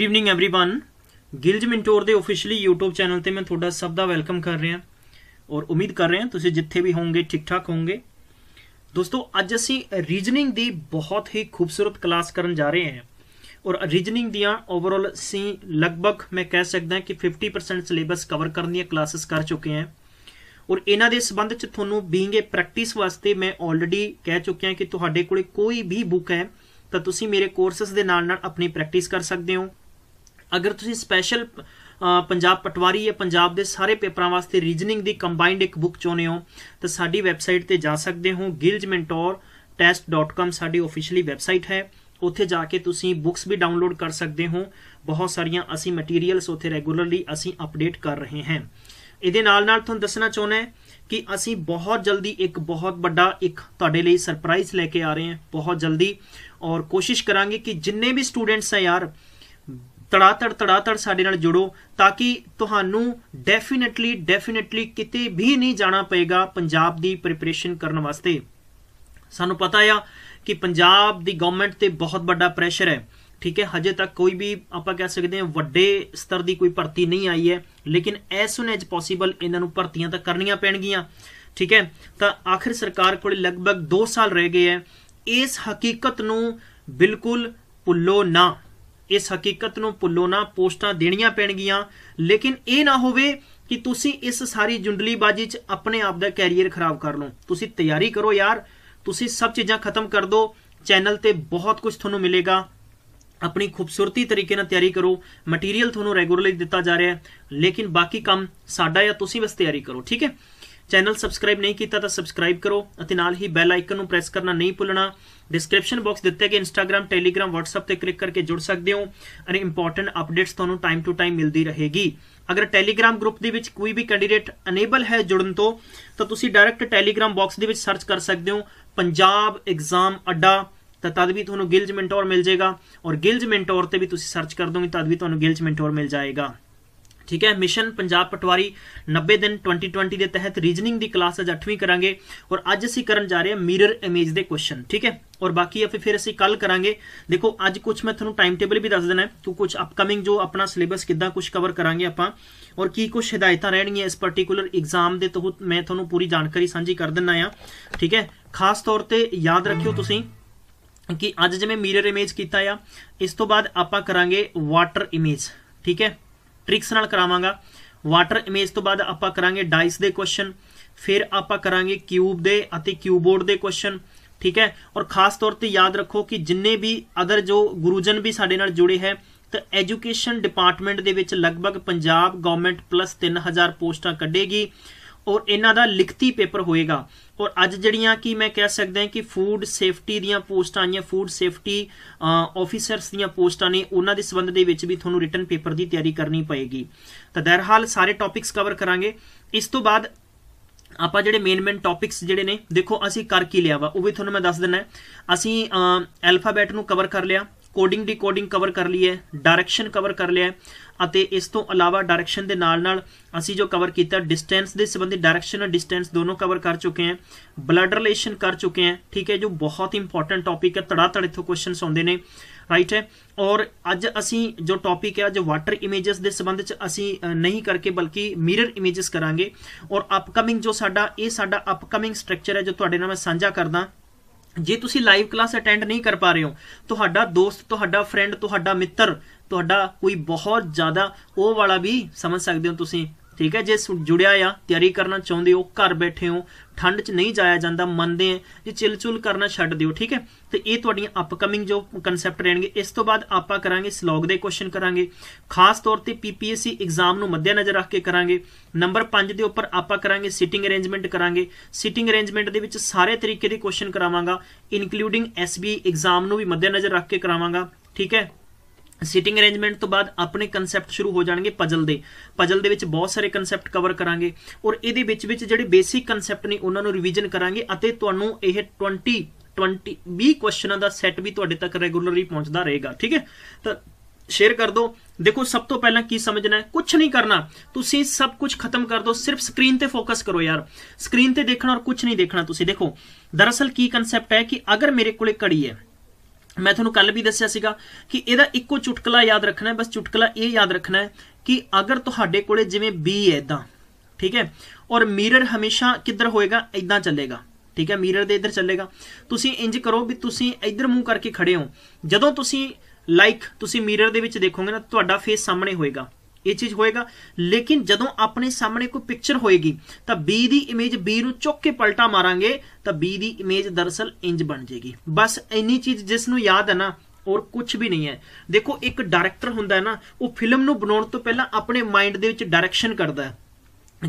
good evening everyone Gills mentor ਦੇ officially YouTube channel ਤੇ ਮੈਂ ਤੁਹਾਡਾ ਸਭ ਦਾ ਵੈਲਕਮ ਕਰ ਰਿਹਾ ਔਰ ਉਮੀਦ ਕਰ ਰਿਹਾ ਤੁਸੀਂ ਜਿੱਥੇ ਵੀ ਹੋਵੋਗੇ ਠੀਕ ਠਾਕ ਹੋਵੋਗੇ ਦੋਸਤੋ ਅੱਜ ਅਸੀਂ ਰੀਜਨਿੰਗ ਦੀ ਬਹੁਤ ਹੀ ਖੂਬਸੂਰਤ ਕਲਾਸ ਕਰਨ ਜਾ ਰਹੇ ਹਾਂ ਔਰ ਰੀਜਨਿੰਗ ਦੀਆਂ ਓਵਰਆਲ ਸੀ ਲਗਭਗ ਮੈਂ ਕਹਿ ਸਕਦਾ ਕਿ 50% ਸਿਲੇਬਸ ਕਵਰ ਕਰਨ ਦੀਆਂ ਕਲਾਸਸ ਕਰ ਚੁੱਕੇ ਹਾਂ ਔਰ ਇਹਨਾਂ ਦੇ ਸੰਬੰਧ ਚ ਤੁਹਾਨੂੰ ਬੀਇੰਗ ਏ ਪ੍ਰੈਕਟਿਸ ਵਾਸਤੇ ਮੈਂ ਆਲਰੇਡੀ ਕਹਿ ਚੁੱਕਿਆ ਕਿ ਤੁਹਾਡੇ ਕੋਲੇ ਕੋਈ ਵੀ ਬੁੱਕ ਹੈ ਤਾਂ ਤੁਸੀਂ ਮੇਰੇ ਕੋਰਸਸ ਦੇ ਨਾਲ ਨਾਲ ਆਪਣੀ ਪ੍ਰੈਕਟਿਸ ਕਰ ਸਕਦੇ ਹੋ ਅਗਰ ਤੁਸੀਂ ਸਪੈਸ਼ਲ ਪੰਜਾਬ ਪਟਵਾਰੀ ਹੈ ਪੰਜਾਬ ਦੇ ਸਾਰੇ ਪੇਪਰਾਂ ਵਾਸਤੇ ਰੀਜਨਿੰਗ ਦੀ ਕੰਬਾਈਨਡ ਇੱਕ ਬੁੱਕ ਚਾਹੁੰਦੇ ਹੋ ਤਾਂ ਸਾਡੀ ਵੈਬਸਾਈਟ ਤੇ ਜਾ ਸਕਦੇ ਹੋ gilgementortest.com ਸਾਡੀ ਅਫੀਸ਼ੀਅਲੀ ਵੈਬਸਾਈਟ ਹੈ ਉੱਥੇ ਜਾ ਕੇ ਤੁਸੀਂ ਬੁੱਕਸ ਵੀ ਡਾਊਨਲੋਡ ਕਰ ਸਕਦੇ ਹੋ ਬਹੁਤ ਸਾਰੀਆਂ ਅਸੀਂ ਮਟੀਰੀਅਲਸ ਉੱਥੇ ਰੈਗੂਲਰਲੀ ਅਸੀਂ ਅਪਡੇਟ ਕਰ ਰਹੇ ਹਾਂ ਇਹਦੇ ਨਾਲ ਨਾਲ ਤੁਹਾਨੂੰ ਦੱਸਣਾ ਚਾਹੁੰਦਾ ਹਾਂ ਕਿ ਅਸੀਂ ਬਹੁਤ ਜਲਦੀ ਇੱਕ ਬਹੁਤ ਵੱਡਾ ਇੱਕ ਤੁਹਾਡੇ ਲਈ ਸਰਪ੍ਰਾਈਜ਼ ਲੈ ਕੇ ਆ ਰਹੇ ਹਾਂ ਬਹੁਤ ਜਲਦੀ ਔਰ ਕੋਸ਼ਿਸ਼ ਕਰਾਂਗੇ ਕਿ ਜਿੰਨੇ ਵੀ ਸਟੂਡੈਂਟਸ ਆ ਯਾਰ ਤੜਾਤੜ ਤੜਾਤੜ ਸਾਡੇ ਨਾਲ ਜੁੜੋ ਤਾਂ ਕਿ ਤੁਹਾਨੂੰ ਡੈਫੀਨਿਟਲੀ ਡੈਫੀਨਿਟਲੀ ਕਿਤੇ ਵੀ ਨਹੀਂ ਜਾਣਾ ਪਏਗਾ ਪੰਜਾਬ ਦੀ ਪ੍ਰਿਪਰੇਸ਼ਨ ਕਰਨ ਵਾਸਤੇ ਸਾਨੂੰ ਪਤਾ ਆ ਕਿ ਪੰਜਾਬ ਦੀ ਗਵਰਨਮੈਂਟ ਤੇ ਬਹੁਤ ਵੱਡਾ ਪ੍ਰੈਸ਼ਰ ਹੈ ਠੀਕ ਹੈ ਹਜੇ ਤੱਕ ਕੋਈ ਵੀ ਆਪਾਂ ਕਹਿ ਸਕਦੇ ਹਾਂ ਵੱਡੇ ਸਤਰ ਦੀ ਕੋਈ ਭਰਤੀ ਨਹੀਂ ਆਈ ਹੈ ਲੇਕਿਨ ਐਸ ਸੂਨ ਐਜ ਪੋਸੀਬਲ ਇਹਨਾਂ ਨੂੰ ਭਰਤੀਆਂ ਤਾਂ ਕਰਨੀਆਂ ਪੈਣਗੀਆਂ ਠੀਕ ਹੈ ਤਾਂ ਆਖਿਰ ਸਰਕਾਰ ਕੋਲ ਲਗਭਗ 2 ਸਾਲ ਰਹਿ ਗਏ ਐ ਇਸ ਹਕੀਕਤ ਨੂੰ ਬਿਲਕੁਲ ਭੁੱਲੋ ਨਾ ਇਸ ਹਕੀਕਤ ਨੂੰ ਭੁੱਲੋ ਨਾ ਪੋਸਟਾਂ ਦੇਣੀਆਂ ਪੈਣਗੀਆਂ ਲੇਕਿਨ ਇਹ ਨਾ ਹੋਵੇ ਕਿ ਤੁਸੀਂ ਇਸ ਸਾਰੀ ਜੁੰਡਲੀਬਾਜੀ 'ਚ ਆਪਣੇ ਆਪ ਦਾ ਕੈਰੀਅਰ ਖਰਾਬ ਕਰ ਲਓ ਤੁਸੀਂ ਤਿਆਰੀ ਕਰੋ ਯਾਰ ਤੁਸੀਂ ਸਭ ਚੀਜ਼ਾਂ ਖਤਮ ਕਰ ਦਿਓ ਚੈਨਲ ਤੇ ਬਹੁਤ ਕੁਝ ਤੁਹਾਨੂੰ ਮਿਲੇਗਾ ਆਪਣੀ ਖੂਬਸੂਰਤੀ ਤਰੀਕੇ ਨਾਲ ਤਿਆਰੀ ਕਰੋ ਮਟੀਰੀਅਲ ਤੁਹਾਨੂੰ ਰੈਗੂਲਰਲੀ ਦਿੱਤਾ ਜਾ ਰਿਹਾ ਹੈ ਲੇਕਿਨ ਬਾਕੀ ਕੰਮ ਸਾਡਾ ਜਾਂ ਤੁਸੀਂ ਬਸ ਤਿਆਰੀ ਕਰੋ ਠੀਕ ਹੈ ਚੈਨਲ ਸਬਸਕ੍ਰਾਈਬ ਨਹੀਂ ਕੀਤਾ ਤਾਂ ਸਬਸਕ੍ਰਾਈਬ ਕਰੋ ਅਤੇ ਨਾਲ ਹੀ ਬੈਲ ਆਈਕਨ ਨੂੰ ਪ੍ਰੈਸ ਕਰਨਾ ਨਹੀਂ ਭੁੱਲਣਾ ਡਿਸਕ੍ਰਿਪਸ਼ਨ ਬਾਕਸ ਦਿੱਤੇ ਗਏ ਇੰਸਟਾਗ੍ਰam ਟੈਲੀਗ੍ਰam ਵਟਸਐਪ ਤੇ ਕਲਿੱਕ ਕਰਕੇ ਜੁੜ ਸਕਦੇ ਹੋ ਅਤੇ ਇੰਪੋਰਟੈਂਟ ਅਪਡੇਟਸ ਤੁਹਾਨੂੰ ਟਾਈਮ ਟੂ ਟਾਈਮ ਮਿਲਦੀ ਰਹੇਗੀ ਅਗਰ ਟੈਲੀਗ੍ਰam ਗਰੁੱਪ ਦੇ ਵਿੱਚ ਕੋਈ ਵੀ ਕੈਂਡੀਡੇਟ ਅਨੇਬਲ ਹੈ ਜੁੜਨ ਤੋਂ ਤਾਂ ਤੁਸੀਂ ਡਾਇਰੈਕਟ ਟੈਲੀਗ੍ਰam ਬਾਕਸ ਦੇ ਵਿੱਚ ਸਰਚ ਕਰ ਸਕਦੇ ਹੋ ਪੰਜਾਬ ਐਗਜ਼ਾਮ ਅੱਡਾ ਤਾਂ ਤਦ ਵੀ ਤੁਹਾਨੂੰ ਗਿਲਜ ਮੈਂਟੋਰ ਮਿਲ ਜਾਏਗਾ ਔਰ ਗਿਲਜ ਮੈਂਟੋਰ ਤੇ ਵੀ ਤੁਸੀਂ ਸਰਚ ਕਰ ਦੋਗੇ ਤਦ ਵੀ ਤੁਹਾਨੂੰ ਗਿਲਜ ਮੈਂਟੋਰ ਮਿਲ ਜਾਏਗਾ ਠੀਕ ਹੈ ਮਿਸ਼ਨ ਪੰਜਾਬ ਪਟਵਾਰੀ 90 ਦਿਨ 2020 ਦੇ ਤਹਿਤ ਰੀਜਨਿੰਗ ਦੀ ਕਲਾਸ ਅੱਜ 8ਵੀਂ ਕਰਾਂਗੇ ਔਰ ਅੱਜ ਅਸੀਂ ਕਰਨ ਜਾ ਰਹੇ ਹਾਂ ਮਿਰਰ ਇਮੇਜ ਦੇ ਕੁਐਸਚਨ ਠੀਕ ਹੈ ਔਰ ਬਾਕੀ ਆਪੇ ਫਿਰ ਅਸੀਂ ਕੱਲ ਕਰਾਂਗੇ ਦੇਖੋ ਅੱਜ ਕੁਝ ਮੈਂ ਤੁਹਾਨੂੰ ਟਾਈਮ ਟੇਬਲ ਵੀ ਦੱਸ ਦੇਣਾ ਹੈ ਤੋ ਕੁਝ ਅਪਕਮਿੰਗ ਜੋ ਆਪਣਾ ਸਿਲੇਬਸ ਕਿੱਦਾਂ ਕੁਝ ਕਵਰ ਕਰਾਂਗੇ ਆਪਾਂ ਔਰ ਕੀ ਕੁਝ ਹਦਾਇਤਾਂ ਰਹਿਣਗੀਆਂ ਇਸ ਪਾਰਟਿਕੂਲਰ ਐਗਜ਼ਾਮ ਦੇ ਤਹਿਤ ਮੈਂ ਤੁਹਾਨੂੰ ਪੂਰੀ ਜਾਣਕਾਰੀ ਸਾਂਝੀ ਕਰ ਦਿੰਨਾ ਆ ਠੀਕ ਹੈ ਖਾਸ ਤੌਰ ਤੇ ਯਾਦ ਰੱਖਿਓ ਤੁਸੀਂ ਕਿ ਅੱਜ ਜਿਵੇਂ ਮਿਰਰ ਇਮੇਜ ਕੀਤਾ ਆ ਇਸ ਤੋਂ ਬਾਅਦ ਆਪਾਂ ਕਰਾਂਗੇ ਵਾਟਰ ਇਮੇਜ ਠੀਕ ਹੈ ਟ੍ਰਿਕਸ ਨਾਲ ਕਰਾਵਾਂਗਾ ਵਾਟਰ ਇਮੇਜ ਤੋਂ ਬਾਅਦ ਆਪਾਂ ਕਰਾਂਗੇ ਡਾਈਸ ਦੇ ਕੁਐਸਚਨ ਫਿਰ ਆਪਾਂ ਕਰਾਂਗੇ ਕਿਊਬ ਦੇ ਅਤੇ ਕਿਊਬੋਰਡ ਦੇ ਕੁਐਸਚਨ ਠੀਕ ਹੈ ਔਰ ਖਾਸ ਤੌਰ ਤੇ ਯਾਦ ਰੱਖੋ ਕਿ ਜਿੰਨੇ ਵੀ ਅਦਰ ਜੋ ਗੁਰੂਜਨ ਵੀ ਸਾਡੇ ਨਾਲ ਜੁੜੇ ਹੈ ਤਾਂ ਐਜੂਕੇਸ਼ਨ ਡਿਪਾਰਟਮੈਂਟ ਦੇ ਵਿੱਚ ਲਗਭਗ ਪੰਜਾਬ ਗਵਰਨਮੈਂਟ ਪਲੱਸ 3000 ਪੋਸਟਾਂ ਕੱਢੇਗੀ ਔਰ ਇਹਨਾਂ ਦਾ ਲਿਖਤੀ ਪੇਪਰ ਹੋਏਗਾ ਔਰ ਅੱਜ ਜਿਹੜੀਆਂ ਕੀ ਮੈਂ ਕਹਿ ਸਕਦਾ ਹਾਂ ਕਿ ਫੂਡ ਸੇਫਟੀ ਦੀਆਂ ਪੋਸਟਾਂ ਆਈਆਂ ਫੂਡ ਸੇਫਟੀ ਆਫੀਸਰਸ ਦੀਆਂ ਪੋਸਟਾਂ ਨੇ ਉਹਨਾਂ ਦੇ ਸੰਬੰਧ ਦੇ ਵਿੱਚ ਵੀ ਤੁਹਾਨੂੰ ਰਿਟਨ ਪੇਪਰ ਦੀ ਤਿਆਰੀ ਕਰਨੀ ਪਏਗੀ ਤਾਂ ਦਰਹਾਲ ਸਾਰੇ ਟੌਪਿਕਸ ਕਵਰ ਕਰਾਂਗੇ ਇਸ ਤੋਂ ਬਾਅਦ ਆਪਾਂ ਜਿਹੜੇ ਮੇਨ ਮੇਨ ਟੌਪਿਕਸ ਜਿਹੜੇ ਨੇ ਦੇਖੋ ਅਸੀਂ ਕਰ ਕੀ ਲਿਆ ਵਾ ਉਹ ਵੀ ਤੁਹਾਨੂੰ ਮੈਂ ਦੱਸ ਦਿੰਨਾ ਅਸੀਂ ਅਲਫਾਬੈਟ ਨੂੰ ਕਵਰ ਕਰ ਲਿਆ ਕੋਡਿੰਗ ਡੀਕੋਡਿੰਗ ਕਵਰ ਕਰ ਲਈ ਹੈ ਡਾਇਰੈਕਸ਼ਨ ਕਵਰ ਕਰ ਲਿਆ ਅਤੇ ਇਸ ਤੋਂ ਇਲਾਵਾ ਡਾਇਰੈਕਸ਼ਨ ਦੇ ਨਾਲ-ਨਾਲ ਅਸੀਂ ਜੋ ਕਵਰ ਕੀਤਾ ਡਿਸਟੈਂਸ ਦੇ ਸੰਬੰਧੀ ਡਾਇਰੈਕਸ਼ਨ ਅਤੇ ਡਿਸਟੈਂਸ ਦੋਨੋਂ ਕਵਰ ਕਰ ਚੁੱਕੇ ਹਾਂ ਬਲੱਡ ਰਿਲੇਸ਼ਨ ਕਰ ਚੁੱਕੇ ਹਾਂ ਠੀਕ ਹੈ ਜੋ ਬਹੁਤ ਇੰਪੋਰਟੈਂਟ ਟੌਪਿਕ ਹੈ ਤੜਾ ਤੜ ਇਥੋਂ ਕੁਐਸਚਨਸ ਆਉਂਦੇ ਨੇ ਰਾਈਟ ਹੈ ਔਰ ਅੱਜ ਅਸੀਂ ਜੋ ਟੌਪਿਕ ਹੈ ਅੱਜ ਵਾਟਰ ਇਮੇजेस ਦੇ ਸੰਬੰਧ ਵਿੱਚ ਅਸੀਂ ਨਹੀਂ ਕਰਕੇ ਬਲਕਿ ਮਿਰਰ ਇਮੇजेस ਕਰਾਂਗੇ ਔਰ ਅਪਕਮਿੰਗ ਜੋ ਸਾਡਾ ਇਹ ਸਾਡਾ ਅਪਕਮਿੰਗ ਸਟਰਕਚਰ ਹੈ ਜੋ ਤੁਹਾਡੇ ਨਾਲ ਮੈਂ ਸਾਂਝਾ ਕਰਦਾ ਜੇ ਤੁਸੀਂ ਲਾਈਵ ਕਲਾਸ ਅਟੈਂਡ ਨਹੀਂ ਕਰ ਪਾ ਰਹੇ ਹੋ ਤੁਹਾਡਾ ਦੋਸਤ ਤੁਹਾਡਾ ਫਰੈਂਡ ਤੁਹਾਡਾ ਮਿੱਤਰ ਤੁਹਾਡਾ ਕੋਈ ਬਹੁਤ ਜ਼ਿਆਦਾ ਉਹ ਵਾਲਾ ਵੀ ਸਮਝ ਸਕਦੇ ਹੋ ਤੁਸੀਂ ਠੀਕ ਹੈ ਜੇ ਜੁੜਿਆ ਆ ਤਿਆਰੀ ਕਰਨਾ ਚਾਹੁੰਦੇ ਹੋ ਘਰ ਬੈਠੇ ਹੋ ਠੰਡ 'ਚ ਨਹੀਂ ਜਾਇਆ ਜਾਂਦਾ ਮੰਨਦੇ ਆ ਜੇ ਚਿਲਚੁਲ ਕਰਨਾ ਛੱਡ ਦਿਓ ਠੀਕ ਹੈ ਤੇ ਇਹ ਤੁਹਾਡੀਆਂ ਅਪਕਮਿੰਗ ਜੋ ਕਨਸੈਪਟ ਰਹਿਣਗੇ ਇਸ ਤੋਂ ਬਾਅਦ ਆਪਾਂ ਕਰਾਂਗੇ ਸਲੋਗ ਦੇ ਕੁਐਸਚਨ ਕਰਾਂਗੇ ਖਾਸ ਤੌਰ ਤੇ ਪੀਪੀਐਸਸੀ ਐਗਜ਼ਾਮ ਨੂੰ ਮੱਧਿਆ ਨਜ਼ਰ ਰੱਖ ਕੇ ਕਰਾਂਗੇ ਨੰਬਰ 5 ਦੇ ਉੱਪਰ ਆਪਾਂ ਕਰਾਂਗੇ ਸਿਟਿੰਗ ਅਰੇਂਜਮੈਂਟ ਕਰਾਂਗੇ ਸਿਟਿੰਗ ਅਰੇਂਜਮੈਂਟ ਦੇ ਵਿੱਚ ਸਾਰੇ ਤਰੀਕੇ ਦੇ ਕੁਐਸਚਨ ਕਰਾਵਾਂਗਾ ਇਨਕਲੂਡਿੰਗ ਐਸਬੀ ਐਗਜ਼ਾਮ ਨੂੰ ਵੀ ਮੱਧਿਆ ਨਜ਼ਰ ਰੱਖ ਕੇ ਕਰਾਵਾਂਗਾ ਠੀਕ ਹੈ ਸਿਟਿੰਗ ਅਰੇਂਜਮੈਂਟ ਤੋਂ ਬਾਅਦ ਆਪਣੇ ਕਨਸੈਪਟ ਸ਼ੁਰੂ ਹੋ ਜਾਣਗੇ ਪਜ਼ਲ ਦੇ ਪਜ਼ਲ ਦੇ ਵਿੱਚ ਬਹੁਤ ਸਾਰੇ ਕਨਸੈਪਟ ਕਵਰ ਕਰਾਂਗੇ ਔਰ ਇਹਦੇ ਵਿੱਚ ਵਿੱਚ ਜਿਹੜੇ ਬੇਸਿਕ ਕਨਸੈਪਟ ਨੇ ਉਹਨਾਂ ਨੂੰ ਰਿਵੀਜ਼ਨ ਕਰਾਂਗੇ ਅਤੇ ਤੁਹਾਨੂੰ ਇਹ 20 20 20 ਕੁਐਸਚਨਾਂ ਦਾ ਸੈੱਟ ਵੀ ਤੁਹਾਡੇ ਤੱਕ ਰੈਗੂਲਰਲੀ ਪਹੁੰਚਦਾ ਰਹੇਗਾ ਠੀਕ ਹੈ ਤਾਂ ਸ਼ੇਅਰ ਕਰ ਦਿਓ ਦੇਖੋ ਸਭ ਤੋਂ ਪਹਿਲਾਂ ਕੀ ਸਮਝਣਾ ਹੈ ਕੁਝ ਨਹੀਂ ਕਰਨਾ ਤੁਸੀਂ ਸਭ ਕੁਝ ਖਤਮ ਕਰ ਦਿਓ ਸਿਰਫ ਸਕਰੀਨ ਤੇ ਫੋਕਸ ਕਰੋ ਯਾਰ ਸਕਰੀਨ ਤੇ ਦੇਖਣਾ ਔਰ ਕੁਝ ਨਹੀਂ ਦੇਖਣਾ ਤੁਸੀਂ ਦੇਖੋ ਦਰਅਸਲ ਕੀ ਕਨਸੈਪਟ ਹੈ ਕਿ ਅਗਰ ਮੇਰੇ ਕੋਲੇ ਘੜੀ ਹੈ ਮੈਂ ਤੁਹਾਨੂੰ ਕੱਲ ਵੀ ਦੱਸਿਆ ਸੀਗਾ ਕਿ ਇਹਦਾ ਇੱਕੋ ਚੁਟਕਲਾ ਯਾਦ ਰੱਖਣਾ ਹੈ ਬਸ ਚੁਟਕਲਾ ਇਹ ਯਾਦ ਰੱਖਣਾ ਹੈ ਕਿ ਅਗਰ ਤੁਹਾਡੇ ਕੋਲੇ ਜਿਵੇਂ B ਹੈ ਇਦਾਂ ਠੀਕ ਹੈ ਔਰ ਮਿਰਰ ਹਮੇਸ਼ਾ ਕਿੱਧਰ ਹੋਏਗਾ ਇਦਾਂ ਚੱਲੇਗਾ ਠੀਕ ਹੈ ਮਿਰਰ ਦੇ ਇੱਧਰ ਚੱਲੇਗਾ ਤੁਸੀਂ ਇੰਜ ਕਰੋ ਵੀ ਤੁਸੀਂ ਇੱਧਰ ਮੂੰਹ ਕਰਕੇ ਖੜੇ ਹੋ ਜਦੋਂ ਤੁਸੀਂ ਲਾਈਕ ਤੁਸੀਂ ਮਿਰਰ ਦੇ ਵਿੱਚ ਦੇਖੋਗੇ ਨਾ ਤੁਹਾਡਾ ਫੇਸ ਸਾਹਮਣੇ ਹੋਏਗਾ ਇਹ ਚੀਜ਼ ਹੋਏਗਾ ਲੇਕਿਨ ਜਦੋਂ ਆਪਣੇ ਸਾਹਮਣੇ ਕੋਈ ਪਿਕਚਰ ਹੋਏਗੀ ਤਾਂ B ਦੀ ਇਮੇਜ B ਨੂੰ ਚੁੱਕ ਕੇ ਪਲਟਾ ਮਾਰਾਂਗੇ ਤਾਂ B ਦੀ ਇਮੇਜ ਦਰਸਲ ਇੰਜ ਬਣ ਜੇਗੀ ਬਸ ਇੰਨੀ ਚੀਜ਼ ਜਿਸ ਨੂੰ ਯਾਦ ਹੈ ਨਾ ਔਰ ਕੁਝ ਵੀ ਨਹੀਂ ਹੈ ਦੇਖੋ ਇੱਕ ਡਾਇਰੈਕਟਰ ਹੁੰਦਾ ਹੈ ਨਾ ਉਹ ਫਿਲਮ ਨੂੰ ਬਣਾਉਣ ਤੋਂ ਪਹਿਲਾਂ ਆਪਣੇ ਮਾਈਂਡ ਦੇ ਵਿੱਚ ਡਾਇਰੈਕਸ਼ਨ ਕਰਦਾ ਹੈ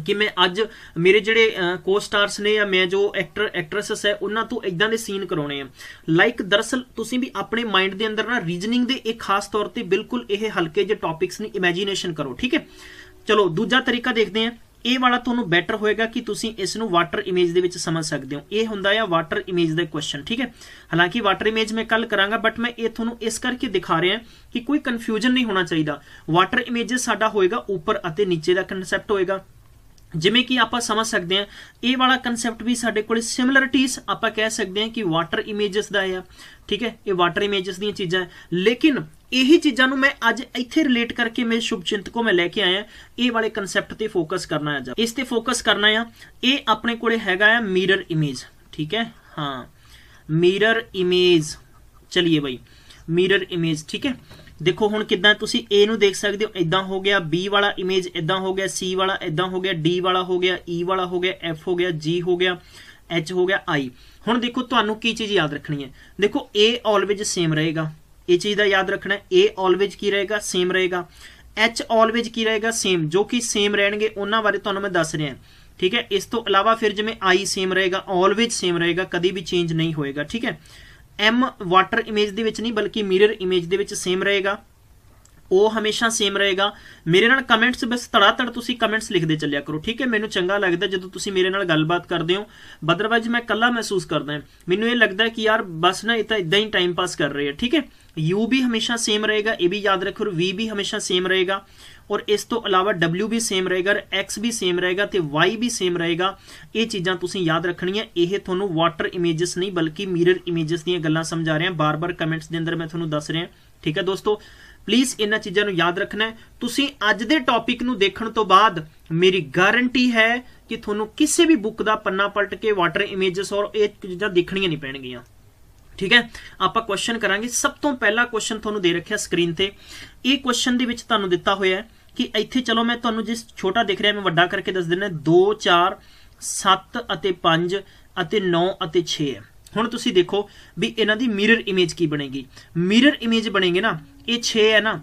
ਕਿ ਮੈਂ ਅੱਜ ਮੇਰੇ ਜਿਹੜੇ ਕੋ ਸਟਾਰਸ ਨੇ ਜਾਂ ਮੈਂ ਜੋ ਐਕਟਰ ਐਕਟ੍ਰੈਸਸ ਹੈ ਉਹਨਾਂ ਤੋਂ ਇਦਾਂ ਦੇ ਸੀਨ ਕਰਾਉਣੇ ਆ ਲਾਈਕ ਦਰਸਲ ਤੁਸੀਂ ਵੀ ਆਪਣੇ ਮਾਈਂਡ ਦੇ ਅੰਦਰ ਨਾ ਰੀਜਨਿੰਗ ਦੇ ਇੱਕ ਖਾਸ ਤੌਰ ਤੇ ਬਿਲਕੁਲ ਇਹ ਹਲਕੇ ਜਿਹੇ ਟੌਪਿਕਸ ਨੂੰ ਇਮੇਜਿਨੇਸ਼ਨ ਕਰੋ ਠੀਕ ਹੈ ਚਲੋ ਦੂਜਾ ਤਰੀਕਾ ਦੇਖਦੇ ਆ ਇਹ ਵਾਲਾ ਤੁਹਾਨੂੰ ਬੈਟਰ ਹੋਏਗਾ ਕਿ ਤੁਸੀਂ ਇਸ ਨੂੰ ਵਾਟਰ ਇਮੇਜ ਦੇ ਵਿੱਚ ਸਮਝ ਸਕਦੇ ਹੋ ਇਹ ਹੁੰਦਾ ਹੈ ਵਾਟਰ ਇਮੇਜ ਦਾ ਕੁਐਸਚਨ ਠੀਕ ਹੈ ਹਾਲਾਂਕਿ ਵਾਟਰ ਇਮੇਜ ਮੈਂ ਕੱਲ ਕਰਾਂਗਾ ਬਟ ਮੈਂ ਇਹ ਤੁਹਾਨੂੰ ਇਸ ਕਰਕੇ ਦਿਖਾ ਰਿਹਾ ਕਿ ਕੋਈ ਕਨਫਿਊਜ਼ਨ ਨਹੀਂ ਹੋਣਾ ਚਾਹੀਦਾ ਵਾਟਰ ਇਮੇਜ ਸਾਡਾ ਹੋਏਗਾ ਉੱਪਰ ਅਤੇ ਨੀਚੇ ਦਾ ਕਨਸੈਪਟ ਹੋਏਗਾ ਜਿਵੇਂ ਕਿ ਆਪਾਂ ਸਮਝ ਸਕਦੇ ਹਾਂ ਇਹ ਵਾਲਾ ਕਨਸੈਪਟ ਵੀ ਸਾਡੇ ਕੋਲ ਸਿਮਿਲਰਿਟੀਜ਼ ਆਪਾਂ ਕਹਿ ਸਕਦੇ ਹਾਂ ਕਿ ਵਾਟਰ ਇਮੇजेस ਦਾ ਆ ਠੀਕ ਹੈ ਇਹ ਵਾਟਰ ਇਮੇजेस ਦੀਆਂ ਚੀਜ਼ਾਂ ਲੇਕਿਨ ਇਹੀ ਚੀਜ਼ਾਂ ਨੂੰ ਮੈਂ ਅੱਜ ਇੱਥੇ ਰਿਲੇਟ ਕਰਕੇ ਮੇਰੇ ਸ਼ੁਭਚਿੰਤਕੋ ਮੈਂ ਲੈ ਕੇ ਆਇਆ ਇਹ ਵਾਲੇ ਕਨਸੈਪਟ ਤੇ ਫੋਕਸ ਕਰਨਾ ਹੈ ਇਸ ਤੇ ਫੋਕਸ ਕਰਨਾ ਹੈ ਇਹ ਆਪਣੇ ਕੋਲੇ ਹੈਗਾ ਆ ਮਿਰਰ ਇਮੇਜ ਠੀਕ ਹੈ ਹਾਂ ਮਿਰਰ ਇਮੇਜ ਚਲਿਏ ਬਈ ਮਿਰਰ ਇਮੇਜ ਠੀਕ ਹੈ ਦੇਖੋ ਹੁਣ ਕਿਦਾਂ ਤੁਸੀਂ A ਨੂੰ ਦੇਖ ਸਕਦੇ ਹੋ ਇਦਾਂ ਹੋ ਗਿਆ B ਵਾਲਾ ਇਮੇਜ ਇਦਾਂ ਹੋ ਗਿਆ C ਵਾਲਾ ਇਦਾਂ ਹੋ ਗਿਆ D ਵਾਲਾ ਹੋ ਗਿਆ E ਵਾਲਾ ਹੋ ਗਿਆ F ਹੋ ਗਿਆ G ਹੋ ਗਿਆ H ਹੋ ਗਿਆ I ਹੁਣ ਦੇਖੋ ਤੁਹਾਨੂੰ ਕੀ ਚੀਜ਼ ਯਾਦ ਰੱਖਣੀ ਹੈ ਦੇਖੋ A ਆਲਵੇਜ ਸੇਮ ਰਹੇਗਾ ਇਹ ਚੀਜ਼ ਦਾ ਯਾਦ ਰੱਖਣਾ ਹੈ A ਆਲਵੇਜ ਕੀ ਰਹੇਗਾ ਸੇਮ ਰਹੇਗਾ H ਆਲਵੇਜ ਕੀ ਰਹੇਗਾ ਸੇਮ ਜੋ ਕਿ ਸੇਮ ਰਹਿਣਗੇ ਉਹਨਾਂ ਬਾਰੇ ਤੁਹਾਨੂੰ ਮੈਂ ਦੱਸ ਰਿਹਾ ਠੀਕ ਹੈ ਇਸ ਤੋਂ ਇਲਾਵਾ ਫਿਰ ਜਿਵੇਂ I ਸੇਮ ਰਹੇਗਾ ਆਲਵੇਜ ਸੇਮ ਰਹੇਗਾ ਕਦੀ ਵੀ ਚੇਂਜ ਨਹੀਂ ਹੋਏਗਾ ਠੀਕ ਹੈ m ਵਾਟਰ ਇਮੇਜ ਦੇ ਵਿੱਚ ਨਹੀਂ ਬਲਕਿ ਮਿਰਰ ਇਮੇਜ ਦੇ ਵਿੱਚ ਸੇਮ ਰਹੇਗਾ ਉਹ ਹਮੇਸ਼ਾ ਸੇਮ ਰਹੇਗਾ ਮੇਰੇ ਨਾਲ ਕਮੈਂਟਸ ਬਸ ਤੜਾ ਤੜ ਤੁਸੀਂ ਕਮੈਂਟਸ ਲਿਖਦੇ ਚੱਲਿਆ ਕਰੋ ਠੀਕ ਹੈ ਮੈਨੂੰ ਚੰਗਾ ਲੱਗਦਾ ਜਦੋਂ ਤੁਸੀਂ ਮੇਰੇ ਨਾਲ ਗੱਲਬਾਤ ਕਰਦੇ ਹੋ ਬਦਰਵਾਜ ਮੈਂ ਕੱਲਾ ਮਹਿਸੂਸ ਕਰਦਾ ਹਾਂ ਮੈਨੂੰ ਇਹ ਲੱਗਦਾ ਕਿ ਯਾਰ ਬਸ ਨਾ ਇਹ ਤਾਂ ਇਦਾਂ ਹੀ ਟਾਈਮ ਪਾਸ ਕਰ ਰਹੇ ਹੈ ਠੀਕ ਹੈ ਯੂ ਵੀ ਹਮੇਸ਼ਾ ਸੇਮ ਰਹੇਗਾ ਇਹ ਵੀ ਯਾਦ ਰੱਖੋ ਵੀ ਵੀ ਹਮੇਸ਼ਾ ਸੇਮ ਰਹੇਗਾ ਔਰ ਇਸ ਤੋਂ ਇਲਾਵਾ W ਵੀ ਸੇਮ ਰਹੇਗਾ X ਵੀ ਸੇਮ ਰਹੇਗਾ ਤੇ Y ਵੀ ਸੇਮ ਰਹੇਗਾ ਇਹ ਚੀਜ਼ਾਂ ਤੁਸੀਂ ਯਾਦ ਰੱਖਣੀਆਂ ਇਹ ਤੁਹਾਨੂੰ ਵਾਟਰ ਇਮੇजेस ਨਹੀਂ ਬਲਕਿ ਮਿਰਰ ਇਮੇजेस ਦੀਆਂ ਗੱਲਾਂ ਸਮਝਾ ਰਿਹਾ ਬਾਰ-ਬਾਰ ਕਮੈਂਟਸ ਦੇ ਅੰਦਰ ਮੈਂ ਤੁਹਾਨੂੰ ਦੱਸ ਰਿਹਾ ਠੀਕ ਹੈ ਦੋਸਤੋ ਪਲੀਜ਼ ਇਹਨਾਂ ਚੀਜ਼ਾਂ ਨੂੰ ਯਾਦ ਰੱਖਣਾ ਤੁਸੀਂ ਅੱਜ ਦੇ ਟੌਪਿਕ ਨੂੰ ਦੇਖਣ ਤੋਂ ਬਾਅਦ ਮੇਰੀ ਗਾਰੰਟੀ ਹੈ ਕਿ ਤੁਹਾਨੂੰ ਕਿਸੇ ਵੀ ਬੁੱਕ ਦਾ ਪੰਨਾ ਪਲਟ ਕੇ ਵਾਟਰ ਇਮੇजेस ਔਰ ਇਹ ਚੀਜ਼ਾਂ ਦੇਖਣੀਆਂ ਨਹੀਂ ਪੈਣਗੀਆਂ ਠੀਕ ਹੈ ਆਪਾਂ ਕੁਐਸਚਨ ਕਰਾਂਗੇ ਸਭ ਤੋਂ ਪਹਿਲਾ ਕੁਐਸਚਨ ਤੁਹਾਨੂੰ ਦੇ ਰੱਖਿਆ ਸਕਰੀਨ ਤੇ ਇਹ ਕੁਐਸਚਨ ਦੇ ਵਿੱਚ ਤੁਹਾਨੂੰ ਦਿੱਤਾ ਹੋਇਆ ਹੈ ਕਿ ਇੱਥੇ ਚਲੋ ਮੈਂ ਤੁਹਾਨੂੰ ਜਿਸ ਛੋਟਾ ਦਿਖ ਰਿਹਾ ਮੈਂ ਵੱਡਾ ਕਰਕੇ ਦੱਸ ਦਿੰਦਾ 2 4 7 ਅਤੇ 5 ਅਤੇ 9 ਅਤੇ 6 ਹੁਣ ਤੁਸੀਂ ਦੇਖੋ ਵੀ ਇਹਨਾਂ ਦੀ ਮਿਰਰ ਇਮੇਜ ਕੀ ਬਣੇਗੀ ਮਿਰਰ ਇਮੇਜ ਬਣੇਗੀ ਨਾ ਇਹ 6 ਹੈ ਨਾ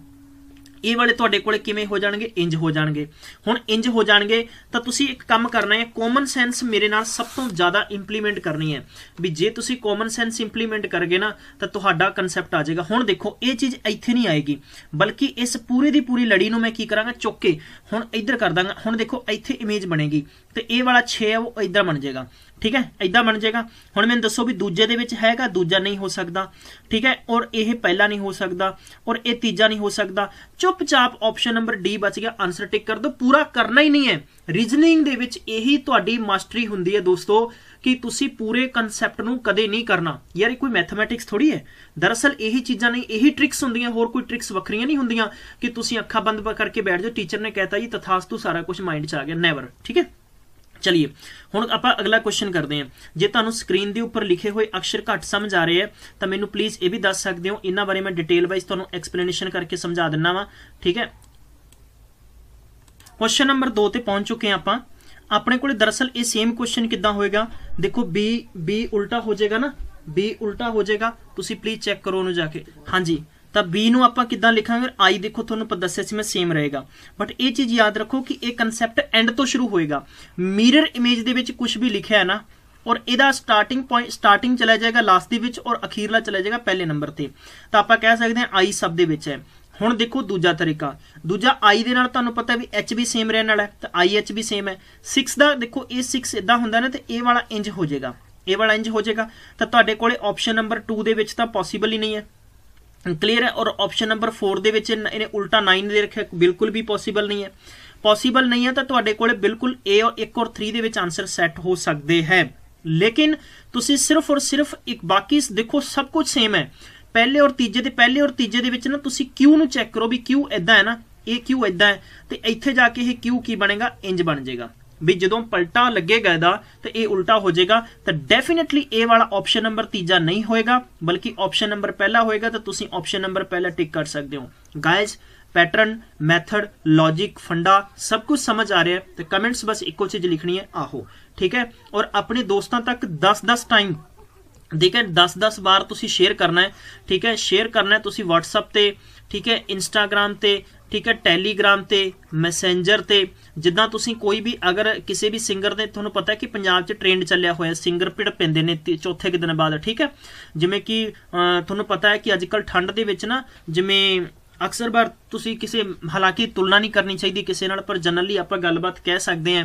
ਇਹ ਵਾਲੇ ਤੁਹਾਡੇ ਕੋਲੇ ਕਿਵੇਂ ਹੋ ਜਾਣਗੇ ਇੰਜ ਹੋ ਜਾਣਗੇ ਹੁਣ ਇੰਜ ਹੋ ਜਾਣਗੇ ਤਾਂ ਤੁਸੀਂ ਇੱਕ ਕੰਮ ਕਰਨਾ ਹੈ ਕਾਮਨ ਸੈਂਸ ਮੇਰੇ ਨਾਲ ਸਭ ਤੋਂ ਜ਼ਿਆਦਾ ਇੰਪਲੀਮੈਂਟ ਕਰਨੀ ਹੈ ਵੀ ਜੇ ਤੁਸੀਂ ਕਾਮਨ ਸੈਂਸ ਇੰਪਲੀਮੈਂਟ ਕਰਗੇ ਨਾ ਤਾਂ ਤੁਹਾਡਾ ਕਨਸੈਪਟ ਆ ਜਾਏਗਾ ਹੁਣ ਦੇਖੋ ਇਹ ਚੀਜ਼ ਇੱਥੇ ਨਹੀਂ ਆਏਗੀ ਬਲਕਿ ਇਸ ਪੂਰੇ ਦੀ ਪੂਰੀ ਲੜੀ ਨੂੰ ਮੈਂ ਕੀ ਕਰਾਂਗਾ ਚੁੱਕ ਕੇ ਹੁਣ ਇੱਧਰ ਕਰ ਦਾਂਗਾ ਹੁਣ ਦੇਖੋ ਇੱਥੇ ਇਮੇਜ ਬਣੇਗੀ ਤੇ ਇਹ ਵਾਲਾ 6 ਉਹ ਇੱਧਰ ਬਣ ਜਾਏਗਾ ਠੀਕ ਹੈ ਐਦਾਂ ਬਣ ਜਾਏਗਾ ਹੁਣ ਮੈਨੂੰ ਦੱਸੋ ਵੀ ਦੂਜੇ ਦੇ ਵਿੱਚ ਹੈਗਾ ਦੂਜਾ ਨਹੀਂ ਹੋ ਸਕਦਾ ਠੀਕ ਹੈ ਔਰ ਇਹ ਪਹਿਲਾ ਨਹੀਂ ਹੋ ਸਕਦਾ ਔਰ ਇਹ ਤੀਜਾ ਨਹੀਂ ਹੋ ਸਕਦਾ ਚੁੱਪਚਾਪ ਆਪਸ਼ਨ ਨੰਬਰ ਡੀ ਬਚ ਗਿਆ ਆਨਸਰ ਟਿਕ ਕਰ ਦਿਓ ਪੂਰਾ ਕਰਨਾ ਹੀ ਨਹੀਂ ਹੈ ਰੀਜ਼ਨਿੰਗ ਦੇ ਵਿੱਚ ਇਹੀ ਤੁਹਾਡੀ ਮਾਸਟਰੀ ਹੁੰਦੀ ਹੈ ਦੋਸਤੋ ਕਿ ਤੁਸੀਂ ਪੂਰੇ ਕਨਸੈਪਟ ਨੂੰ ਕਦੇ ਨਹੀਂ ਕਰਨਾ ਯਾਰ ਇਹ ਕੋਈ ਮੈਥਮੈਟਿਕਸ ਥੋੜੀ ਹੈ ਦਰਅਸਲ ਇਹੀ ਚੀਜ਼ਾਂ ਨਹੀਂ ਇਹੀ ਟ੍ਰਿਕਸ ਹੁੰਦੀਆਂ ਹੋਰ ਕੋਈ ਟ੍ਰਿਕਸ ਵੱਖਰੀਆਂ ਨਹੀਂ ਹੁੰਦੀਆਂ ਕਿ ਤੁਸੀਂ ਅੱਖਾਂ ਬੰਦ ਕਰਕੇ ਬੈਠ ਜਾਓ ਟੀਚਰ ਨੇ ਕਹਿਤਾ ਜੀ ਤਥਾਸਤੂ ਸਾਰਾ ਕੁਝ ਮਾਈਂਡ 'ਚ ਆ ਗਿਆ ਨੈਵਰ ਠੀਕ ਹੈ ਚਲਿਏ ਹੁਣ ਆਪਾਂ ਅਗਲਾ ਕੁਐਸਚਨ ਕਰਦੇ ਹਾਂ ਜੇ ਤੁਹਾਨੂੰ ਸਕਰੀਨ ਦੇ ਉੱਪਰ ਲਿਖੇ ਹੋਏ ਅਕਸ਼ਰ ਘੱਟ ਸਮਝ ਆ ਰਹੇ ਹੈ ਤਾਂ ਮੈਨੂੰ ਪਲੀਜ਼ ਇਹ ਵੀ ਦੱਸ ਸਕਦੇ ਹੋ ਇਹਨਾਂ ਬਾਰੇ ਮੈਂ ਡਿਟੇਲ ਵਾਈਜ਼ ਤੁਹਾਨੂੰ ਐਕਸਪਲੇਨੇਸ਼ਨ ਕਰਕੇ ਸਮਝਾ ਦਿੰਨਾ ਵਾਂ ਠੀਕ ਹੈ ਕੁਐਸਚਨ ਨੰਬਰ 2 ਤੇ ਪਹੁੰਚ ਚੁੱਕੇ ਆ ਆਪਾਂ ਆਪਣੇ ਕੋਲੇ ਦਰਸਲ ਇਹ ਸੇਮ ਕੁਐਸਚਨ ਕਿੱਦਾਂ ਹੋਏਗਾ ਦੇਖੋ B B ਉਲਟਾ ਹੋ ਜਾਏਗਾ ਨਾ B ਉਲਟਾ ਹੋ ਜਾਏਗਾ ਤੁਸੀਂ ਪਲੀਜ਼ ਚੈੱਕ ਕਰੋ ਉਹਨੂੰ ਜਾ ਕੇ ਹਾਂਜੀ ਤਾਂ b ਨੂੰ ਆਪਾਂ ਕਿੱਦਾਂ ਲਿਖਾਂਗੇ i ਦੇਖੋ ਤੁਹਾਨੂੰ ਪਤਾ ਦੱਸਿਆ ਸੀ ਮੈਂ ਸੇਮ ਰਹੇਗਾ ਬਟ ਇਹ ਚੀਜ਼ ਯਾਦ ਰੱਖੋ ਕਿ ਇਹ ਕਨਸੈਪਟ ਐਂਡ ਤੋਂ ਸ਼ੁਰੂ ਹੋਏਗਾ ਮਿਰਰ ਇਮੇਜ ਦੇ ਵਿੱਚ ਕੁਝ ਵੀ ਲਿਖਿਆ ਹੈ ਨਾ ਔਰ ਇਹਦਾ ਸਟਾਰਟਿੰਗ ਪੁਆਇੰਟ ਸਟਾਰਟਿੰਗ ਚਲਾ ਜਾਏਗਾ ਲਾਸਟ ਦੇ ਵਿੱਚ ਔਰ ਅਖੀਰਲਾ ਚਲਾ ਜਾਏਗਾ ਪਹਿਲੇ ਨੰਬਰ ਤੇ ਤਾਂ ਆਪਾਂ ਕਹਿ ਸਕਦੇ ਹਾਂ i ਸਬ ਦੇ ਵਿੱਚ ਹੈ ਹੁਣ ਦੇਖੋ ਦੂਜਾ ਤਰੀਕਾ ਦੂਜਾ i ਦੇ ਨਾਲ ਤੁਹਾਨੂੰ ਪਤਾ ਵੀ h ਵੀ ਸੇਮ ਰਹਿਣ ਵਾਲਾ ਤਾਂ i h ਵੀ ਸੇਮ ਹੈ 6 ਦਾ ਦੇਖੋ ਇਹ 6 ਇਦਾਂ ਹੁੰਦਾ ਨਾ ਤੇ ਇਹ ਵਾਲਾ ਇੰਜ ਹੋ ਜਾਏਗਾ ਇਹ ਵਾਲਾ ਇੰਜ ਹੋ ਜਾਏਗਾ ਤਾਂ ਤੁਹਾਡੇ ਕੋਲੇ ਆਪਸ਼ਨ ਨੰਬਰ 2 ਦੇ ਵਿੱਚ ਤਾਂ ਪੋਸੀਬਲ ਹੀ ਨਹੀਂ ਹੈ ਕਲੀਅਰ ਹੈ ਔਰ ਆਪਸ਼ਨ ਨੰਬਰ 4 ਦੇ ਵਿੱਚ ਇਹਨੇ ਉਲਟਾ 9 ਦੇ ਰੱਖਿਆ ਬਿਲਕੁਲ ਵੀ ਪੋਸੀਬਲ ਨਹੀਂ ਹੈ ਪੋਸੀਬਲ ਨਹੀਂ ਹੈ ਤਾਂ ਤੁਹਾਡੇ ਕੋਲੇ ਬਿਲਕੁਲ A ਔਰ 1 ਔਰ 3 ਦੇ ਵਿੱਚ ਆਨਸਰ ਸੈੱਟ ਹੋ ਸਕਦੇ ਹੈ ਲੇਕਿਨ ਤੁਸੀਂ ਸਿਰਫ ਔਰ ਸਿਰਫ ਇੱਕ ਬਾਕੀ ਦੇਖੋ ਸਭ ਕੁਝ ਸੇਮ ਹੈ ਪਹਿਲੇ ਔਰ ਤੀਜੇ ਦੇ ਪਹਿਲੇ ਔਰ ਤੀਜੇ ਦੇ ਵਿੱਚ ਨਾ ਤੁਸੀਂ Q ਨੂੰ ਚੈੱਕ ਕਰੋ ਵੀ Q ਇਦਾਂ ਹੈ ਨਾ ਇਹ Q ਇਦਾਂ ਹੈ ਤੇ ਇੱਥੇ ਜਾ ਕੇ ਇਹ Q ਕੀ ਬਣੇਗਾ ਇੰਜ ਬਣ ਜਾਏਗਾ ਵੀ ਜਦੋਂ ਪਲਟਾ ਲੱਗੇਗਾ ਇਹਦਾ ਤਾਂ ਇਹ ਉਲਟਾ ਹੋ ਜਾਏਗਾ ਤਾਂ ਡੈਫੀਨਿਟਲੀ ਇਹ ਵਾਲਾ ਆਪਸ਼ਨ ਨੰਬਰ ਤੀਜਾ ਨਹੀਂ ਹੋਏਗਾ ਬਲਕਿ ਆਪਸ਼ਨ ਨੰਬਰ ਪਹਿਲਾ ਹੋਏਗਾ ਤਾਂ ਤੁਸੀਂ ਆਪਸ਼ਨ ਨੰਬਰ ਪਹਿਲਾ ਟਿਕ ਕਰ ਸਕਦੇ ਹੋ guys pattern method logic funda ਸਭ ਕੁਝ ਸਮਝ ਆ ਰਿਹਾ ਹੈ ਤੇ ਕਮੈਂਟਸ ਬਸ ਇੱਕੋ ਚੀਜ਼ ਲਿਖਣੀ ਹੈ ਆਹੋ ਠੀਕ ਹੈ ਔਰ ਆਪਣੇ ਦੋਸਤਾਂ ਤੱਕ 10-10 ਟਾਈਮ ਠੀਕ ਹੈ 10-10 ਵਾਰ ਤੁਸੀਂ ਸ਼ੇਅਰ ਕਰਨਾ ਹੈ ਠੀਕ ਹੈ ਸ਼ੇਅਰ ਕਰਨਾ ਹੈ ਤੁਸੀਂ WhatsApp ਤੇ ਠੀਕ ਹੈ Instagram ਤੇ ਠੀਕ ਹੈ Telegram ਤੇ Messenger ਤੇ ਜਿੱਦਾਂ ਤੁਸੀਂ ਕੋਈ ਵੀ ਅਗਰ ਕਿਸੇ ਵੀ ਸਿੰਗਰ ਦੇ ਤੁਹਾਨੂੰ ਪਤਾ ਹੈ ਕਿ ਪੰਜਾਬ 'ਚ ਟ੍ਰੈਂਡ ਚੱਲਿਆ ਹੋਇਆ ਸਿੰਗਰ ਪਿੜ ਪੈਂਦੇ ਨੇ ਚੌਥੇ ਕਿ ਦਿਨ ਬਾਅਦ ਠੀਕ ਹੈ ਜਿਵੇਂ ਕਿ ਤੁਹਾਨੂੰ ਪਤਾ ਹੈ ਕਿ ਅੱਜ ਕੱਲ ਠੰਡ ਦੇ ਵਿੱਚ ਨਾ ਜਿਵੇਂ ਅਕਸਰ ਵਾਰ ਤੁਸੀਂ ਕਿਸੇ ਹਾਲਾਂਕਿ ਤੁਲਨਾ ਨਹੀਂ ਕਰਨੀ ਚਾਹੀਦੀ ਕਿਸੇ ਨਾਲ ਪਰ ਜਨਰਲੀ ਆਪਾਂ ਗੱਲਬਾਤ ਕਹਿ ਸਕਦੇ ਹਾਂ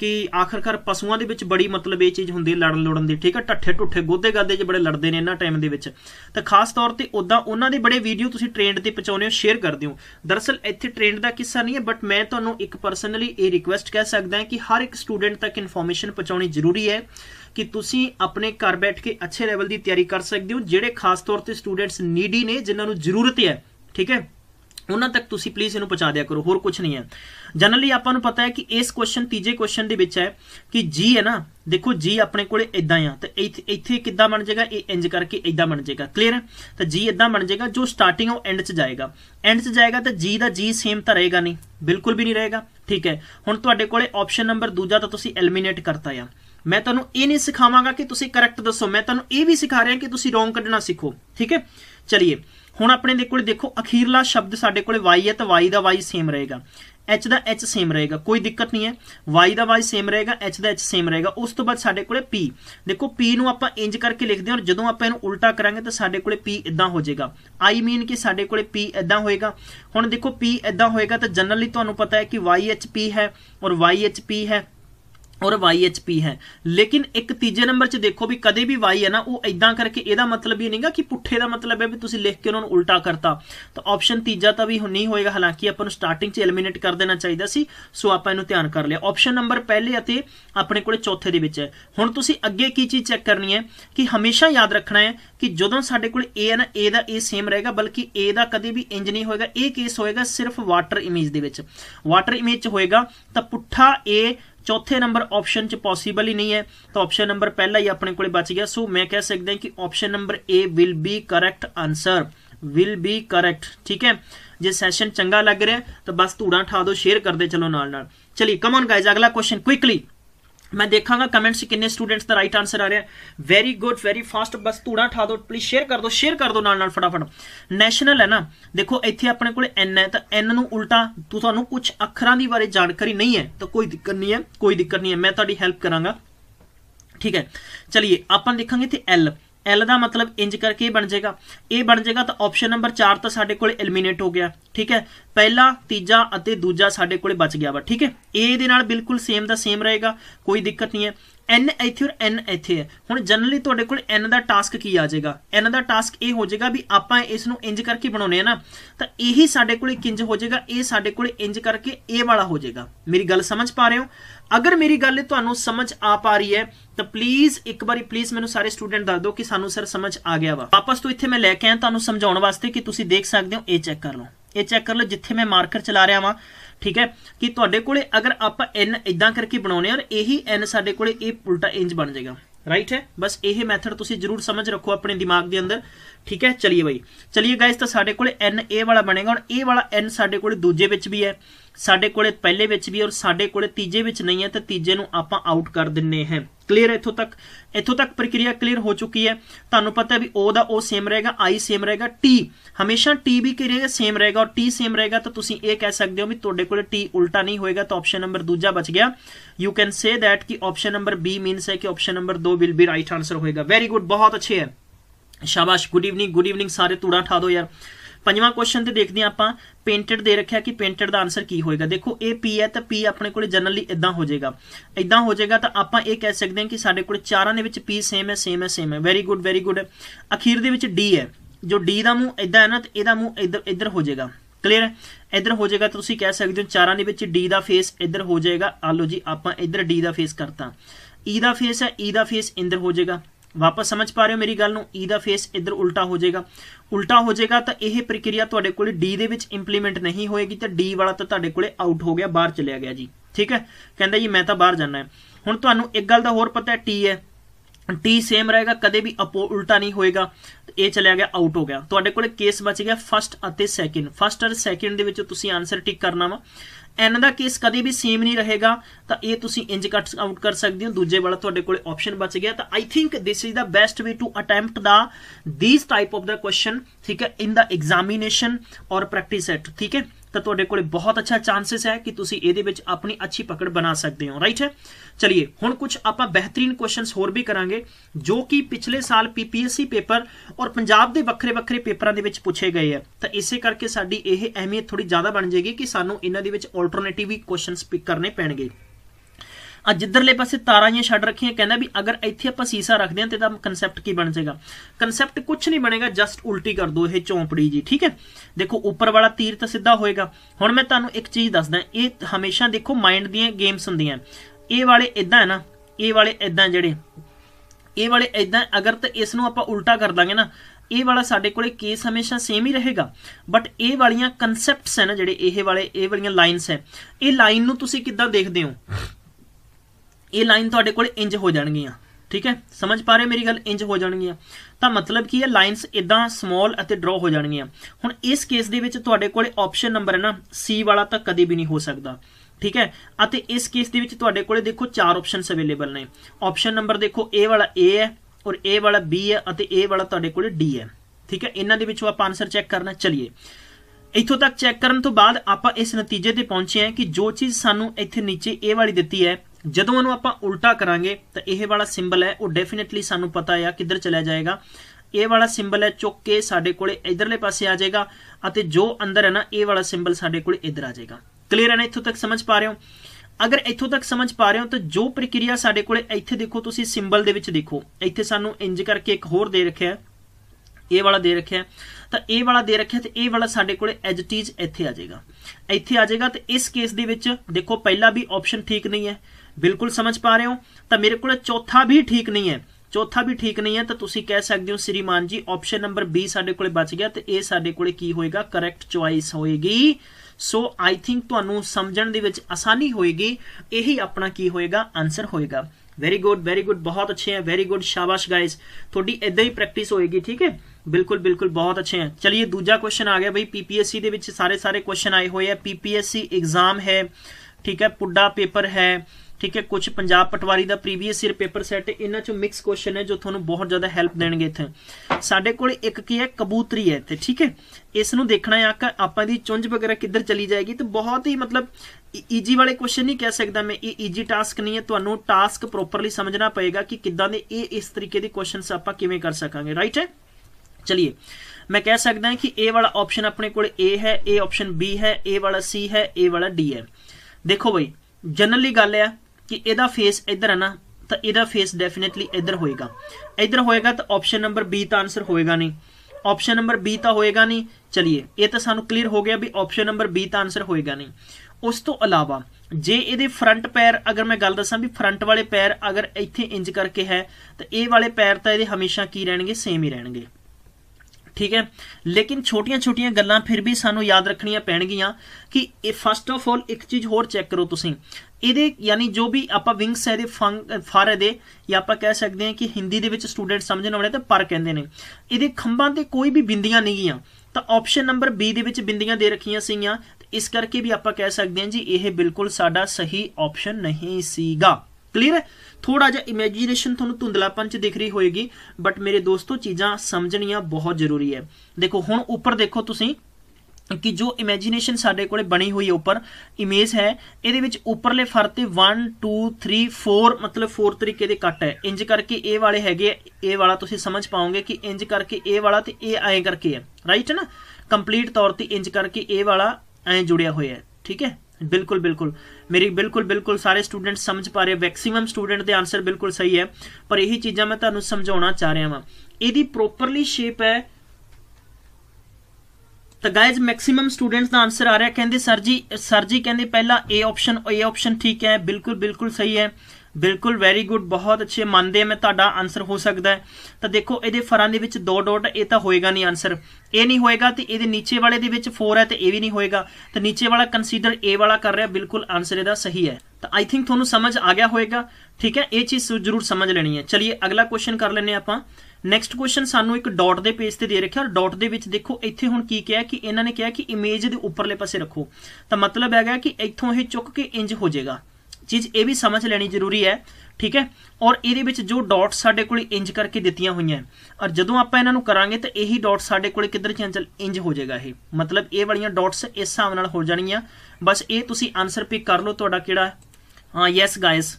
ਕਿ ਆਖਰਕਾਰ ਪਸ਼ੂਆਂ ਦੇ ਵਿੱਚ ਬੜੀ ਮਤਲਬ ਇਹ ਚੀਜ਼ ਹੁੰਦੀ ਲੜਨ ਲੜਨ ਦੀ ਠੀਕ ਹੈ ਟੱਠੇ ਟੁੱਠੇ ਗੋਦੇ ਗਾਦੇ 'ਚ ਬੜੇ ਲੜਦੇ ਨੇ ਇਹਨਾਂ ਟਾਈਮ ਦੇ ਵਿੱਚ ਤਾਂ ਖਾਸ ਤੌਰ ਤੇ ਉਦਾਂ ਉਹਨਾਂ ਦੇ ਬੜੇ ਵੀਡੀਓ ਤੁਸੀਂ ਟ੍ਰੈਂਡ ਤੇ ਪਹੁੰਚਾਉਨੇ ਹੋ ਸ਼ੇਅਰ ਕਰਦੇ ਹੋ ਦਰਸਲ ਇੱਥੇ ਟ੍ਰੈਂਡ ਦਾ ਕਿੱਸਾ ਨਹੀਂ ਹੈ ਬਟ ਮੈਂ ਤੁਹਾਨੂੰ ਇੱਕ ਪਰਸਨਲੀ ਇਹ ਰਿਕੁਐਸਟ ਕਹਿ ਸਕਦਾ ਹਾਂ ਕਿ ਹਰ ਇੱਕ ਸਟੂਡੈਂਟ ਤੱਕ ਇਨਫੋਰਮੇਸ਼ਨ ਪਹੁੰਚਾਉਣੀ ਜ਼ਰੂਰੀ ਹੈ ਕਿ ਤੁਸੀਂ ਆਪਣੇ ਘਰ ਬੈਠ ਕੇ ਅੱਛੇ ਲੈਵਲ ਦੀ ਤਿਆਰੀ ਕਰ ਸਕਦੇ ਹੋ ਜਿਹੜੇ ਖਾਸ ਤੌਰ ਤੇ ਸਟੂਡੈਂਟਸ ਨੀਡੀ ਨੇ ਜਿਨ੍ਹਾਂ ਨੂੰ ਜ਼ਰੂਰਤ ਹੈ ਠੀਕ ਹੈ ਉਹਨਾਂ ਤੱਕ ਤੁਸੀਂ ਪਲੀਜ਼ ਇਹਨੂੰ ਪਹੁੰਚਾ ਦਿਆ ਕਰੋ ਹੋਰ ਕੁਝ ਨਹੀਂ ਹੈ ਜਨਰਲੀ ਆਪਾਂ ਨੂੰ ਪਤਾ ਹੈ ਕਿ ਇਸ ਕੁਐਸਚਨ ਤੀਜੇ ਕੁਐਸਚਨ ਦੇ ਵਿੱਚ ਹੈ ਕਿ ਜੀ ਹੈ ਨਾ ਦੇਖੋ ਜੀ ਆਪਣੇ ਕੋਲੇ ਇਦਾਂ ਆ ਤਾਂ ਇੱਥੇ ਕਿੱਦਾਂ ਬਣ ਜਾਏਗਾ ਇਹ ਇੰਜ ਕਰਕੇ ਇਦਾਂ ਬਣ ਜਾਏਗਾ ਕਲੀਅਰ ਹੈ ਤਾਂ ਜੀ ਇਦਾਂ ਬਣ ਜਾਏਗਾ ਜੋ ਸਟਾਰਟਿੰਗ ਉਹ ਐਂਡ 'ਚ ਜਾਏਗਾ ਐਂਡ 'ਚ ਜਾਏਗਾ ਤਾਂ ਜੀ ਦਾ ਜੀ ਸੇਮ ਤਾਂ ਰਹੇਗਾ ਨਹੀਂ ਬਿਲਕੁਲ ਵੀ ਨਹੀਂ ਰਹੇਗਾ ਠੀਕ ਹੈ ਹੁਣ ਤੁਹਾਡੇ ਕੋਲੇ ਆਪਸ਼ਨ ਨੰਬਰ ਦੂਜਾ ਤਾਂ ਤੁਸੀਂ ਐਲੀਮੀਨੇਟ ਕਰਤਾ ਆ ਮੈਂ ਤੁਹਾਨੂੰ ਇਹ ਨਹੀਂ ਸਿਖਾਵਾਂਗਾ ਕਿ ਤੁਸੀਂ ਕਰੈਕਟ ਦੱਸੋ ਮੈਂ ਤੁਹਾਨੂੰ ਇਹ ਵੀ ਸਿਖਾ ਰਿਹਾ ਕਿ ਤੁਸੀਂ ਰੋਂਗ ਕੱਢਣਾ ਸਿੱਖੋ ਠੀਕ ਹੈ ਚਲਿਏ ਹੁਣ ਆਪਣੇ ਦੇ ਕੋਲ ਦੇਖੋ ਅਖੀਰਲਾ ਸ਼ਬਦ ਸਾਡੇ ਕੋਲੇ y ਹੈ ਤਾਂ y ਦਾ y ਸੇਮ ਰਹੇਗਾ h ਦਾ h ਸੇਮ ਰਹੇਗਾ ਕੋਈ ਦਿੱਕਤ ਨਹੀਂ ਹੈ y ਦਾ y ਸੇਮ ਰਹੇਗਾ h ਦਾ h ਸੇਮ ਰਹੇਗਾ ਉਸ ਤੋਂ ਬਾਅਦ ਸਾਡੇ ਕੋਲੇ p ਦੇਖੋ p ਨੂੰ ਆਪਾਂ ਇੰਜ ਕਰਕੇ ਲਿਖਦੇ ਹਾਂ ਔਰ ਜਦੋਂ ਆਪਾਂ ਇਹਨੂੰ ਉਲਟਾ ਕਰਾਂਗੇ ਤਾਂ ਸਾਡੇ ਕੋਲੇ p ਇਦਾਂ ਹੋ ਜਾਏਗਾ i ਮੀਨ ਕਿ ਸਾਡੇ ਕੋਲੇ p ਇਦਾਂ ਹੋਏਗਾ ਹੁਣ ਦੇਖੋ p ਇਦਾਂ ਹੋਏਗਾ ਤਾਂ ਜਨਰਲੀ ਤੁਹਾਨੂੰ ਪਤਾ ਹੈ ਕਿ yhp ਹੈ ਔਰ yhp ਹੈ ਔਰ YHP ਹੈ ਲੇਕਿਨ ਇੱਕ ਤੀਜੇ ਨੰਬਰ 'ਚ ਦੇਖੋ ਵੀ ਕਦੇ ਵੀ Y ਹੈ ਨਾ ਉਹ ਇਦਾਂ ਕਰਕੇ ਇਹਦਾ ਮਤਲਬ ਇਹ ਨਹੀਂਗਾ ਕਿ ਪੁੱਠੇ ਦਾ ਮਤਲਬ ਹੈ ਵੀ ਤੁਸੀਂ ਲਿਖ ਕੇ ਉਹਨਾਂ ਨੂੰ ਉਲਟਾ ਕਰਤਾ ਤਾਂ ਆਪਸ਼ਨ ਤੀਜਾ ਤਾਂ ਵੀ ਨਹੀਂ ਹੋਏਗਾ ਹਾਲਾਂਕਿ ਆਪਾਂ ਨੂੰ ਸਟਾਰਟਿੰਗ 'ਚ ਐਲੀਮੀਨੇਟ ਕਰ ਦੇਣਾ ਚਾਹੀਦਾ ਸੀ ਸੋ ਆਪਾਂ ਇਹਨੂੰ ਧਿਆਨ ਕਰ ਲਿਆ ਆਪਸ਼ਨ ਨੰਬਰ ਪਹਿਲੇ ਅਤੇ ਆਪਣੇ ਕੋਲੇ ਚੌਥੇ ਦੇ ਵਿੱਚ ਹੈ ਹੁਣ ਤੁਸੀਂ ਅੱਗੇ ਕੀ ਚੀਜ਼ ਚੈੱਕ ਕਰਨੀ ਹੈ ਕਿ ਹਮੇਸ਼ਾ ਯਾਦ ਰੱਖਣਾ ਹੈ ਕਿ ਜਦੋਂ ਸਾਡੇ ਕੋਲ A ਹੈ ਨਾ A ਦਾ A ਸੇਮ ਰਹੇਗਾ ਬਲਕਿ A ਦਾ ਕਦੇ ਵੀ ਇੰਜ ਨਹੀਂ ਹੋਏਗਾ ਇਹ ਕੇਸ ਹੋਏਗਾ ਸਿਰਫ ਵਾਟਰ ਇਮੇਜ ਦੇ ਵਿੱਚ ਵਾਟਰ ਇਮੇਜ 'ਚ ਹੋਏਗਾ ਤਾਂ ਪੁੱਠਾ A ਚੌਥੇ ਨੰਬਰ ਆਪਸ਼ਨ 'ਚ ਪੋਸੀਬਲ ਹੀ ਨਹੀਂ ਹੈ ਤਾਂ ਆਪਸ਼ਨ ਨੰਬਰ ਪਹਿਲਾ ਹੀ ਆਪਣੇ ਕੋਲੇ ਬਚ ਗਿਆ ਸੋ ਮੈਂ ਕਹਿ ਸਕਦਾ ਕਿ option number A will be correct answer will be correct ਠੀਕ ਹੈ ਜੇ ਸੈਸ਼ਨ ਚੰਗਾ ਲੱਗ ਰਿਹਾ ਤਾਂ ਬਸ ਧੂੜਾ ਠਾ ਦਿਓ ਸ਼ੇਅਰ ਕਰਦੇ ਚਲੋ ਨਾਲ ਨਾਲ ਚਲਿਏ ਕਮ ਔਨ ਗਾਇਜ਼ ਅਗਲਾ ਕੁਐਸਚਨ ਕੁਇਕਲੀ ਮੈਂ ਦੇਖਾਂਗਾ ਕਮੈਂਟਸ ਕਿੰਨੇ ਸਟੂਡੈਂਟਸ ਦਾ ਰਾਈਟ ਆਨਸਰ ਆ ਰਿਹਾ ਵੈਰੀ ਗੁੱਡ ਵੈਰੀ ਫਾਸਟ ਬਸ ਤੂੜਾ ਠਾ ਦੋ ਪਲੀਜ਼ ਸ਼ੇਅਰ ਕਰ ਦਿਓ ਸ਼ੇਅਰ ਕਰ ਦਿਓ ਨਾਲ ਨਾਲ ਫਟਾਫਟ ਨੈਸ਼ਨਲ ਹੈ ਨਾ ਦੇਖੋ ਇੱਥੇ ਆਪਣੇ ਕੋਲ ਐਨ ਹੈ ਤਾਂ ਐਨ ਨੂੰ ਉਲਟਾ ਤੂੰ ਤੁਹਾਨੂੰ ਕੁਝ ਅੱਖਰਾਂ ਦੀ ਬਾਰੇ ਜਾਣਕਾਰੀ ਨਹੀਂ ਹੈ ਤਾਂ ਕੋਈ ਦਿੱਕਤ ਨਹੀਂ ਹੈ ਕੋਈ ਦਿੱਕਤ ਨਹੀਂ ਹੈ ਮੈਂ ਤੁਹਾਡੀ ਹੈਲਪ ਕਰਾਂਗਾ ਠੀਕ ਹੈ ਚਲਿਏ ਆਪਾਂ ਦੇਖਾਂਗੇ ਇੱਥੇ ਐਲ ਐਲ ਦਾ ਮਤਲਬ ਇੰਜ ਕਰਕੇ ਬਣ ਜਾਏਗਾ ਇਹ ਬਣ ਜਾਏਗਾ ਤਾਂ ਆਪਸ਼ਨ ਨੰਬਰ 4 ਤਾਂ ਸਾਡੇ ਕੋਲ ਐਲੀਮੀਨੇਟ ਹੋ ਗਿਆ ਠੀਕ ਹੈ ਪਹਿਲਾ ਤੀਜਾ ਅਤੇ ਦੂਜਾ ਸਾਡੇ ਕੋਲੇ ਬਚ ਗਿਆ ਵਾ ਠੀਕ ਹੈ ਏ ਦੇ ਨਾਲ ਬਿਲਕੁਲ ਸੇਮ ਦਾ ਸੇਮ ਰਹੇਗਾ ਕੋਈ ਦਿੱਕਤ ਨਹੀਂ ਹੈ n ਇੱਥੇ ਔਰ n ਇੱਥੇ ਹੈ ਹੁਣ ਜਨਰਲੀ ਤੁਹਾਡੇ ਕੋਲ n ਦਾ ਟਾਸਕ ਕੀ ਆ ਜਾਏਗਾ n ਦਾ ਟਾਸਕ ਇਹ ਹੋ ਜਾਏਗਾ ਵੀ ਆਪਾਂ ਇਸ ਨੂੰ ਇੰਜ ਕਰਕੇ ਬਣਾਉਨੇ ਆ ਨਾ ਤਾਂ ਇਹੀ ਸਾਡੇ ਕੋਲ ਕਿੰਜ ਹੋ ਜਾਏਗਾ ਇਹ ਸਾਡੇ ਕੋਲ ਇੰਜ ਕਰਕੇ ਇਹ ਵਾਲਾ ਹੋ ਜਾਏਗਾ ਮੇਰੀ ਗੱਲ ਸਮਝ ਪਾ ਰਹੇ ਹੋ ਅਗਰ ਮੇਰੀ ਗੱਲ ਤੁਹਾਨੂੰ ਸਮਝ ਆ ਪਾ ਰਹੀ ਹੈ ਤਾਂ ਪਲੀਜ਼ ਇੱਕ ਵਾਰੀ ਪਲੀਜ਼ ਮੈਨੂੰ ਸਾਰੇ ਸਟੂਡੈਂਟ ਦੱਸ ਦਿਓ ਕਿ ਸਾਨੂੰ ਸਰ ਸਮਝ ਆ ਗਿਆ ਵਾ ਵਾਪਸ ਤੋਂ ਇੱਥੇ ਮੈਂ ਲੈ ਕੇ ਆਇਆ ਤੁਹਾਨੂੰ ਸਮਝਾਉਣ ਵਾਸਤੇ ਕਿ ਤੁਸੀਂ ਦੇਖ ਸਕਦੇ ਹੋ ਇਹ ਚੈੱਕ ਕਰ ਲਓ ਇਹ ਚੈੱਕ ਕਰ ਲਓ ਜਿੱਥੇ ਮੈਂ ਮਾਰਕਰ ਚਲਾ ਰਿਹਾ ਵਾਂ ਠੀਕ ਹੈ ਕਿ ਤੁਹਾਡੇ ਕੋਲੇ ਅਗਰ ਆਪਾਂ n ਇਦਾਂ ਕਰਕੇ ਬਣਾਉਨੇ ਔਰ ਇਹੀ n ਸਾਡੇ ਕੋਲੇ ਇਹ ਉਲਟਾ ਇੰਜ ਬਣ ਜਾਏਗਾ ਰਾਈਟ ਹੈ ਬਸ ਇਹ ਮੈਥਡ ਤੁਸੀਂ ਜਰੂਰ ਸਮਝ ਰੱਖੋ ਆਪਣੇ ਦਿਮਾਗ ਦੇ ਅੰਦਰ ਠੀਕ ਹੈ ਚਲਿਏ ਬਾਈ ਚਲਿਏ ਗਾਇਸ ਤਾਂ ਸਾਡੇ ਕੋਲੇ n a ਵਾਲਾ ਬਣੇਗਾ ਔਰ ਇਹ ਵਾਲਾ n ਸਾਡੇ ਕੋਲੇ ਦੂਜੇ ਵਿੱਚ ਵੀ ਹੈ ਸਾਡੇ ਕੋਲੇ ਪਹਿਲੇ ਵਿੱਚ ਵੀ ਔਰ ਸਾਡੇ ਕੋਲੇ ਤੀਜੇ ਵਿੱਚ ਨਹੀਂ ਹੈ ਤਾਂ ਤੀਜੇ ਨੂੰ ਆਪਾਂ ਆਊਟ ਕਰ ਦਿੰਨੇ ਹੈ ਕਲੀਅਰ ਇਥੋਂ ਤੱਕ ਇਥੋਂ ਤੱਕ ਪ੍ਰਕਿਰਿਆ ਕਲੀਅਰ ਹੋ ਚੁੱਕੀ ਹੈ ਤੁਹਾਨੂੰ ਪਤਾ ਹੈ ਵੀ O ਦਾ O ਸੇਮ ਰਹੇਗਾ I ਸੇਮ ਰਹੇਗਾ T ਹਮੇਸ਼ਾ T ਵੀ ਕੀ ਰਹੇਗਾ ਸੇਮ ਰਹੇਗਾ ਔਰ T ਸੇਮ ਰਹੇਗਾ ਤਾਂ ਤੁਸੀਂ ਇਹ ਕਹਿ ਸਕਦੇ ਹੋ ਵੀ ਤੁਹਾਡੇ ਕੋਲੇ T ਉਲਟਾ ਨਹੀਂ ਹੋਏਗਾ ਤਾਂ ਆਪਸ਼ਨ ਨੰਬਰ ਦੂਜਾ ਬਚ ਗਿਆ ਯੂ ਕੈਨ ਸੇ ਥੈਟ ਕਿ ਆਪਸ਼ਨ ਨੰਬਰ B ਮੀਨਸ ਹੈ ਕਿ option number 2 will be right answer ਹੋਏਗਾ ਵੈਰੀ ਗੁੱਡ ਬਹੁਤ ਅੱਛੇ ਹੈ ਸ਼ਾਬਾਸ਼ ਗੁੱਡ ਈਵਨਿੰਗ ਗੁੱਡ ਈਵਨਿੰਗ ਸਾਰੇ ਤੂੜਾ ਠਾ ਦਿਓ ਯਾਰ ਪੰਜਵਾਂ ਕੁਐਸਚਨ ਤੇ ਦੇਖਦੇ ਆ ਆਪਾਂ ਪੇਂਟਡ ਦੇ ਰੱਖਿਆ ਕਿ ਪੇਂਟਡ ਦਾ ਆਨਸਰ ਕੀ ਹੋਏਗਾ ਦੇਖੋ ਇਹ ਪੀ ਹੈ ਤਾਂ ਪੀ ਆਪਣੇ ਕੋਲੇ ਜਨਰਲੀ ਇਦਾਂ ਹੋ ਜਾਏਗਾ ਇਦਾਂ ਹੋ ਜਾਏਗਾ ਤਾਂ ਆਪਾਂ ਇਹ ਕਹਿ ਸਕਦੇ ਹਾਂ ਕਿ ਸਾਡੇ ਕੋਲ ਚਾਰਾਂ ਦੇ ਵਿੱਚ ਪੀ ਸੇਮ ਹੈ ਸੇਮ ਹੈ ਸੇਮ ਹੈ ਵੈਰੀ ਗੁੱਡ ਵੈਰੀ ਗੁੱਡ ਅਖੀਰ ਦੇ ਵਿੱਚ ਡੀ ਹੈ ਜੋ ਡੀ ਦਾ ਮੂੰਹ ਇਦਾਂ ਹੈ ਨਾ ਤੇ ਇਹਦਾ ਮੂੰਹ ਇਧਰ ਇਧਰ ਹੋ ਜਾਏਗਾ ਕਲੀਅਰ ਹੈ ਇਧਰ ਹੋ ਜਾਏਗਾ ਤੁਸੀਂ ਕਹਿ ਸਕਦੇ ਹੋ ਚਾਰਾਂ ਦੇ ਵਿੱਚ ਡੀ ਦਾ ਫੇਸ ਇਧਰ ਹੋ ਜਾਏਗਾ ਆ ਲਓ ਜੀ ਆਪਾਂ ਇਧਰ ਡੀ ਦਾ ਫੇਸ ਕਰਤਾ ਈ e ਦਾ ਫੇਸ ਹੈ ਈ e ਦਾ ਫੇਸ ਇੰਦਰ ਹੋ ਜਾਏਗਾ ਵਾਪਸ ਸਮਝ ਪਾ ਰਹੇ ਹੋ ਮੇਰੀ ਗੱਲ ਨੂੰ E ਦਾ ਫੇਸ ਇੱਧਰ ਉਲਟਾ ਹੋ ਜਾਏਗਾ ਉਲਟਾ ਹੋ ਜਾਏਗਾ ਤਾਂ ਇਹ ਪ੍ਰਕਿਰਿਆ ਤੁਹਾਡੇ ਕੋਲੇ D ਦੇ ਵਿੱਚ ਇੰਪਲੀਮੈਂਟ ਨਹੀਂ ਹੋਏਗੀ ਤਾਂ D ਵਾਲਾ ਤਾਂ ਤੁਹਾਡੇ ਕੋਲੇ ਆਊਟ ਹੋ ਗਿਆ ਬਾਹਰ ਚਲਿਆ ਗਿਆ ਜੀ ਠੀਕ ਹੈ ਕਹਿੰਦਾ ਜੀ ਮੈਂ ਤਾਂ ਬਾਹਰ ਜਾਣਾ ਹੈ ਹੁਣ ਤੁਹਾਨੂੰ ਇੱਕ ਗੱਲ ਦਾ ਹੋਰ ਪਤਾ ਹੈ T ਹੈ T ਸੇਮ ਰਹੇਗਾ ਕਦੇ ਵੀ ਅਪੋ ਉਲਟਾ ਨਹੀਂ ਹੋਏਗਾ ਇਹ ਚਲਿਆ ਗਿਆ ਆਊਟ ਹੋ ਗਿਆ ਤੁਹਾਡੇ ਕੋਲੇ ਕੇਸ ਬਚ ਗਿਆ ਫਸਟ ਅਤੇ ਸੈਕਿੰਡ ਫਸਟ ਅਤੇ ਸੈਕਿੰਡ ਦੇ ਵਿੱਚ ਤੁਸੀਂ ਆਨਸਰ ਟਿਕ ਕਰਨਾ ਵਾ n ਦਾ ਕੇਸ ਕਦੇ ਵੀ ਸੇਮ ਨਹੀਂ ਰਹੇਗਾ ਤਾਂ ਇਹ ਤੁਸੀਂ ਇੰਜ ਕੱਟ ਆਊਟ ਕਰ ਸਕਦੇ ਹੋ ਦੂਜੇ ਵਾਲਾ ਤੁਹਾਡੇ ਕੋਲੇ ਆਪਸ਼ਨ ਬਚ ਗਿਆ ਤਾਂ I think this is the best way to attempt the this type of the question ਠੀਕ ਹੈ ਇਨ ਦਾ ਐਗਜ਼ਾਮੀਨੇਸ਼ਨ ਔਰ ਪ੍ਰੈਕਟਿਸ ਸੈਟ ਠੀਕ ਹੈ ਤਾਂ ਤੁਹਾਡੇ ਕੋਲੇ ਬਹੁਤ ਅੱਛਾ ਚਾਂਸਸ ਹੈ ਕਿ ਤੁਸੀਂ ਇਹਦੇ ਵਿੱਚ ਆਪਣੀ ਅੱਛੀ ਪਕੜ ਬਣਾ ਸਕਦੇ ਹੋ ਰਾਈਟ ਹੈ ਚਲਿਏ ਹੁਣ ਕੁਝ ਆਪਾਂ ਬਿਹਤਰੀਨ ਕੁਐਸਚਨਸ ਹੋਰ ਵੀ ਕਰਾਂਗੇ ਜੋ ਕਿ ਪਿਛਲੇ ਸਾਲ ਪੀਪੀਐਸਸੀ ਪੇਪਰ ਔਰ ਪੰਜਾਬ ਦੇ ਵੱਖਰੇ-ਵੱਖਰੇ ਪੇਪਰਾਂ ਦੇ ਵਿੱਚ ਪੁੱਛੇ ਗਏ ਆ ਤਾਂ ਇਸੇ ਕਰਕੇ ਸਾਡੀ ਇਹ ਅਹਿਮੀਅਤ ਥੋੜੀ ਜ਼ਿਆਦਾ ਬਣ ਜਾਏਗੀ ਕਿ ਸਾਨੂੰ ਇਹਨਾਂ ਦੇ ਵਿੱਚ ਆਲਟਰਨੇਟਿਵ ਵੀ ਕੁਐਸਚਨਸ ਪਿਕ ਕਰਨੇ ਪੈਣਗੇ ਆ ਜਿੱਧਰਲੇ ਪਾਸੇ ਤਾਰਾਂ ਜੀਆਂ ਛੱਡ ਰੱਖੀਆਂ ਕਹਿੰਦਾ ਵੀ ਅਗਰ ਇੱਥੇ ਆਪਾਂ ਸੀਸਾ ਰੱਖਦੇ ਹਾਂ ਤੇ ਤਾਂ ਕਨਸੈਪਟ ਕੀ ਬਣ ਜਾਏਗਾ ਕਨਸੈਪਟ ਕੁਝ ਨਹੀਂ ਬਣੇਗਾ ਜਸਟ ਉਲਟੀ ਕਰ ਦੋ ਇਹ ਚੌਂਪੜੀ ਜੀ ਠੀਕ ਹੈ ਦੇਖੋ ਉੱਪਰ ਵਾਲਾ ਤੀਰ ਤਾਂ ਸਿੱਧਾ ਹੋਏਗਾ ਹੁਣ ਮੈਂ ਤੁਹਾਨੂੰ ਇੱਕ ਚੀਜ਼ ਦੱਸਦਾ ਇਹ ਹਮੇਸ਼ਾ ਦੇਖੋ ਮਾਈਂਡ ਦੀਆਂ ਗੇਮਸ ਹੁੰਦੀਆਂ ਇਹ ਵਾਲੇ ਇਦਾਂ ਹੈ ਨਾ ਇਹ ਵਾਲੇ ਇਦਾਂ ਜਿਹੜੇ ਇਹ ਵਾਲੇ ਇਦਾਂ ਅਗਰ ਤਾਂ ਇਸ ਨੂੰ ਆਪਾਂ ਉਲਟਾ ਕਰ ਦਾਂਗੇ ਨਾ ਇਹ ਵਾਲਾ ਸਾਡੇ ਕੋਲੇ ਕੇਸ ਹਮੇਸ਼ਾ ਸੇਮ ਹੀ ਰਹੇਗਾ ਬਟ ਇਹ ਵਾਲੀਆਂ ਕਨਸੈਪਟਸ ਹੈ ਨਾ ਜਿਹੜੇ ਇਹ ਵਾਲੇ ਇਹ ਵਾਲੀਆਂ ਲਾਈਨਸ ਹੈ ਇਹ ਲਾਈਨ ਨੂੰ ਤੁਸੀਂ ਕਿੱਦਾਂ ਦੇਖਦੇ ਹੋ ਇਹ ਲਾਈਨ ਤੁਹਾਡੇ ਕੋਲ ਇੰਜ ਹੋ ਜਾਣਗੀਆਂ ਠੀਕ ਹੈ ਸਮਝ ਪਾ ਰਹੇ ਮੇਰੀ ਗੱਲ ਇੰਜ ਹੋ ਜਾਣਗੀਆਂ ਤਾਂ ਮਤਲਬ ਕੀ ਹੈ ਲਾਈਨਸ ਇਦਾਂ ਸਮਾਲ ਅਤੇ ਡਰਾ ਹੋ ਜਾਣਗੀਆਂ ਹੁਣ ਇਸ ਕੇਸ ਦੇ ਵਿੱਚ ਤੁਹਾਡੇ ਕੋਲੇ ਆਪਸ਼ਨ ਨੰਬਰ ਹੈ ਨਾ ਸੀ ਵਾਲਾ ਤਾਂ ਕਦੇ ਵੀ ਨਹੀਂ ਹੋ ਸਕਦਾ ਠੀਕ ਹੈ ਅਤੇ ਇਸ ਕੇਸ ਦੇ ਵਿੱਚ ਤੁਹਾਡੇ ਕੋਲੇ ਦੇਖੋ ਚਾਰ ਆਪਸ਼ਨਸ ਅਵੇਲੇਬਲ ਨੇ ਆਪਸ਼ਨ ਨੰਬਰ ਦੇਖੋ A ਵਾਲਾ A ਹੈ ਔਰ A ਵਾਲਾ B ਹੈ ਅਤੇ A ਵਾਲਾ ਤੁਹਾਡੇ ਕੋਲੇ D ਹੈ ਠੀਕ ਹੈ ਇਹਨਾਂ ਦੇ ਵਿੱਚੋਂ ਆਪਾਂ ਆਨਸਰ ਚੈੱਕ ਕਰਨਾ ਚਲਿਏ ਇੱਥੋਂ ਤੱਕ ਚੈੱਕ ਕਰਨ ਤੋਂ ਬਾਅਦ ਆਪਾਂ ਇਸ ਨਤੀਜੇ ਤੇ ਪਹੁੰਚੇ ਹਾਂ ਕਿ ਜੋ ਚੀਜ਼ ਸਾਨੂੰ ਇੱਥੇ ਨੀਚੇ A ਵਾਲੀ ਦਿੱਤੀ ਹੈ ਜਦੋਂ ਇਹਨੂੰ ਆਪਾਂ ਉਲਟਾ ਕਰਾਂਗੇ ਤਾਂ ਇਹ ਵਾਲਾ ਸਿੰਬਲ ਹੈ ਉਹ ਡੈਫੀਨਿਟਲੀ ਸਾਨੂੰ ਪਤਾ ਹੈ ਕਿੱਧਰ ਚਲਾ ਜਾਏਗਾ ਇਹ ਵਾਲਾ ਸਿੰਬਲ ਹੈ ਚੁੱਕ ਕੇ ਸਾਡੇ ਕੋਲੇ ਇਧਰਲੇ ਪਾਸੇ ਆ ਜਾਏਗਾ ਅਤੇ ਜੋ ਅੰਦਰ ਹੈ ਨਾ ਇਹ ਵਾਲਾ ਸਿੰਬਲ ਸਾਡੇ ਕੋਲੇ ਇਧਰ ਆ ਜਾਏਗਾ ਕਲੀਅਰ ਹੈ ਨਾ ਇੱਥੋਂ ਤੱਕ ਸਮਝ ਪਾ ਰਹੇ ਹੋ ਅਗਰ ਇੱਥੋਂ ਤੱਕ ਸਮਝ ਪਾ ਰਹੇ ਹੋ ਤਾਂ ਜੋ ਪ੍ਰਕਿਰਿਆ ਸਾਡੇ ਕੋਲੇ ਇੱਥੇ ਦੇਖੋ ਤੁਸੀਂ ਸਿੰਬਲ ਦੇ ਵਿੱਚ ਦੇਖੋ ਇੱਥੇ ਸਾਨੂੰ ਇੰਜ ਕਰਕੇ ਇੱਕ ਹੋਰ ਦੇ ਰੱਖਿਆ ਇਹ ਵਾਲਾ ਦੇ ਰੱਖਿਆ ਤਾਂ ਇਹ ਵਾਲਾ ਦੇ ਰੱਖਿਆ ਤੇ ਇਹ ਵਾਲਾ ਸਾਡੇ ਕੋਲੇ ਐਜਟੀਜ ਇੱਥੇ ਆ ਜਾਏਗਾ ਇੱਥੇ ਆ ਜਾਏਗਾ ਤੇ ਇਸ ਕੇਸ ਦੇ ਵਿੱਚ ਦੇਖੋ ਪਹਿਲਾ ਵੀ ਆਪਸ਼ਨ ਠੀਕ ਨਹੀਂ ਹੈ ਬਿਲਕੁਲ ਸਮਝ ਪਾ ਰਹੇ ਹੋ ਤਾਂ ਮੇਰੇ ਕੋਲ ਚੌਥਾ ਵੀ ਠੀਕ ਨਹੀਂ ਹੈ ਚੌਥਾ ਵੀ ਠੀਕ ਨਹੀਂ ਹੈ ਤਾਂ ਤੁਸੀਂ ਕਹਿ ਸਕਦੇ ਹੋ ਸ੍ਰੀਮਾਨ ਜੀ ਆਪਸ਼ਨ ਨੰਬਰ B ਸਾਡੇ ਕੋਲੇ ਬਚ ਗਿਆ ਤੇ ਇਹ ਸਾਡੇ ਕੋਲੇ ਕੀ ਹੋਏਗਾ ਕਰੈਕਟ ਚੁਆਇਸ ਹੋਏਗੀ ਸੋ ਆਈ ਥਿੰਕ ਤੁਹਾਨੂੰ ਸਮਝਣ ਦੇ ਵਿੱਚ ਆਸਾਨੀ ਹੋਏਗੀ ਇਹੀ ਆਪਣਾ ਕੀ ਹੋਏਗਾ ਆਨਸਰ ਹੋਏਗਾ ਵੈਰੀ ਗੁੱਡ ਵੈਰੀ ਗੁੱਡ ਬਹੁਤ ਅੱਛੇ ਹੈ ਵੈਰੀ ਗੁੱਡ ਸ਼ਾਬਾਸ਼ ਗਾਇਸ ਤੁਹਾਡੀ ਇਦਾਂ ਹੀ ਪ੍ਰੈਕਟਿਸ ਹੋਏਗੀ ਠੀਕ ਹੈ ਬਿਲਕੁਲ ਬਿਲਕੁਲ ਬਹੁਤ ਅੱਛੇ ਹੈ ਚਲਿਏ ਦੂਜਾ ਕੁਐਸਚਨ ਆ ਗਿਆ ਬਈ ਪੀਪੀਐਸਸੀ ਦੇ ਵਿੱਚ ਸਾਰੇ ਸਾਰੇ ਕੁਐਸਚਨ ਆਏ ਹੋਏ ਆ ਪੀਪੀਐਸਸੀ ਐਗਜ਼ਾਮ ਹੈ ਠੀਕ ਹੈ ਪੁੱਡਾ ਪੇਪਰ ਹੈ ਠੀਕ ਹੈ ਕੁਝ ਪੰਜਾਬ ਪਟਵਾਰੀ ਦਾ ਪ੍ਰੀਵੀਅਸ ਈਅਰ ਪੇਪਰ ਸੈੱਟ ਇਹਨਾਂ ਚੋਂ ਮਿਕਸ ਕੁਐਸਚਨ ਹੈ ਜੋ ਤੁਹਾਨੂੰ ਬਹੁਤ ਜ਼ਿਆਦਾ ਹੈਲਪ ਦੇਣਗੇ ਇੱਥੇ ਸਾਡੇ ਕੋਲ ਇੱਕ ਕੀ ਹੈ ਕਬੂਤਰੀ ਹੈ ਇੱਥੇ ਠੀਕ ਹੈ ਇਸ ਨੂੰ ਦੇਖਣਾ ਹੈ ਆਪਾਂ ਦੀ ਚੁੰਝ ਵਗੈਰਾ ਕਿੱਧਰ ਚਲੀ ਜਾਏਗੀ ਤੇ ਬਹੁਤ ਹੀ ਮਤਲਬ ਈਜੀ ਵਾਲੇ ਕੁਐਸਚਨ ਨਹੀਂ ਕਹਿ ਸਕਦਾ ਮੈਂ ਇਹ ਈਜੀ ਟਾਸਕ ਨਹੀਂ ਹੈ ਤੁਹਾਨੂੰ ਟਾਸਕ ਪ੍ਰੋਪਰਲੀ ਸਮਝਣਾ ਪਏਗਾ ਕਿ ਕਿੱਦਾਂ ਦੇ ਇਹ ਇਸ ਤਰੀਕੇ ਦੇ ਕੁਐਸਚਨਸ ਆਪਾਂ ਕਿਵੇਂ ਕਰ ਸਕਾਂਗੇ ਰਾਈਟ ਹੈ ਚਲਿਏ ਮੈਂ ਕਹਿ ਸਕਦਾ ਹਾਂ ਕਿ ਇਹ ਵਾਲਾ ਆਪਸ਼ਨ ਆਪਣੇ ਕੋਲ A ਹੈ ਇਹ ਆਪਸ਼ਨ B ਹੈ ਇਹ ਵਾਲਾ C ਹੈ ਇਹ ਵਾਲਾ D ਹੈ ਦੇਖੋ ਬਈ ਜਨਰਲੀ ਗੱਲ ਹੈ ਕਿ ਇਹਦਾ ਫੇਸ ਇੱਧਰ ਹੈ ਨਾ ਤਾਂ ਇਹਦਾ ਫੇਸ ਡੈਫੀਨਿਟਲੀ ਇੱਧਰ ਹੋਏਗਾ ਇੱਧਰ ਹੋਏਗਾ ਤਾਂ ਆਪਸ਼ਨ ਨੰਬਰ ਬੀ ਤਾਂ ਆਨਸਰ ਹੋਏਗਾ ਨਹੀਂ ਆਪਸ਼ਨ ਨੰਬਰ ਬੀ ਤਾਂ ਹੋਏਗਾ ਨਹੀਂ ਚਲਿਏ ਇਹ ਤਾਂ ਸਾਨੂੰ ਕਲੀਅਰ ਹੋ ਗਿਆ ਵੀ ਆਪਸ਼ਨ ਨੰਬਰ ਬੀ ਤਾਂ ਆਨਸਰ ਹੋਏਗਾ ਨਹੀਂ ਉਸ ਤੋਂ ਇਲਾਵਾ ਜੇ ਇਹਦੇ ਫਰੰਟ ਪੈਰ ਅਗਰ ਮੈਂ ਗੱਲ ਦੱਸਾਂ ਵੀ ਫਰੰਟ ਵਾਲੇ ਪੈਰ ਅਗਰ ਇੱਥੇ ਇੰਜ ਕਰਕੇ ਹੈ ਤਾਂ ਇਹ ਵਾਲੇ ਪੈਰ ਤਾਂ ਇਹਦੇ ਹਮੇਸ਼ਾ ਕੀ ਰਹਿਣਗੇ ਸੇਮ ਹੀ ਰਹਿਣਗੇ ਠੀਕ ਹੈ ਲੇਕਿਨ ਛੋਟੀਆਂ-ਛੋਟੀਆਂ ਗੱਲਾਂ ਫਿਰ ਵੀ ਸਾਨੂੰ ਯਾਦ ਰੱਖਣੀਆਂ ਪੈਣਗੀਆਂ ਕਿ ਇਹ ਫਸਟ ਆਫ ਆਲ ਇੱਕ ਚੀਜ਼ ਹੋਰ ਚੈੱਕ ਕਰੋ ਤੁਸੀਂ ਇਹਦੇ ਯਾਨੀ ਜੋ ਵੀ ਆਪਾਂ ਵਿੰਗਸ ਹੈ ਦੇ ਫਰ ਦੇ ਜਾਂ ਆਪਾਂ ਕਹਿ ਸਕਦੇ ਹਾਂ ਕਿ ਹਿੰਦੀ ਦੇ ਵਿੱਚ ਸਟੂਡੈਂਟ ਸਮਝਣ ਵਾਲੇ ਤਾਂ ਪਰ ਕਹਿੰਦੇ ਨੇ ਇਹਦੇ ਖੰਭਾਂ ਤੇ ਕੋਈ ਵੀ ਬਿੰਦੀਆਂ ਨਹੀਂ ਗਈਆਂ ਤਾਂ ਆਪਸ਼ਨ ਨੰਬਰ B ਦੇ ਵਿੱਚ ਬਿੰਦੀਆਂ ਦੇ ਰੱਖੀਆਂ ਸੀਗੀਆਂ ਇਸ ਕਰਕੇ ਵੀ ਆਪਾਂ ਕਹਿ ਸਕਦੇ ਹਾਂ ਜੀ ਇਹ ਬਿਲਕੁਲ ਸਾਡਾ ਸਹੀ ਆਪਸ਼ਨ ਨਹੀਂ ਸੀਗਾ ਕਲੀਅਰ ਹੈ ਥੋੜਾ ਜਿਹਾ ਇਮੇਜਿਨੇਸ਼ਨ ਤੁਹਾਨੂੰ ਧੁੰਦਲਾਪਨ ਚ ਦਿਖ ਰਹੀ ਹੋਏਗੀ ਬਟ ਮੇਰੇ ਦੋਸਤੋ ਚੀਜ਼ਾਂ ਸਮਝਣੀਆਂ ਬਹੁਤ ਜ਼ਰੂਰੀ ਹੈ ਦੇਖੋ ਹੁਣ ਉੱਪਰ ਦੇਖੋ ਤੁਸੀਂ ਕਿ ਜੋ ਇਮੇਜਿਨੇਸ਼ਨ ਸਾਡੇ ਕੋਲੇ ਬਣੀ ਹੋਈ ਹੈ ਉੱਪਰ ਇਮੇਜ ਹੈ ਇਹਦੇ ਵਿੱਚ ਉੱਪਰਲੇ ਫਰ ਤੇ 1 2 3 4 ਮਤਲਬ 4 ਤਰੀਕੇ ਦੇ ਕੱਟ ਹੈ ਇੰਜ ਕਰਕੇ ਇਹ ਵਾਲੇ ਹੈਗੇ ਇਹ ਵਾਲਾ ਤੁਸੀਂ ਸਮਝ ਪਾਓਗੇ ਕਿ ਇੰਜ ਕਰਕੇ ਇਹ ਵਾਲਾ ਤੇ ਇਹ ਐਂ ਕਰਕੇ ਹੈ ਰਾਈਟ ਹੈ ਨਾ ਕੰਪਲੀਟ ਤੌਰ ਤੇ ਇੰਜ ਕਰਕੇ ਇਹ ਵਾਲਾ ਐਂ ਜੁੜਿਆ ਹੋਇਆ ਹੈ ਠੀਕ ਹੈ ਬਿਲਕੁਲ ਬਿਲਕੁਲ ਮੇਰੀ ਬਿਲਕੁਲ ਬਿਲਕੁਲ ਸਾਰੇ ਸਟੂਡੈਂਟ ਸਮਝ ਪਾ ਰਹੇ ਮੈਕਸਿਮਮ ਸਟੂਡੈਂਟ ਦੇ ਆਨਸਰ ਬਿਲਕੁਲ ਸਹੀ ਹੈ ਪਰ ਇਹੀ ਚੀਜ਼ਾਂ ਮੈਂ ਤੁਹਾਨੂੰ ਸਮਝਾਉਣਾ ਚਾਹ ਰਿਹਾ ਹਾਂ ਇਹਦੀ ਪ੍ਰੋਪਰਲੀ ਸ਼ੇਪ ਹੈ ਤਾਂ ਗਾਇਜ਼ ਮੈਕਸਿਮਮ ਸਟੂਡੈਂਟਸ ਦਾ ਆਨਸਰ ਆ ਰਿਹਾ ਕਹਿੰਦੇ ਸਰ ਜੀ ਸਰ ਜੀ ਕਹਿੰਦੇ ਪਹਿਲਾ ਏ ਆਪਸ਼ਨ ਏ ਆਪਸ਼ਨ ਠੀਕ ਹੈ ਬਿਲਕੁਲ ਬਿਲਕੁਲ ਸਹੀ ਹੈ ਬਿਲਕੁਲ ਵੈਰੀ ਗੁੱਡ ਬਹੁਤ ਅੱਛੇ ਮੰਨਦੇ ਮੈਂ ਤੁਹਾਡਾ ਆਨਸਰ ਹੋ ਸਕਦਾ ਹੈ ਤਾਂ ਦੇਖੋ ਇਹਦੇ ਫਰਾਂ ਦੇ ਵਿੱਚ ਦੋ ਡਾਟ ਇਹ ਤਾਂ ਹੋਏਗਾ ਨਹੀਂ ਆਨਸਰ ਇਹ ਨਹੀਂ ਹੋਏਗਾ ਤੇ ਇਹਦੇ ਨੀਚੇ ਵਾਲੇ ਦੇ ਵਿੱਚ 4 ਹੈ ਤੇ ਇਹ ਵੀ ਨਹੀਂ ਹੋਏਗਾ ਤਾਂ ਨੀਚੇ ਵਾਲਾ ਕੰਸੀਡਰ ਏ ਵਾਲਾ ਕਰ ਰਿਹਾ ਬਿਲਕੁਲ ਆਨਸਰ ਇਹਦਾ ਸਹੀ ਹੈ ਤਾਂ ਆਈ ਥਿੰਕ ਤੁਹਾਨੂੰ ਸਮਝ ਆ ਗਿਆ ਹੋਏਗਾ ਠੀਕ ਹੈ ਇਹ ਚੀਜ਼ ਜ਼ਰੂਰ ਸਮਝ ਲੈਣੀ ਹੈ ਚਲਿਏ ਅਗਲਾ ਕੁਐਸਚਨ ਕਰ ਲੈਣੇ ਆਪਾਂ ਨੈਕਸਟ ਕੁਐਸਚਨ ਸਾਨੂੰ ਇੱਕ ਡਾਟ ਦੇ ਪੇਜ ਤੇ ਦੇ ਰੱਖਿਆ ਔਰ ਡਾਟ ਦੇ ਵਿੱਚ ਦੇਖੋ ਇੱਥੇ ਹੁਣ ਕੀ ਕਿਹਾ ਕਿ ਇਹਨਾਂ ਨੇ ਕਿਹਾ ਕਿ ਇਮੇਜ ਦੇ ਉੱਪਰਲੇ ਪਾਸੇ ਰੱਖੋ ਤਾਂ ਮਤਲਬ ਹੈਗਾ ਕਿ ਇੱਥੋਂ ਇਹ ਚੁੱਕ ਕੇ ਇੰਜ ਹੋ ਜਾਏਗਾ ਚੀਜ਼ ਇਹ ਵੀ ਸਮਝ ਲੈਣੀ ਜ਼ਰੂਰੀ ਹੈ ਠੀਕ ਹੈ ਔਰ ਇਹਦੇ ਵਿੱਚ ਜੋ ਡਾਟ ਸਾਡੇ ਕੋਲ ਇੰਜ ਕਰਕੇ ਦਿੱਤੀਆਂ ਹੋਈਆਂ ਔਰ ਜਦੋਂ ਆਪਾਂ ਇਹਨਾਂ ਨੂੰ ਕਰਾਂਗੇ ਤਾਂ ਇਹੀ ਡਾਟ ਸਾਡੇ ਕੋਲ ਕਿੱਧਰ ਚੇਂਜ ਇੰਜ ਹੋ ਜਾਏਗਾ ਇਹ ਮਤਲਬ ਇਹ ਵਾਲੀਆਂ ਡਾਟਸ ਇਸ ਹਿਸਾਬ ਨਾਲ ਹੋ ਜਾਣੀਆਂ ਬਸ ਇਹ ਤੁਸੀਂ ਆਨਸਰ ਪਿਕ ਕਰ ਲਓ ਤੁਹਾਡਾ ਕਿਹੜਾ ਹੈ ਹਾਂ ਯੈਸ ਗਾਇਸ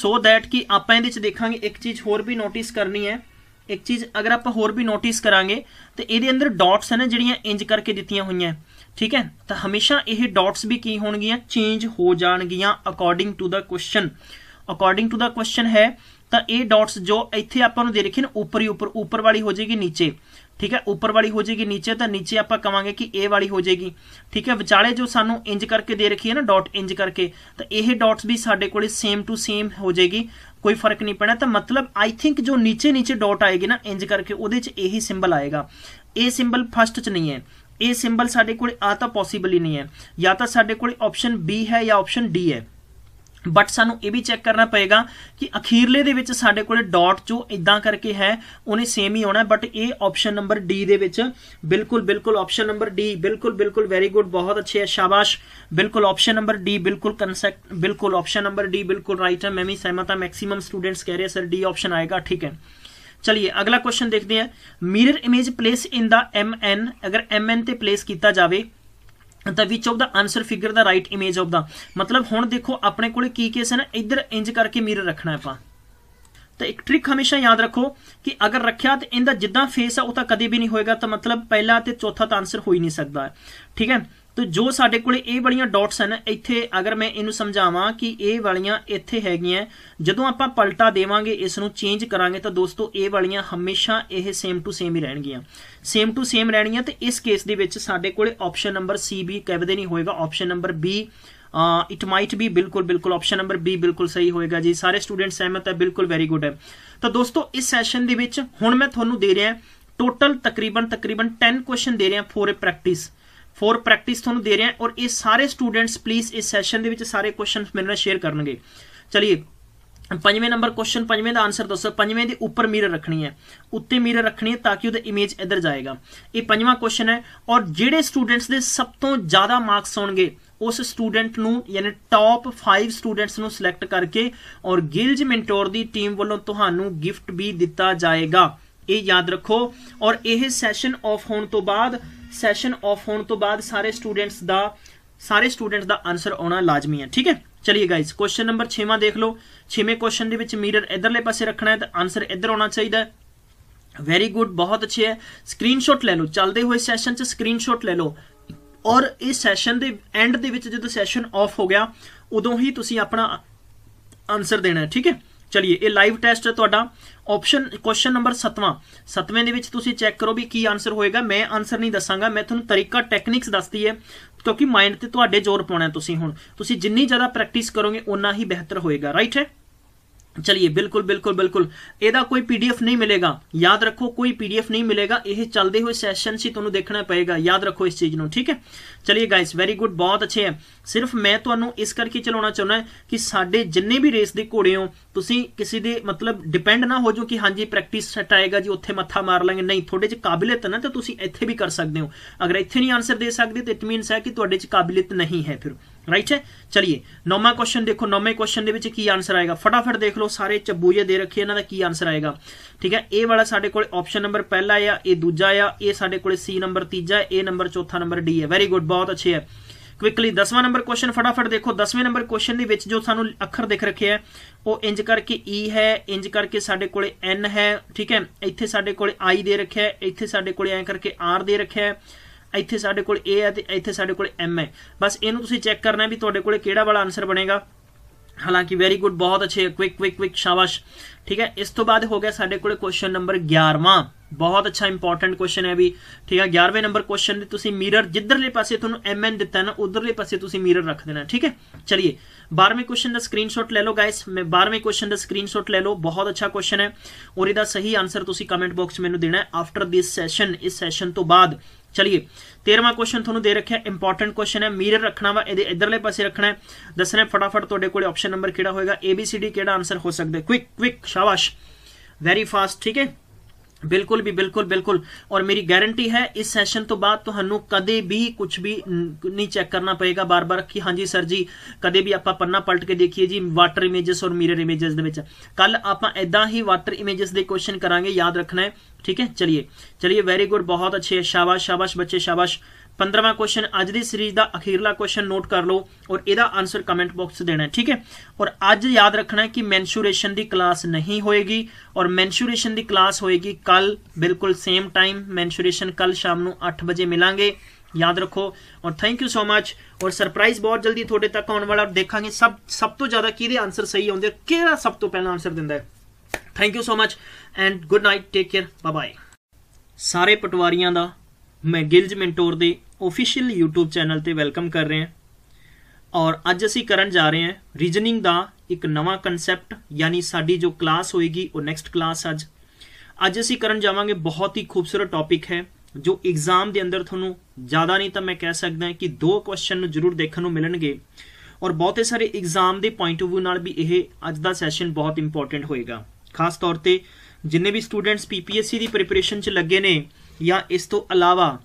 ਸੋ ਥੈਟ ਕਿ ਆਪਾਂ ਇਹਦੇ ਵਿੱਚ ਦੇਖਾਂਗੇ ਇੱਕ ਚੀਜ਼ ਹੋਰ ਵੀ ਨੋਟਿਸ ਕਰਨੀ ਹੈ ਇੱਕ ਚੀਜ਼ ਅਗਰ ਆਪਾਂ ਹੋਰ ਵੀ ਨੋਟਿਸ ਕਰਾਂਗੇ ਤੇ ਇਹਦੇ ਅੰਦਰ ਡਾਟਸ ਹਨ ਜਿਹੜੀਆਂ ਇੰਜ ਕਰਕੇ ਦਿੱਤੀਆਂ ਹੋਈਆਂ ਠੀਕ ਹੈ ਤਾਂ ਹਮੇਸ਼ਾ ਇਹ ਡਾਟਸ ਵੀ ਕੀ ਹੋਣਗੀਆਂ ਚੇਂਜ ਹੋ ਜਾਣਗੀਆਂ according to the question according to the question ਹੈ ਤਾਂ ਇਹ ਡਾਟਸ ਜੋ ਇੱਥੇ ਆਪਾਂ ਨੂੰ ਦੇ ਰੱਖੇ ਨੇ ਉੱਪਰ ਹੀ ਉੱਪਰ ਉੱਪਰ ਵਾਲੀ ਹੋ ਜਾਏਗੀ ਨੀਚੇ ਠੀਕ ਹੈ ਉੱਪਰ ਵਾਲੀ ਹੋ ਜਾਏਗੀ ਨੀਚੇ ਤਾਂ ਨੀਚੇ ਆਪਾਂ ਕਵਾਂਗੇ ਕਿ ਇਹ ਵਾਲੀ ਹੋ ਜਾਏਗੀ ਠੀਕ ਹੈ ਵਿਚਾਲੇ ਜੋ ਸਾਨੂੰ ਇੰਜ ਕਰਕੇ ਦੇ ਰੱਖੀ ਹੈ ਨਾ ਡਾਟ ਇੰਜ ਕਰਕੇ ਤਾਂ ਇਹ ਡਾਟਸ ਵੀ ਸਾਡੇ ਕੋਲੇ ਸੇਮ ਟੂ ਸੇਮ ਹੋ ਜਾਏਗੀ ਕੋਈ ਫਰਕ ਨਹੀਂ ਪੈਣਾ ਤਾਂ ਮਤਲਬ ਆਈ ਥਿੰਕ ਜੋ ਨੀਚੇ ਨੀਚੇ ਡਾਟ ਆਏਗੀ ਨਾ ਇੰਜ ਕਰਕੇ ਉਹਦੇ 'ਚ ਇਹੀ ਸਿੰਬਲ ਆਏਗਾ ਇਹ ਸਿੰਬਲ ਫਸਟ 'ਚ ਨਹੀਂ ਹੈ ਇਹ ਸਿੰਬਲ ਸਾਡੇ ਕੋਲ ਆ ਤਾਂ ਪੋਸੀਬਲ ਹੀ ਨਹੀਂ ਹੈ ਜਾਂ ਤਾਂ ਸਾਡੇ ਕੋਲ ਆਪਸ਼ਨ B ਹੈ ਜਾਂ ਆਪਸ਼ਨ D ਹੈ ਬਟ ਸਾਨੂੰ ਇਹ ਵੀ ਚੈੱਕ ਕਰਨਾ ਪਏਗਾ ਕਿ ਅਖੀਰਲੇ ਦੇ ਵਿੱਚ ਸਾਡੇ ਕੋਲੇ ਡਾਟ ਜੋ ਇਦਾਂ ਕਰਕੇ ਹੈ ਉਹਨੇ ਸੇਮ ਹੀ ਹੋਣਾ ਬਟ ਇਹ ਆਪਸ਼ਨ ਨੰਬਰ ਡੀ ਦੇ ਵਿੱਚ ਬਿਲਕੁਲ ਬਿਲਕੁਲ ਆਪਸ਼ਨ ਨੰਬਰ ਡੀ ਬਿਲਕੁਲ ਬਿਲਕੁਲ ਵੈਰੀ ਗੁੱਡ ਬਹੁਤ ਅੱਛੇ ਹੈ ਸ਼ਾਬਾਸ਼ ਬਿਲਕੁਲ ਆਪਸ਼ਨ ਨੰਬਰ ਡੀ ਬਿਲਕੁਲ ਕਨਸੈਪਟ ਬਿਲਕੁਲ ਆਪਸ਼ਨ ਨੰਬਰ ਡੀ ਬਿਲਕੁਲ ਰਾਈਟ ਹੈ ਮੈਂ ਵੀ ਸਹਿਮਤ ਹਾਂ ਮੈਕਸਿਮਮ ਸਟੂਡੈਂਟਸ ਕਹਿ ਰਹੇ ਸਰ ਡੀ ਆਪਸ਼ਨ ਆਏਗਾ ਠੀਕ ਹੈ ਚਲਿਏ ਅਗਲਾ ਕੁਐਸਚਨ ਦੇਖਦੇ ਹਾਂ mirror image place in the M N ਅਗਰ ਐਮ ਐਨ ਤੇ ਪਲੇਸ ਕੀਤਾ ਜਾਵੇ ਤਾਂ ਵਿੱਚ ਆਫ ਦਾ ਆਨਸਰ ਫਿਗਰ ਦਾ ਰਾਈਟ ਇਮੇਜ ਆਫ ਦਾ ਮਤਲਬ ਹੁਣ ਦੇਖੋ ਆਪਣੇ ਕੋਲੇ ਕੀ ਕੇਸ ਹੈ ਨਾ ਇੱਧਰ ਇੰਜ ਕਰਕੇ ਮਿਰਰ ਰੱਖਣਾ ਆਪਾਂ ਤਾਂ ਇੱਕ ਟ੍ਰਿਕ ਹਮੇਸ਼ਾ ਯਾਦ ਰੱਖੋ ਕਿ ਅਗਰ ਰੱਖਿਆ ਤੇ ਇਹਦਾ ਜਿੱਦਾਂ ਫੇਸ ਆ ਉਹ ਤਾਂ ਕਦੇ ਵੀ ਨਹੀਂ ਹੋਏਗਾ ਤਾਂ ਮਤਲਬ ਪਹਿਲਾ ਤੇ ਚੌਥਾ ਤਾਂ ਆਨਸਰ ਹੋ ਹੀ ਨਹੀਂ ਸਕਦਾ ਠੀਕ ਹੈ ਤੋ ਜੋ ਸਾਡੇ ਕੋਲੇ ਇਹ ਵਾਲੀਆਂ ਡਾਟਸ ਹਨ ਇੱਥੇ ਅਗਰ ਮੈਂ ਇਹਨੂੰ ਸਮਝਾਵਾਂ ਕਿ ਇਹ ਵਾਲੀਆਂ ਇੱਥੇ ਹੈਗੀਆਂ ਜਦੋਂ ਆਪਾਂ ਪਲਟਾ ਦੇਵਾਂਗੇ ਇਸ ਨੂੰ ਚੇਂਜ ਕਰਾਂਗੇ ਤਾਂ ਦੋਸਤੋ ਇਹ ਵਾਲੀਆਂ ਹਮੇਸ਼ਾ ਇਹ ਸੇਮ ਟੂ ਸੇਮ ਹੀ ਰਹਿਣਗੀਆਂ ਸੇਮ ਟੂ ਸੇਮ ਰਹਿਣੀਆਂ ਤੇ ਇਸ ਕੇਸ ਦੇ ਵਿੱਚ ਸਾਡੇ ਕੋਲੇ ਆਪਸ਼ਨ ਨੰਬਰ ਸੀ ਵੀ ਕਹਿਵਦੇ ਨਹੀਂ ਹੋਏਗਾ option number B it might be ਬਿਲਕੁਲ ਬਿਲਕੁਲ ਆਪਸ਼ਨ ਨੰਬਰ ਬੀ ਬਿਲਕੁਲ ਸਹੀ ਹੋਏਗਾ ਜੀ ਸਾਰੇ ਸਟੂਡੈਂਟ ਸਹਿਮਤ ਹੈ ਬਿਲਕੁਲ ਵੈਰੀ ਗੁੱਡ ਹੈ ਤਾਂ ਦੋਸਤੋ ਇਸ ਸੈਸ਼ਨ ਦੇ ਵਿੱਚ ਹੁਣ ਮੈਂ ਤੁਹਾਨੂੰ ਦੇ ਰਿਹਾ ਟੋਟਲ ਤਕਰੀਬਨ ਤਕਰੀਬਨ 10 ਕੁਐਸਚਨ ਦੇ ਰਿਹਾ for uh practice for practice ਤੁਹਾਨੂੰ ਦੇ ਰਿਹਾ ਔਰ ਇਹ ਸਾਰੇ ਸਟੂਡੈਂਟਸ ਪਲੀਜ਼ ਇਸ ਸੈਸ਼ਨ ਦੇ ਵਿੱਚ ਸਾਰੇ ਕੁਐਸਚਨਸ ਮੇਰੇ ਨਾਲ ਸ਼ੇਅਰ ਕਰਨਗੇ ਚਲਿਏ ਪੰਜਵੇਂ ਨੰਬਰ ਕੁਐਸਚਨ ਪੰਜਵੇਂ ਦਾ ਆਨਸਰ ਦੱਸੋ ਪੰਜਵੇਂ ਦੇ ਉੱਪਰ ਮਿਰਰ ਰੱਖਣੀ ਹੈ ਉੱਤੇ ਮਿਰਰ ਰੱਖਣੀ ਹੈ ਤਾਂ ਕਿ ਉਹਦਾ ਇਮੇਜ ਇੱਧਰ ਜਾਏਗਾ ਇਹ ਪੰਜਵਾਂ ਕੁਐਸਚਨ ਹੈ ਔਰ ਜਿਹੜੇ ਸਟੂਡੈਂਟਸ ਦੇ ਸਭ ਤੋਂ ਜ਼ਿਆਦਾ ਮਾਰਕਸ ਹੋਣਗੇ ਉਸ ਸਟੂਡੈਂਟ ਨੂੰ ਯਾਨੀ ਟਾਪ 5 ਸਟੂਡੈਂਟਸ ਨੂੰ ਸਿਲੈਕਟ ਕਰਕੇ ਔਰ ਗਿਲਜ ਮੈਂਟੋਰ ਦੀ ਟੀਮ ਵੱਲੋਂ ਤੁਹਾਨੂੰ ਗਿਫਟ ਵੀ ਦਿੱਤਾ ਜਾਏਗਾ ਇਹ ਯਾਦ ਰੱਖੋ ਔਰ ਇਹ ਸੈਸ਼ਨ ਆਫ ਹੋਣ ਤੋਂ ਬਾਅਦ ਸੈਸ਼ਨ ਆਫ ਹੋਣ ਤੋਂ ਬਾਅਦ ਸਾਰੇ ਸਟੂਡੈਂਟਸ ਦਾ ਸਾਰੇ ਸਟੂਡੈਂਟਸ ਦਾ ਆਨਸਰ ਆਉਣਾ ਲਾਜ਼ਮੀ ਹੈ ਠੀਕ ਹੈ ਚਲਿਏ ਗਾਇਸ ਕੁਐਸਚਨ ਨੰਬਰ 6ਵਾਂ ਦੇਖ ਲਓ 6ਵੇਂ ਕੁਐਸਚਨ ਦੇ ਵਿੱਚ ਮਿਰਰ ਇਧਰਲੇ ਪਾਸੇ ਰੱਖਣਾ ਹੈ ਤਾਂ ਆਨਸਰ ਇਧਰ ਆਉਣਾ ਚਾਹੀਦਾ ਹੈ ਵੈਰੀ ਗੁੱਡ ਬਹੁਤ ਅੱਛੇ ਹੈ ਸਕਰੀਨਸ਼ਾਟ ਲੈ ਲਓ ਚੱਲਦੇ ਹੋਏ ਸੈਸ਼ਨ 'ਚ ਸਕਰੀਨਸ਼ਾਟ ਲੈ ਲਓ ਔਰ ਇਸ ਸੈਸ਼ਨ ਦੇ ਐਂਡ ਦੇ ਵਿੱਚ ਜਦੋਂ ਸੈਸ਼ਨ ਆਫ ਹੋ ਗਿਆ ਉਦੋਂ ਹੀ ਤੁਸੀਂ ਆਪਣਾ ਆਨਸਰ ਦੇਣਾ ਹੈ ਠੀਕ ਹੈ ਚਲਿਏ ਇਹ ਲਾਈਵ ਟੈਸਟ ਹੈ ਤੁਹਾਡਾ ਆਪਸ਼ਨ ਕੁਐਸਚਨ ਨੰਬਰ 7ਵਾਂ 7ਵੇਂ ਦੇ ਵਿੱਚ ਤੁਸੀਂ ਚੈੱਕ ਕਰੋ ਵੀ ਕੀ ਆਨਸਰ ਹੋਏਗਾ ਮੈਂ ਆਨਸਰ ਨਹੀਂ ਦੱਸਾਂਗਾ ਮੈਂ ਤੁਹਾਨੂੰ ਤਰੀਕਾ ਟੈਕਨਿਕਸ ਦੱਸਦੀ ਹੈ ਕਿਉਂਕਿ ਮਾਈਂਡ ਤੇ ਤੁਹਾਡੇ ਜ਼ੋਰ ਪਾਉਣਾ ਤੁਸੀਂ ਹੁਣ ਤੁਸੀਂ ਜਿੰਨੀ ਜ਼ਿਆਦਾ ਪ੍ਰੈਕਟਿਸ ਕਰੋਗੇ ਉਨਾ ਹੀ ਬਿਹਤਰ ਹੋਏਗਾ ਰਾਈਟ ਹੈ ਚਲਿਏ ਬਿਲਕੁਲ ਬਿਲਕੁਲ ਬਿਲਕੁਲ ਇਹਦਾ ਕੋਈ ਪੀਡੀਐਫ ਨਹੀਂ ਮਿਲੇਗਾ ਯਾਦ ਰੱਖੋ ਕੋਈ ਪੀਡੀਐਫ ਨਹੀਂ ਮਿਲੇਗਾ ਇਹ ਚੱਲਦੇ ਹੋਏ ਸੈਸ਼ਨ ਸੀ ਤੁਹਾਨੂੰ ਦੇਖਣਾ ਪਏਗਾ ਯਾਦ ਰੱਖੋ ਇਸ ਚੀਜ਼ ਨੂੰ ਠੀਕ ਹੈ ਚਲਿਏ ਗਾਇਸ ਵੈਰੀ ਗੁੱਡ ਬਹੁਤ ਅੱਛੇ ਹੈ ਸਿਰਫ ਮੈਂ ਤੁਹਾਨੂੰ ਇਸ ਕਰਕੇ ਚਲਾਉਣਾ ਚਾਹੁੰਦਾ ਕਿ ਸਾਡੇ ਜਿੰਨੇ ਵੀ ਰੇਸ ਦੇ ਘੋੜੇ ਹੋ ਤੁਸੀਂ ਕਿਸੇ ਦੇ ਮਤਲਬ ਡਿਪੈਂਡ ਨਾ ਹੋ ਜੋ ਕਿ ਹਾਂਜੀ ਪ੍ਰੈਕਟਿਸ ਸੈਟ ਆਏਗਾ ਜੀ ਉੱਥੇ ਮੱਥਾ ਮਾਰ ਲਾਂਗੇ ਨਹੀਂ ਤੁਹਾਡੇ 'ਚ ਕਾਬਲੀਅਤ ਨਾ ਤਾਂ ਤੁਸੀਂ ਇੱਥੇ ਵੀ ਕਰ ਸਕਦੇ ਹੋ ਅਗਰ ਇੱਥੇ ਨਹੀਂ ਆਨਸਰ ਦੇ ਸਕਦੇ ਤਾਂ ਇਟ ਮੀਨਸ ਹੈ ਕਿ ਤੁਹਾਡੇ 'ਚ ਕਾਬਿਲਤ ਨਹੀਂ ਹੈ ਫਿਰ ਰਾਈਟ ਹੈ ਚਲਿਏ ਨੌਵਾਂ ਕੁਐਸਚਨ ਦੇਖੋ ਨੌਵੇਂ ਕੁਐਸਚਨ ਦੇ ਵਿੱਚ ਕੀ ਆਨਸਰ ਆਏਗਾ ਫਟਾਫਟ ਦੇਖ ਲਓ ਸਾਰੇ ਚੱਬੂਜੇ ਦੇ ਰੱਖੇ ਇਹਨਾਂ ਦਾ ਕੀ ਆਨਸਰ ਆਏਗਾ ਠੀਕ ਹੈ ਇਹ ਵਾਲਾ ਸਾਡੇ ਕੋਲ ਆਪਸ਼ਨ ਨੰਬਰ ਪਹਿਲਾ ਆ ਇਹ ਦੂਜਾ ਆ ਇਹ ਸਾਡੇ ਕੋਲ ਸੀ ਨੰਬਰ ਤੀਜਾ ਇਹ ਨੰਬਰ ਚੌਥਾ ਨੰਬਰ ਡੀ ਹੈ ਵੈਰੀ ਗੁੱਡ ਬਹੁਤ ਅੱਛੇ ਹੈ ਕੁਇਕਲੀ 10ਵਾਂ ਨੰਬਰ ਕੁਐਸਚਨ ਫਟਾਫਟ ਦੇਖੋ 10ਵੇਂ ਨੰਬਰ ਕੁਐਸਚਨ ਦੇ ਵਿੱਚ ਜੋ ਸਾਨੂੰ ਅੱਖਰ ਦਿਖ ਰੱਖੇ ਆ ਉਹ ਇੰਜ ਕਰਕੇ E ਹੈ ਇੰਜ ਕਰਕੇ ਸਾਡੇ ਕੋਲੇ N ਹੈ ਠੀਕ ਹੈ ਇੱਥੇ ਸਾਡੇ ਕੋਲੇ I ਦੇ ਰੱਖਿਆ ਇੱਥੇ ਸਾਡੇ ਕੋਲੇ ਐ ਕਰਕੇ R ਦੇ ਰੱਖਿਆ ਇੱਥੇ ਸਾਡੇ ਕੋਲ A ਹੈ ਤੇ ਇੱਥੇ ਸਾਡੇ ਕੋਲ M ਹੈ ਬਸ ਇਹਨੂੰ ਤੁਸੀਂ ਚੈੱਕ ਕਰਨਾ ਵੀ ਤੁਹਾਡੇ ਕੋਲੇ ਕਿਹੜਾ ਵਾਲਾ ਆਨਸਰ ਬਣੇਗਾ ਹਾਲਾਂਕਿ ਵੈਰੀ ਗੁੱਡ ਬਹੁਤ ਅੱਛੇ ਕੁਇਕ ਕੁਇਕ ਕੁਇਕ ਸ਼ਾਬਾਸ਼ ਠੀਕ ਹੈ ਇਸ ਤੋਂ ਬਾਅਦ ਹੋ ਗਿਆ ਸਾਡੇ ਕੋਲੇ ਕੁਐਸਚਨ ਨੰਬਰ 11ਵਾਂ ਬਹੁਤ ਅੱਛਾ ਇੰਪੋਰਟੈਂਟ ਕੁਐਸਚਨ ਹੈ ਵੀ ਠੀਕ ਹੈ 11ਵੇਂ ਨੰਬਰ ਕੁਐਸਚਨ ਦੇ ਤੁਸੀਂ ਮਿਰਰ ਜਿੱਧਰਲੇ ਪਾਸੇ ਤੁਹਾਨੂੰ ਐਮਐਨ ਦਿੱਤਾ ਨਾ ਉਧਰਲੇ ਪਾਸੇ ਤੁਸੀਂ ਮਿਰਰ ਰੱਖ ਦੇਣਾ ਠੀਕ ਹੈ ਚਲਿਏ 12ਵੇਂ ਕੁਐਸਚਨ ਦਾ ਸਕਰੀਨਸ਼ਾਟ ਲੈ ਲਓ ਗਾਇਸ ਮੈਂ 12ਵੇਂ ਕੁਐਸਚਨ ਦਾ ਸਕਰੀਨਸ਼ਾਟ ਲੈ ਲਓ ਬਹੁਤ ਅੱਛਾ ਕੁਐਸਚਨ ਹੈ ਔਰ ਇਹਦਾ ਸਹੀ ਆਨਸਰ ਤੁਸੀਂ ਕਮੈਂਟ ਬਾਕਸ ਮੈਨੂੰ ਦੇਣਾ ਹੈ ਆਫਟਰ ਦਿਸ ਸੈਸ਼ਨ ਇਸ ਸੈਸ਼ਨ ਤੋਂ ਬਾਅਦ ਚਲਿਏ 13ਵਾਂ ਕੁਐਸਚਨ ਤੁਹਾਨੂੰ ਦੇ ਰੱਖਿਆ ਇੰਪੋਰਟੈਂਟ ਕੁਐਸਚਨ ਹੈ ਮਿਰਰ ਰੱਖਣਾ ਵਾ ਇਹਦੇ ਇਧਰਲੇ ਪਾਸੇ ਰੱਖਣਾ ਹੈ ਦੱਸਣਾ ਫਟਾਫਟ ਤੁਹਾਡੇ ਕੋਲ ਆਪਸ਼ਨ ਨੰਬਰ ਕਿਹੜਾ ਹੋਏਗਾ ਏ ਬੀ ਸੀ ਡੀ ਕਿਹੜਾ ਆਨਸਰ ਹੋ ਸਕਦਾ ਕੁਇਕ ਕੁਇਕ ਸ਼ਾਬਾਸ਼ ਵੈਰੀ ਫਾਸਟ ਠੀਕ ਹੈ ਬਿਲਕੁਲ ਵੀ ਬਿਲਕੁਲ ਬਿਲਕੁਲ ਔਰ ਮੇਰੀ ਗਾਰੰਟੀ ਹੈ ਇਸ ਸੈਸ਼ਨ ਤੋਂ ਬਾਅਦ ਤੁਹਾਨੂੰ ਕਦੇ ਵੀ ਕੁਝ ਵੀ ਨਹੀਂ ਚੈੱਕ ਕਰਨਾ ਪਏਗਾ ਬਾਰ-ਬਾਰ ਕਿ ਹਾਂਜੀ ਸਰ ਜੀ ਕਦੇ ਵੀ ਆਪਾਂ ਪੰਨਾ ਪਲਟ ਕੇ ਦੇਖੀਏ ਜੀ ਵਾਟਰ ਇਮੇजेस ਔਰ ਮਿਰਰ ਇਮੇजेस ਦੇ ਵਿੱਚ ਕੱਲ ਆਪਾਂ ਇਦਾਂ ਹੀ ਵਾਟਰ ਇਮੇजेस ਦੇ ਕੁਐਸਚਨ ਕਰਾਂਗੇ ਯਾਦ ਰੱਖਣਾ ਹੈ ਠੀਕ ਹੈ ਚਲਿਏ ਚਲਿਏ ਵੈਰੀ ਗੁੱਡ ਬਹੁਤ ਅੱਛੇ ਸ਼ਾਬਾਸ਼ ਸ਼ਾਬਾਸ਼ ਬੱਚੇ ਸ਼ਾਬਾਸ਼ 15ਵਾਂ ਕੁਐਸਚਨ ਅੱਜ ਦੀ ਸੀਰੀਜ਼ ਦਾ ਅਖੀਰਲਾ ਕੁਐਸਚਨ ਨੋਟ ਕਰ ਲਓ ਔਰ ਇਹਦਾ ਆਨਸਰ ਕਮੈਂਟ ਬਾਕਸ ਦੇਣਾ ਠੀਕ ਹੈ ਔਰ ਅੱਜ ਯਾਦ ਰੱਖਣਾ ਹੈ ਕਿ ਮੈਂਸ਼ੂਰੇਸ਼ਨ ਦੀ ਕਲਾਸ ਨਹੀਂ ਹੋਏਗੀ ਔਰ ਮੈਂਸ਼ੂਰੇਸ਼ਨ ਦੀ ਕਲਾਸ ਹੋਏਗੀ ਕੱਲ ਬਿਲਕੁਲ ਸੇਮ ਟਾਈਮ ਮੈਂਸ਼ੂਰੇਸ਼ਨ ਕੱਲ ਸ਼ਾਮ ਨੂੰ 8 ਵਜੇ ਮਿਲਾਂਗੇ ਯਾਦ ਰੱਖੋ ਔਰ ਥੈਂਕ ਯੂ ਸੋ ਮੱਚ ਔਰ ਸਰਪ੍ਰਾਈਜ਼ ਬਹੁਤ ਜਲਦੀ ਤੁਹਾਡੇ ਤੱਕ ਆਉਣ ਵਾਲਾ ਦੇਖਾਂਗੇ ਸਭ ਸਭ ਤੋਂ ਜ਼ਿਆਦਾ ਕਿਹਦੇ ਆਨਸਰ ਸਹੀ ਆਉਂਦੇ ਕਿਹੜਾ ਸਭ ਤੋਂ ਪਹਿਲਾਂ ਆਨਸਰ ਦਿੰਦਾ ਹੈ thank you so much and good night take care bye bye ਸਾਰੇ ਪਟਵਾਰੀਆਂ ਦਾ ਮੈਂ ਗਿਲਜ ਮੈਂਟੋਰ ਦੇ ਅਫੀਸ਼ੀਅਲ YouTube ਚੈਨਲ ਤੇ ਵੈਲਕਮ ਕਰ ਰਹੇ ਹਾਂ ਔਰ ਅੱਜ ਅਸੀਂ ਕਰਨ ਜਾ ਰਹੇ ਹਾਂ ਰੀਜਨਿੰਗ ਦਾ ਇੱਕ ਨਵਾਂ ਕਨਸੈਪਟ ਯਾਨੀ ਸਾਡੀ ਜੋ ਕਲਾਸ ਹੋਏਗੀ ਉਹ ਨੈਕਸਟ ਕਲਾਸ ਅੱਜ ਅੱਜ ਅਸੀਂ ਕਰਨ ਜਾਵਾਂਗੇ ਬਹੁਤ ਹੀ ਖੂਬਸੂਰਤ ਟੌਪਿਕ ਹੈ ਜੋ ਐਗਜ਼ਾਮ ਦੇ ਅੰਦਰ ਤੁਹਾਨੂੰ ਜ਼ਿਆਦਾ ਨਹੀਂ ਤਾਂ ਮੈਂ ਕਹਿ ਸਕਦਾ ਕਿ ਦੋ ਕੁਐਸਚਨ ਨੂੰ ਜ਼ਰੂਰ ਦੇਖਣ ਨੂੰ ਮਿਲਣਗੇ ਔਰ ਬਹੁਤੇ ਸਾਰੇ ਐਗਜ਼ਾਮ ਦੇ ਪੁਆਇੰਟ ਆਫ View ਨਾਲ ਵੀ ਇਹ ਅੱਜ ਦਾ ਸੈਸ਼ਨ ਬਹੁਤ ਇੰਪੋਰਟੈਂਟ ਹੋਏਗਾ ਖਾਸ ਤੌਰ ਤੇ ਜਿੰਨੇ ਵੀ ਸਟੂਡੈਂਟਸ ਪੀਪੀਐਸਸੀ ਦੀ ਪ੍ਰੀਪਰੇਸ਼ਨ 'ਚ ਲੱਗੇ ਨੇ ਜਾਂ ਇਸ ਤੋਂ ਇਲਾਵਾ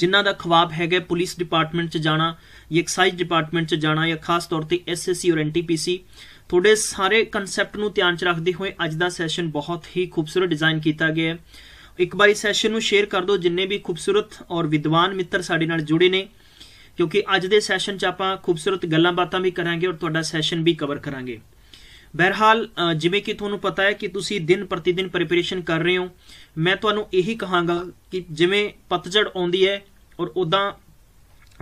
ਜਿਨ੍ਹਾਂ ਦਾ ਖਵਾਬ ਹੈਗਾ ਪੁਲਿਸ ਡਿਪਾਰਟਮੈਂਟ 'ਚ ਜਾਣਾ ਜਾਂ ਐਕਸਾਈਜ਼ ਡਿਪਾਰਟਮੈਂਟ 'ਚ ਜਾਣਾ ਜਾਂ ਖਾਸ ਤੌਰ ਤੇ ਐਸਐਸਸੀ ਔਰ ਐਨਟੀਪੀਸੀ ਤੁਹਾਡੇ ਸਾਰੇ ਕਨਸੈਪਟ ਨੂੰ ਧਿਆਨ 'ਚ ਰੱਖਦੇ ਹੋਏ ਅੱਜ ਦਾ ਸੈਸ਼ਨ ਬਹੁਤ ਹੀ ਖੂਬਸੂਰਤ ਡਿਜ਼ਾਈਨ ਕੀਤਾ ਗਿਆ ਹੈ ਇੱਕ ਵਾਰੀ ਸੈਸ਼ਨ ਨੂੰ ਸ਼ੇਅਰ ਕਰ ਦਿਓ ਜਿੰਨੇ ਵੀ ਖੂਬਸੂਰਤ ਔਰ ਵਿਦਵਾਨ ਮਿੱਤਰ ਸਾਡੇ ਨਾਲ ਜੁੜੇ ਨੇ ਕਿਉਂਕਿ ਅੱਜ ਦੇ ਸੈਸ਼ਨ 'ਚ ਆਪਾਂ ਖੂਬਸੂਰਤ ਗੱਲਾਂ ਬਾਤਾਂ ਵੀ ਕਰਾਂਗੇ ਔਰ ਤੁਹਾਡਾ ਸੈਸ਼ਨ ਵੀ ਕਵਰ ਕਰਾਂਗੇ ਬਹਿਰਹਾਲ ਜਿਵੇਂ ਕਿ ਤੁਹਾਨੂੰ ਪਤਾ ਹੈ ਕਿ ਤੁਸੀਂ ਦਿਨ ਪ੍ਰਤੀ ਦਿਨ ਪ੍ਰੀਪਰੇਸ਼ਨ ਕਰ ਰਹੇ ਹੋ ਮੈਂ ਤੁਹਾਨੂੰ ਇਹੀ ਕਹਾਂਗਾ ਕਿ ਜਿਵੇਂ ਪਤਝੜ ਆਉਂਦੀ ਹੈ ਔਰ ਉਦਾਂ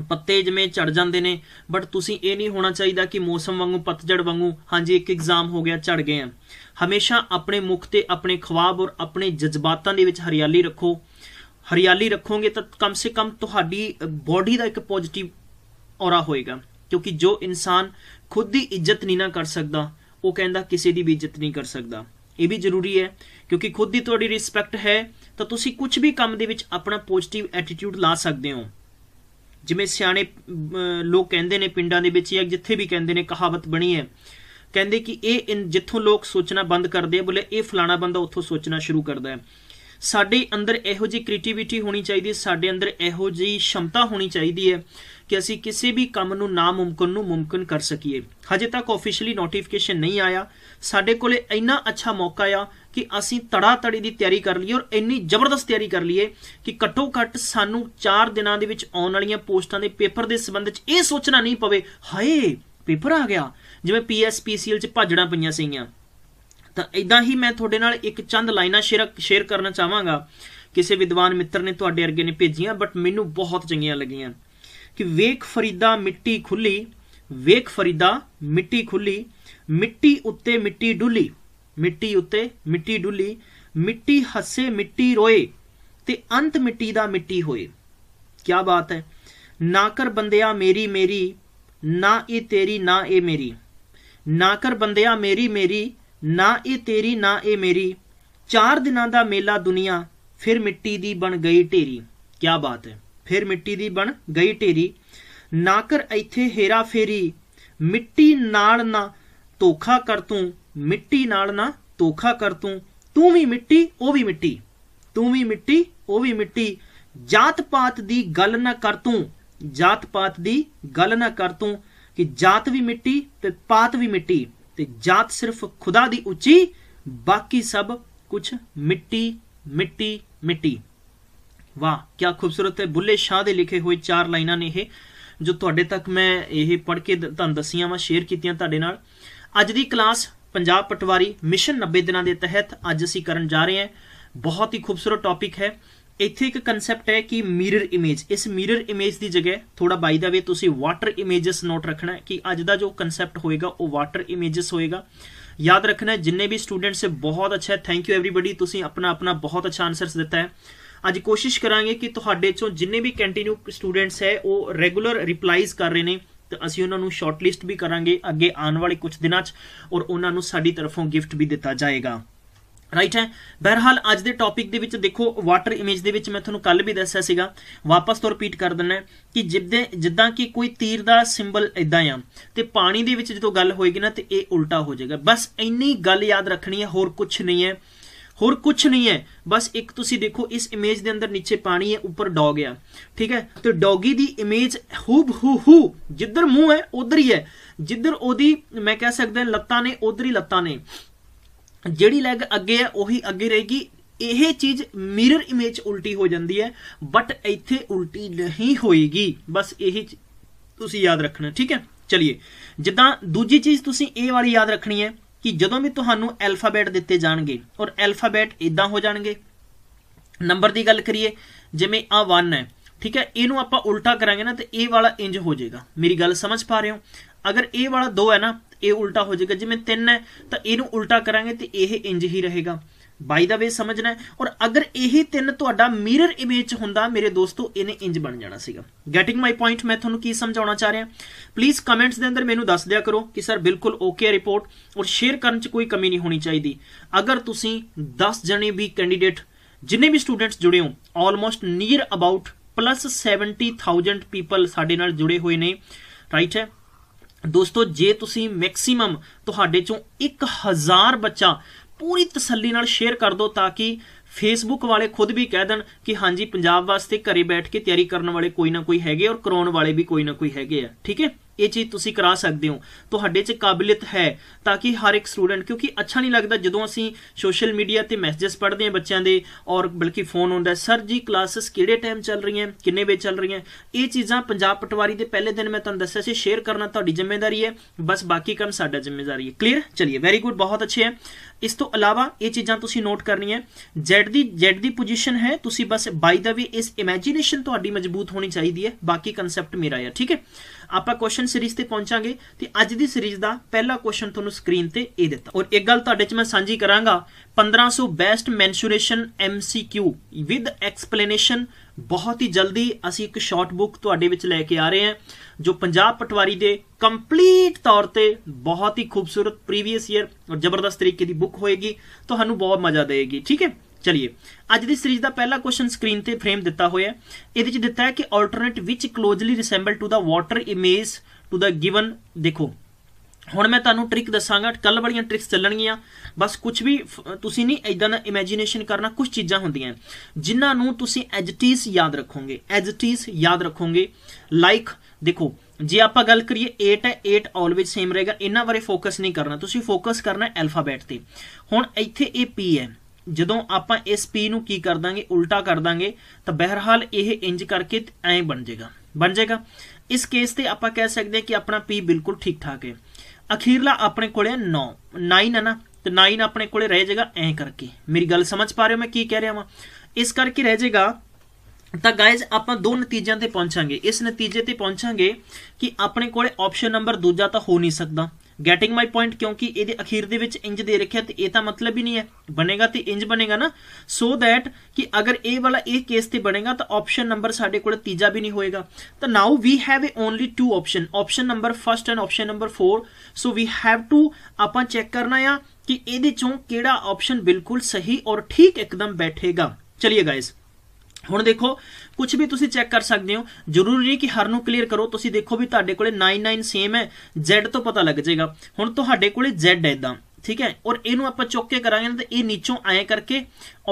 ਪੱਤੇ ਜਿਵੇਂ ਝੜ ਜਾਂਦੇ ਨੇ ਬਟ ਤੁਸੀਂ ਇਹ ਨਹੀਂ ਹੋਣਾ ਚਾਹੀਦਾ ਕਿ ਮੌਸਮ ਵਾਂਗੂ ਪਤਝੜ ਵਾਂਗੂ ਹਾਂਜੀ ਇੱਕ ਐਗਜ਼ਾਮ ਹੋ ਗਿਆ ਝੜ ਗਏ ਆ ਹਮੇਸ਼ਾ ਆਪਣੇ ਮੁਖ ਤੇ ਆਪਣੇ ਖਵਾਬ ਔਰ ਆਪਣੇ ਜਜ਼ਬਾਤਾਂ ਦੇ ਵਿੱਚ ਹਰਿਆਲੀ ਰੱਖੋ ਹਰਿਆਲੀ ਰੱਖੋਗੇ ਤਾਂ ਕਮ ਸੇ ਕਮ ਤੁਹਾਡੀ ਬਾਡੀ ਦਾ ਇੱਕ ਪੋਜ਼ਿਟਿਵ ਔਰਾ ਹੋਏਗਾ ਕਿਉਂਕਿ ਜੋ ਇਨਸਾਨ ਖੁਦ ਦੀ ਇੱਜ਼ਤ ਨਹੀਂ ਨਾ ਕਰ ਸਕਦਾ ਉਹ ਕਹਿੰਦਾ ਕਿਸੇ ਦੀ ਵੀ ਇੱਜ਼ਤ ਨਹੀਂ ਕਰ ਸਕਦਾ ਇਹ ਵੀ ਜ਼ਰੂਰੀ ਹੈ ਕਿਉਂਕਿ ਖੁਦ ਦੀ ਤੁਹਾਡੀ ਰਿਸਪੈਕਟ ਹੈ ਤਾਂ ਤੁਸੀਂ ਕੁਝ ਵੀ ਕੰਮ ਦੇ ਵਿੱਚ ਆਪਣਾ ਪੋਜ਼ਿਟਿਵ ਐਟੀਟਿਊਡ ਲਾ ਸਕਦੇ ਹੋ ਜਿਵੇਂ ਸਿਆਣੇ ਲੋਕ ਕਹਿੰਦੇ ਨੇ ਪਿੰਡਾਂ ਦੇ ਵਿੱਚ ਜਾਂ ਜਿੱਥੇ ਵੀ ਕਹਿੰਦੇ ਨੇ ਕਹਾਵਤ ਬਣੀ ਹੈ ਕਹਿੰਦੇ ਕਿ ਇਹ ਜਿੱਥੋਂ ਲੋਕ ਸੋਚਣਾ ਬੰਦ ਕਰਦੇ ਆ ਬੋਲੇ ਇਹ ਫਲਾਣਾ ਬੰਦਾ ਉੱਥੋਂ ਸੋਚਣਾ ਸ਼ੁਰੂ ਕਰਦਾ ਹੈ ਸਾਡੇ ਅੰਦਰ ਇਹੋ ਜੀ ਕ੍ਰੀਏਟੀਵਿਟੀ ਹੋਣੀ ਚਾਹੀਦੀ ਹੈ ਸਾਡੇ ਅੰਦਰ ਇਹੋ ਜੀ ਸ਼ਮਤਾ ਹੋਣੀ ਚਾਹੀਦੀ ਹੈ ਕਿ ਅਸੀਂ ਕਿਸੇ ਵੀ ਕੰਮ ਨੂੰ ਨਾ ਮੁਮਕਨ ਨੂੰ ਮੁਮਕਨ ਕਰ ਸਕੀਏ ਹਜੇ ਤੱਕ ਆਫੀਸ਼ੀਅਲੀ ਨੋਟੀਫਿਕੇਸ਼ਨ ਨਹੀਂ ਆਇਆ ਸਾਡੇ ਕੋਲੇ ਇੰਨਾ ਅੱਛਾ ਮੌਕਾ ਆ ਕਿ ਅਸੀਂ ਤੜਾ ਤੜੀ ਦੀ ਤਿਆਰੀ ਕਰ ਲਈਏ ਔਰ ਇੰਨੀ ਜ਼ਬਰਦਸਤ ਤਿਆਰੀ ਕਰ ਲਈਏ ਕਿ ਘੱਟੋ ਘੱਟ ਸਾਨੂੰ 4 ਦਿਨਾਂ ਦੇ ਵਿੱਚ ਆਉਣ ਵਾਲੀਆਂ ਪੋਸਟਾਂ ਦੇ ਪੇਪਰ ਦੇ ਸੰਬੰਧ ਵਿੱਚ ਇਹ ਸੋਚਣਾ ਨਹੀਂ ਪਵੇ ਹਾਏ ਪੇਪਰ ਆ ਗਿਆ ਜਿਵੇਂ ਪੀਐਸਪੀਸੀਐਲ 'ਚ ਭਾਜੜਾਂ ਪਈਆਂ ਸੀਆਂ ਤਾਂ ਇਦਾਂ ਹੀ ਮੈਂ ਤੁਹਾਡੇ ਨਾਲ ਇੱਕ ਚੰਦ ਲਾਈਨਾਂ ਸ਼ੇਅਰ ਕਰਨਾ ਚਾਹਾਂਗਾ ਕਿਸੇ ਵਿਦਵਾਨ ਮਿੱਤਰ ਨੇ ਤੁਹਾਡੇ ਅਰਗੇ ਨੇ ਭੇਜੀਆਂ ਬਟ ਮੈਨੂੰ ਬਹੁਤ ਚੰਗੀਆਂ ਲੱਗੀਆਂ ਕਿ ਵੇਖ ਫਰੀਦਾ ਮਿੱਟੀ ਖੁੱਲੀ ਵੇਖ ਫਰੀਦਾ ਮਿੱਟੀ ਖੁੱਲੀ ਮਿੱਟੀ ਉੱਤੇ ਮਿੱਟੀ ਡੁੱਲੀ ਮਿੱਟੀ ਉੱਤੇ ਮਿੱਟੀ ਡੁੱਲੀ ਮਿੱਟੀ ਹੱਸੇ ਮਿੱਟੀ ਰੋਏ ਤੇ ਅੰਤ ਮਿੱਟੀ ਦਾ ਮਿੱਟੀ ਹੋਏ ਕੀ ਬਾਤ ਹੈ ਨਾ ਕਰ ਬੰਦਿਆ ਮੇਰੀ ਮੇਰੀ ਨਾ ਇਹ ਤੇਰੀ ਨਾ ਇਹ ਮੇਰੀ ਨਾ ਕਰ ਬੰਦਿਆ ਮੇਰੀ ਮੇਰੀ ਨਾ ਇਹ ਤੇਰੀ ਨਾ ਇਹ ਮੇਰੀ ਚਾਰ ਦਿਨਾਂ ਦਾ ਮੇਲਾ ਦੁਨੀਆ ਫਿਰ ਮਿੱਟੀ ਦੀ ਬਣ ਗਈ ਢੇਰੀ ਕੀ ਬਾਤ ਹੈ ਫਿਰ ਮਿੱਟੀ ਦੀ ਬਣ ਗਈ ਢੇਰੀ ਨਾ ਕਰ ਇੱਥੇ ਹੇਰਾ ਫੇਰੀ ਮਿੱਟੀ ਨਾਲ ਨਾ ਧੋਖਾ ਕਰ ਤੂੰ ਮਿੱਟੀ ਨਾਲ ਨਾ ਧੋਖਾ ਕਰ ਤੂੰ ਤੂੰ ਵੀ ਮਿੱਟੀ ਉਹ ਵੀ ਮਿੱਟੀ ਤੂੰ ਵੀ ਮਿੱਟੀ ਉਹ ਵੀ ਮਿੱਟੀ ਜਾਤ ਪਾਤ ਦੀ ਗੱਲ ਨਾ ਕਰ ਤੂੰ ਜਾਤ ਪਾਤ ਦੀ ਗੱਲ ਨਾ ਕਰ ਤੂੰ ਕਿ ਜਾਤ ਵੀ ਮਿੱਟੀ ਤੇ ਪਾਤ ਵੀ ਮਿੱਟੀ ਤੇ ਜਾਤ ਸਿਰਫ ਖੁਦਾ ਦੀ ਉੱਚੀ ਬਾਕੀ ਸਭ ਕੁਝ ਮਿੱਟੀ ਮਿੱਟੀ ਮਿੱਟੀ ਵਾਹ ਕੀ ਖੂਬਸੂਰਤ ਹੈ ਬੁੱਲੇ ਸ਼ਾਹ ਦੇ ਲਿਖੇ ਹੋਏ ਚਾਰ ਲਾਈਨਾਂ ਨੇ ਇਹ ਜੋ ਤੁਹਾਡੇ ਤੱਕ ਮੈਂ ਇਹ ਪੜ੍ਹ ਕੇ ਤੁਹਾਨੂੰ ਦਸੀਆਂ ਵਾਂ ਸ਼ੇਅਰ ਕੀਤੀਆਂ ਤੁਹਾਡੇ ਨਾਲ ਅੱਜ ਦੀ ਕਲਾਸ ਪੰਜਾਬ ਪਟਵਾਰੀ ਮਿਸ਼ਨ 90 ਦਿਨਾਂ ਦੇ ਤਹਿਤ ਅੱਜ ਅਸੀਂ ਕਰਨ ਜਾ ਰਹੇ ਹਾਂ ਬਹੁਤ ਹੀ ਖੂਬਸੂਰਤ ਟੌਪਿਕ ਹੈ ਇੱਥੇ ਇੱਕ ਕਨਸੈਪਟ ਹੈ ਕਿ ਮਿਰਰ ਇਮੇਜ ਇਸ ਮਿਰਰ ਇਮੇਜ ਦੀ ਜਗ੍ਹਾ ਥੋੜਾ ਬਾਈ ਦਾ ਵੇ ਤੁਸੀਂ ਵਾਟਰ ਇਮੇजेस ਨੋਟ ਰੱਖਣਾ ਕਿ ਅੱਜ ਦਾ ਜੋ ਕਨਸੈਪਟ ਹੋਏਗਾ ਉਹ ਵਾਟਰ ਇਮੇजेस ਹੋਏਗਾ ਯਾਦ ਰੱਖਣਾ ਜਿੰਨੇ ਵੀ ਸਟੂਡੈਂਟਸ ਬਹੁਤ ਅੱਛਾ ਹੈ ਥੈਂਕ ਯੂ एवरीवन ਤੁਸੀਂ ਆਪਣਾ ਆਪਣਾ ਬਹੁਤ ਅੱਛਾ ਆਨਸਰਸ ਦਿੱਤਾ ਹੈ ਅੱਜ ਕੋਸ਼ਿਸ਼ ਕਰਾਂਗੇ ਕਿ ਤੁਹਾਡੇ ਚੋਂ ਜਿੰਨੇ ਵੀ ਕੰਟੀਨਿਊ ਸਟੂਡੈਂਟਸ ਹੈ ਉਹ ਰੈਗੂਲਰ ਰਿਪਲਾਈਜ਼ ਕਰ ਰਹੇ ਨੇ ਤੇ ਅਸੀਂ ਉਹਨਾਂ ਨੂੰ ਸ਼ਾਰਟਲਿਸਟ ਵੀ ਕਰਾਂਗੇ ਅੱਗੇ ਆਉਣ ਵਾਲੇ ਕੁਝ ਦਿਨਾਂ 'ਚ ਔਰ ਉਹਨਾਂ ਨੂੰ ਸਾਡੀ ਤਰਫੋਂ ਗਿਫਟ ਵੀ ਦਿੱਤਾ ਜਾਏਗਾ ਰਾਈਟ ਹੈ ਬਹਰਹਾਲ ਅੱਜ ਦੇ ਟੌਪਿਕ ਦੇ ਵਿੱਚ ਦੇਖੋ ਵਾਟਰ ਇਮੇਜ ਦੇ ਵਿੱਚ ਮੈਂ ਤੁਹਾਨੂੰ ਕੱਲ ਵੀ ਦੱਸਿਆ ਸੀਗਾ ਵਾਪਸ ਤੋਂ ਰਿਪੀਟ ਕਰ ਦਿੰਨਾ ਕਿ ਜਿੱਦੇ ਜਿੱਦਾਂ ਕਿ ਕੋਈ ਤੀਰ ਦਾ ਸਿੰਬਲ ਇਦਾਂ ਆ ਤੇ ਪਾਣੀ ਦੇ ਵਿੱਚ ਜਦੋਂ ਗੱਲ ਹੋਏਗੀ ਨਾ ਤੇ ਇਹ ਉਲਟਾ ਹੋ ਜਾਏਗਾ ਬਸ ਇੰਨੀ ਗੱਲ ਯਾਦ ਰੱਖਣੀ ਹੈ ਹੋਰ ਕੁਝ ਨਹੀਂ ਹੈ ਹੋਰ ਕੁਝ ਨਹੀਂ ਹੈ ਬਸ ਇੱਕ ਤੁਸੀਂ ਦੇਖੋ ਇਸ ਇਮੇਜ ਦੇ ਅੰਦਰ ਨੀਚੇ ਪਾਣੀ ਹੈ ਉੱਪਰ ਡੌਗ ਹੈ ਠੀਕ ਹੈ ਤੇ ਡੌਗੀ ਦੀ ਇਮੇਜ ਹੂਬ ਹੂ ਹੂ ਜਿੱਧਰ ਮੂੰਹ ਹੈ ਉਧਰ ਹੀ ਹੈ ਜਿੱਧਰ ਉਹਦੀ ਮੈਂ ਕਹਿ ਸਕਦਾ ਲੱਤਾਂ ਨੇ ਉਧਰ ਹੀ ਲੱਤਾਂ ਨੇ ਜਿਹੜੀ ਲੈਗ ਅੱਗੇ ਹੈ ਉਹੀ ਅੱਗੇ ਰਹੇਗੀ ਇਹ ਚੀਜ਼ ਮਿਰਰ ਇਮੇਜ ਉਲਟੀ ਹੋ ਜਾਂਦੀ ਹੈ ਬਟ ਇੱਥੇ ਉਲਟੀ ਨਹੀਂ ਹੋਏਗੀ ਬਸ ਇਹ ਤੁਸੀਂ ਯਾਦ ਰੱਖਣਾ ਠੀਕ ਹੈ ਚਲਿਏ ਜਿੱਦਾਂ ਦੂਜੀ ਚੀਜ਼ ਤੁਸੀਂ ਇਹ ਵਾਲੀ ਯਾਦ ਰੱਖਣੀ ਹੈ ਕਿ ਜਦੋਂ ਵੀ ਤੁਹਾਨੂੰ ਐਲਫਾਬੈਟ ਦਿੱਤੇ ਜਾਣਗੇ ਔਰ ਐਲਫਾਬੈਟ ਇਦਾਂ ਹੋ ਜਾਣਗੇ ਨੰਬਰ ਦੀ ਗੱਲ ਕਰੀਏ ਜਿਵੇਂ ਆ 1 ਹੈ ਠੀਕ ਹੈ ਇਹਨੂੰ ਆਪਾਂ ਉਲਟਾ ਕਰਾਂਗੇ ਨਾ ਤੇ ਇਹ ਵਾਲਾ ਇੰਜ ਹੋ ਜਾਏਗਾ ਮੇਰੀ ਗੱਲ ਸਮਝ ਪਾ ਰਹੇ ਹੋ ਅਗਰ ਇਹ ਵਾਲਾ 2 ਹੈ ਨਾ ਇਹ ਉਲਟਾ ਹੋ ਜਾਏਗਾ ਜਿਵੇਂ 3 ਹੈ ਤਾਂ ਇਹਨੂੰ ਉਲਟਾ ਕਰਾਂਗੇ ਤੇ ਇਹ ਇੰਜ ਹੀ ਰਹੇਗਾ ਬਾਈ ਦਾ ਵੇ ਸਮਝਣਾ ਹੈ ਔਰ ਅਗਰ ਇਹ ਤਿੰਨ ਤੁਹਾਡਾ ਮਿਰਰ ਇਮੇਜ ਹੁੰਦਾ ਮੇਰੇ ਦੋਸਤੋ ਇਹਨੇ ਇੰਜ ਬਣ ਜਾਣਾ ਸੀਗਾ ਗੈਟਿੰਗ ਮਾਈ ਪੁਆਇੰਟ ਮੈਂ ਤੁਹਾਨੂੰ ਕੀ ਸਮਝਾਉਣਾ ਚਾਹ ਰਿਹਾ ਪਲੀਜ਼ ਕਮੈਂਟਸ ਦੇ ਅੰਦਰ ਮੈਨੂੰ ਦੱਸ ਦਿਆ ਕਰੋ ਕਿ ਸਰ ਬਿਲਕੁਲ ਓਕੇ ਰਿਪੋਰਟ ਔਰ ਸ਼ੇਅਰ ਕਰਨ 'ਚ ਕੋਈ ਕਮੀ ਨਹੀਂ ਹੋਣੀ ਚਾਹੀਦੀ ਅਗਰ ਤੁਸੀਂ 10 ਜਣੇ ਵੀ ਕੈਂਡੀਡੇਟ ਜਿੰਨੇ ਵੀ ਸਟੂਡੈਂਟਸ ਜੁੜੇ ਹੋ almost near about plus 70000 people ਸਾਡੇ ਨਾਲ ਜੁੜੇ ਹੋਏ ਨੇ ਰਾਈਟ ਹੈ ਦੋਸਤੋ ਜੇ ਤੁਸੀਂ ਮੈਕਸਿਮਮ ਤੁਹਾਡੇ ਚੋਂ 1000 ਬੱਚਾ ਪੂਰੀ ਤਸੱਲੀ ਨਾਲ ਸ਼ੇਅਰ ਕਰ ਦਿਓ ਤਾਂ ਕਿ ਫੇਸਬੁੱਕ ਵਾਲੇ ਖੁਦ ਵੀ ਕਹਿ ਦੇਣ ਕਿ ਹਾਂਜੀ ਪੰਜਾਬ ਵਾਸਤੇ ਘਰੇ ਬੈਠ ਕੇ ਤਿਆਰੀ ਕਰਨ ਵਾਲੇ ਕੋਈ ਨਾ ਕੋਈ ਹੈਗੇ ਔਰ ਕਰਾਉਣ ਵਾਲੇ ਵੀ ਕੋਈ ਨਾ ਕੋਈ ਹੈਗੇ ਆ ਠੀਕ ਹੈ ਇਹ ਚੀਜ਼ ਤੁਸੀਂ ਕਰਾ ਸਕਦੇ ਹੋ ਤੁਹਾਡੇ 'ਚ ਕਾਬਲੀਅਤ ਹੈ ਤਾਂ ਕਿ ਹਰ ਇੱਕ ਸਟੂਡੈਂਟ ਕਿਉਂਕਿ ਅੱਛਾ ਨਹੀਂ ਲੱਗਦਾ ਜਦੋਂ ਅਸੀਂ ਸੋਸ਼ਲ ਮੀਡੀਆ ਤੇ ਮੈਸੇजेस ਪੜ੍ਹਦੇ ਹਾਂ ਬੱਚਿਆਂ ਦੇ ਔਰ ਬਲਕਿ ਫੋਨ ਹੁੰਦਾ ਸਰ ਜੀ ਕਲਾਸਸ ਕਿਹੜੇ ਟਾਈਮ ਚੱਲ ਰਹੀਆਂ ਕਿੰਨੇ ਵੇ ਚੱਲ ਰਹੀਆਂ ਇਹ ਚੀਜ਼ਾਂ ਪੰਜਾਬ ਪਟਵਾਰੀ ਦੇ ਪਹਿਲੇ ਦਿਨ ਮੈਂ ਤੁਹਾਨੂੰ ਦੱਸਿਆ ਸੀ ਸ਼ੇਅਰ ਕਰਨਾ ਤੁਹਾਡੀ ਜ਼ਿੰਮੇਵਾਰੀ ਹੈ ਬਸ ਬਾਕੀ ਕੰਮ ਸਾਡਾ ਜ਼ਿੰਮੇਵਾਰੀ ਹੈ ਕਲੀਅਰ ਚਲਿਏ ਵੈਰੀ ਗੁੱਡ ਬਹੁਤ ਅੱਛੇ ਹੈ ਇਸ ਤੋਂ ਇਲਾਵਾ ਇਹ ਚੀਜ਼ਾਂ ਤੁਸੀਂ ਨੋਟ ਕਰਨੀ ਹੈ Z ਦੀ Z ਦੀ ਪੋਜੀਸ਼ਨ ਹੈ ਤੁਸੀਂ ਬਸ ਬਾਈ ਦਾ ਵੀ ਇਸ ਇਮੇਜਿਨੇਸ਼ਨ ਤੁਹਾਡੀ ਮਜ਼ਬੂਤ ਹੋਣੀ ਚਾਹੀਦੀ ਹੈ ਬਾਕੀ ਕਨਸੈਪਟ ਮੇਰਾ ਹੈ ਠੀਕ ਹੈ ਆਪਾਂ ਕੁਐਸਚਨ ਸੀਰੀਜ਼ ਤੇ ਪਹੁੰਚਾਂਗੇ ਤੇ ਅੱਜ ਦੀ ਸੀਰੀਜ਼ ਦਾ ਪਹਿਲਾ ਕੁਐਸਚਨ ਤੁਹਾਨੂੰ ਸਕਰੀਨ ਤੇ ਇਹ ਦਿੱਤਾ ਔਰ ਇੱਕ ਗੱਲ ਤੁਹਾਡੇ ਚ ਮੈਂ ਸਾਂਝੀ ਕਰਾਂਗਾ 1500 best mensuration MCQ with explanation ਬਹੁਤ ਹੀ ਜਲਦੀ ਅਸੀਂ ਇੱਕ ਸ਼ਾਰਟ ਬੁੱਕ ਤੁਹਾਡੇ ਵਿੱਚ ਲੈ ਕੇ ਆ ਰਹੇ ਹਾਂ ਜੋ ਪੰਜਾਬ ਪਟਵਾਰੀ ਦੇ ਕੰਪਲੀਟ ਤੌਰ ਤੇ ਬਹੁਤ ਹੀ ਖੂਬਸੂਰਤ ਪ੍ਰੀਵੀਅਸ ਈਅਰ ਔਰ ਜ਼ਬਰਦਸਤ ਤਰੀਕੇ ਦੀ ਬੁੱਕ ਹੋਏਗੀ ਤੁਹਾਨੂੰ ਬਹੁਤ ਮਜ਼ਾ ਦੇਵੇਗੀ ਠੀਕ ਹੈ ਚਲਿਏ ਅੱਜ ਦੀ ਸੀਰੀਜ਼ ਦਾ ਪਹਿਲਾ ਕੁਐਸਚਨ ਸਕਰੀਨ ਤੇ ਫਰੇਮ ਦਿੱਤਾ ਹੋਇਆ ਹੈ ਇਹਦੇ ਵਿੱਚ ਦਿੱਤਾ ਹੈ ਕਿ alternate which closely resemble to the water image to the given ਦੇਖੋ ਹੁਣ ਮੈਂ ਤੁਹਾਨੂੰ ਟ੍ਰਿਕ ਦੱਸਾਂਗਾ ਕੱਲ ਵਾਲੀਆਂ ਟ੍ਰਿਕਸ ਚੱਲਣਗੀਆਂ ਬਸ ਕੁਝ ਵੀ ਤੁਸੀਂ ਨਹੀਂ ਇਦਾਂ ਦਾ ਇਮੇਜਿਨੇਸ਼ਨ ਕਰਨਾ ਕੁਝ ਚੀਜ਼ਾਂ ਹੁੰਦੀਆਂ ਜਿਨ੍ਹਾਂ ਨੂੰ ਤੁਸੀਂ ਐਡਜੈਕਟਿਵਸ ਯਾਦ ਰੱਖੋਗੇ ਐਡਜੈਕਟਿਵਸ ਯਾਦ ਰੱਖੋਗੇ ਲਾਈਕ ਦੇਖੋ ਜੇ ਆਪਾਂ ਗੱਲ ਕਰੀਏ 8 ਹੈ 8 ਆਲਵੇਜ਼ ਸੇਮ ਰਹੇਗਾ ਇਹਨਾਂ ਬਾਰੇ ਫੋਕਸ ਨਹੀਂ ਕਰਨਾ ਤੁਸੀਂ ਫੋਕਸ ਕਰਨਾ ਹੈ ਅਲਫਾਬੈਟ ਤੇ ਹੁਣ ਇੱਥੇ ਇਹ ਪੀ ਹੈ ਜਦੋਂ ਆਪਾਂ ਇਸ p ਨੂੰ ਕੀ ਕਰ ਦਾਂਗੇ ਉਲਟਾ ਕਰ ਦਾਂਗੇ ਤਾਂ ਬਹਿਰਹਾਲ ਇਹ ਇੰਜ ਕਰਕੇ ਐ ਬਣ ਜਾਏਗਾ ਬਣ ਜਾਏਗਾ ਇਸ ਕੇਸ ਤੇ ਆਪਾਂ ਕਹਿ ਸਕਦੇ ਕਿ ਆਪਣਾ p ਬਿਲਕੁਲ ਠੀਕ ਠਾਕ ਹੈ ਅਖੀਰਲਾ ਆਪਣੇ ਕੋਲੇ 9 9 ਹੈ ਨਾ ਤੇ 9 ਆਪਣੇ ਕੋਲੇ ਰਹਿ ਜਾਏਗਾ ਐ ਕਰਕੇ ਮੇਰੀ ਗੱਲ ਸਮਝ ਪਾ ਰਹੇ ਹੋ ਮੈਂ ਕੀ ਕਹਿ ਰਿਹਾ ਹਾਂ ਇਸ ਕਰਕੇ ਰਹਿ ਜਾਏਗਾ ਤਾਂ ਗਾਇਜ਼ ਆਪਾਂ ਦੋ ਨਤੀਜਿਆਂ ਤੇ ਪਹੁੰਚਾਂਗੇ ਇਸ ਨਤੀਜੇ ਤੇ ਪਹੁੰਚਾਂਗੇ ਕਿ ਆਪਣੇ ਕੋਲੇ ਆਪਸ਼ਨ ਨੰਬਰ ਦੂਜਾ ਤਾਂ ਹੋ ਨਹੀਂ ਸਕਦਾ ਗੈਟਿੰਗ ਮਾਈ ਪੁਆਇੰਟ ਕਿਉਂਕਿ ਇਹਦੇ ਅਖੀਰ ਦੇ ਵਿੱਚ ਇੰਜ ਦੇ ਰੱਖਿਆ ਤੇ ਇਹ ਤਾਂ ਮਤਲਬ ਹੀ ਨਹੀਂ ਹੈ ਬਣੇਗਾ ਤੇ ਇੰਜ ਬਣੇਗਾ ਨਾ ਸੋ ਥੈਟ ਕਿ ਅਗਰ ਇਹ ਵਾਲਾ ਇਹ ਕੇਸ ਤੇ ਬਣੇਗਾ ਤਾਂ ਆਪਸ਼ਨ ਨੰਬਰ ਸਾਡੇ ਕੋਲ ਤੀਜਾ ਵੀ ਨਹੀਂ ਹੋਏਗਾ ਤਾਂ now we have a only two option option number first and option number 4 so we have to ਆਪਾਂ ਚੈੱਕ ਕਰਨਾ ਆ ਕਿ ਇਹਦੇ ਚੋਂ ਕਿਹੜਾ ਆਪਸ਼ਨ ਬਿਲਕੁਲ ਸਹੀ ਔਰ ਠੀਕ ਇੱਕਦਮ ਬੈਠੇਗਾ ਚਲਿਏ ਗਾਇਸ ਹੁਣ ਦੇਖੋ ਕੁਝ ਵੀ ਤੁਸੀਂ ਚੈੱਕ ਕਰ ਸਕਦੇ ਹੋ ਜ਼ਰੂਰੀ ਨਹੀਂ ਕਿ ਹਰ ਨੂੰ ਕਲੀਅਰ ਕਰੋ ਤੁਸੀਂ ਦੇਖੋ ਵੀ ਤੁਹਾਡੇ ਕੋਲੇ 99 ਸੇਮ ਹੈ Z ਤੋਂ ਪਤਾ ਲੱਗ ਜਾਏਗਾ ਹੁਣ ਤੁਹਾਡੇ ਕੋਲੇ Z ਹੈ ਇਦਾਂ ਠੀਕ ਹੈ ਔਰ ਇਹਨੂੰ ਆਪਾਂ ਚੁੱਕ ਕੇ ਕਰਾਂਗੇ ਨਾ ਤਾਂ ਇਹ ਨੀਚੋਂ ਆਏ ਕਰਕੇ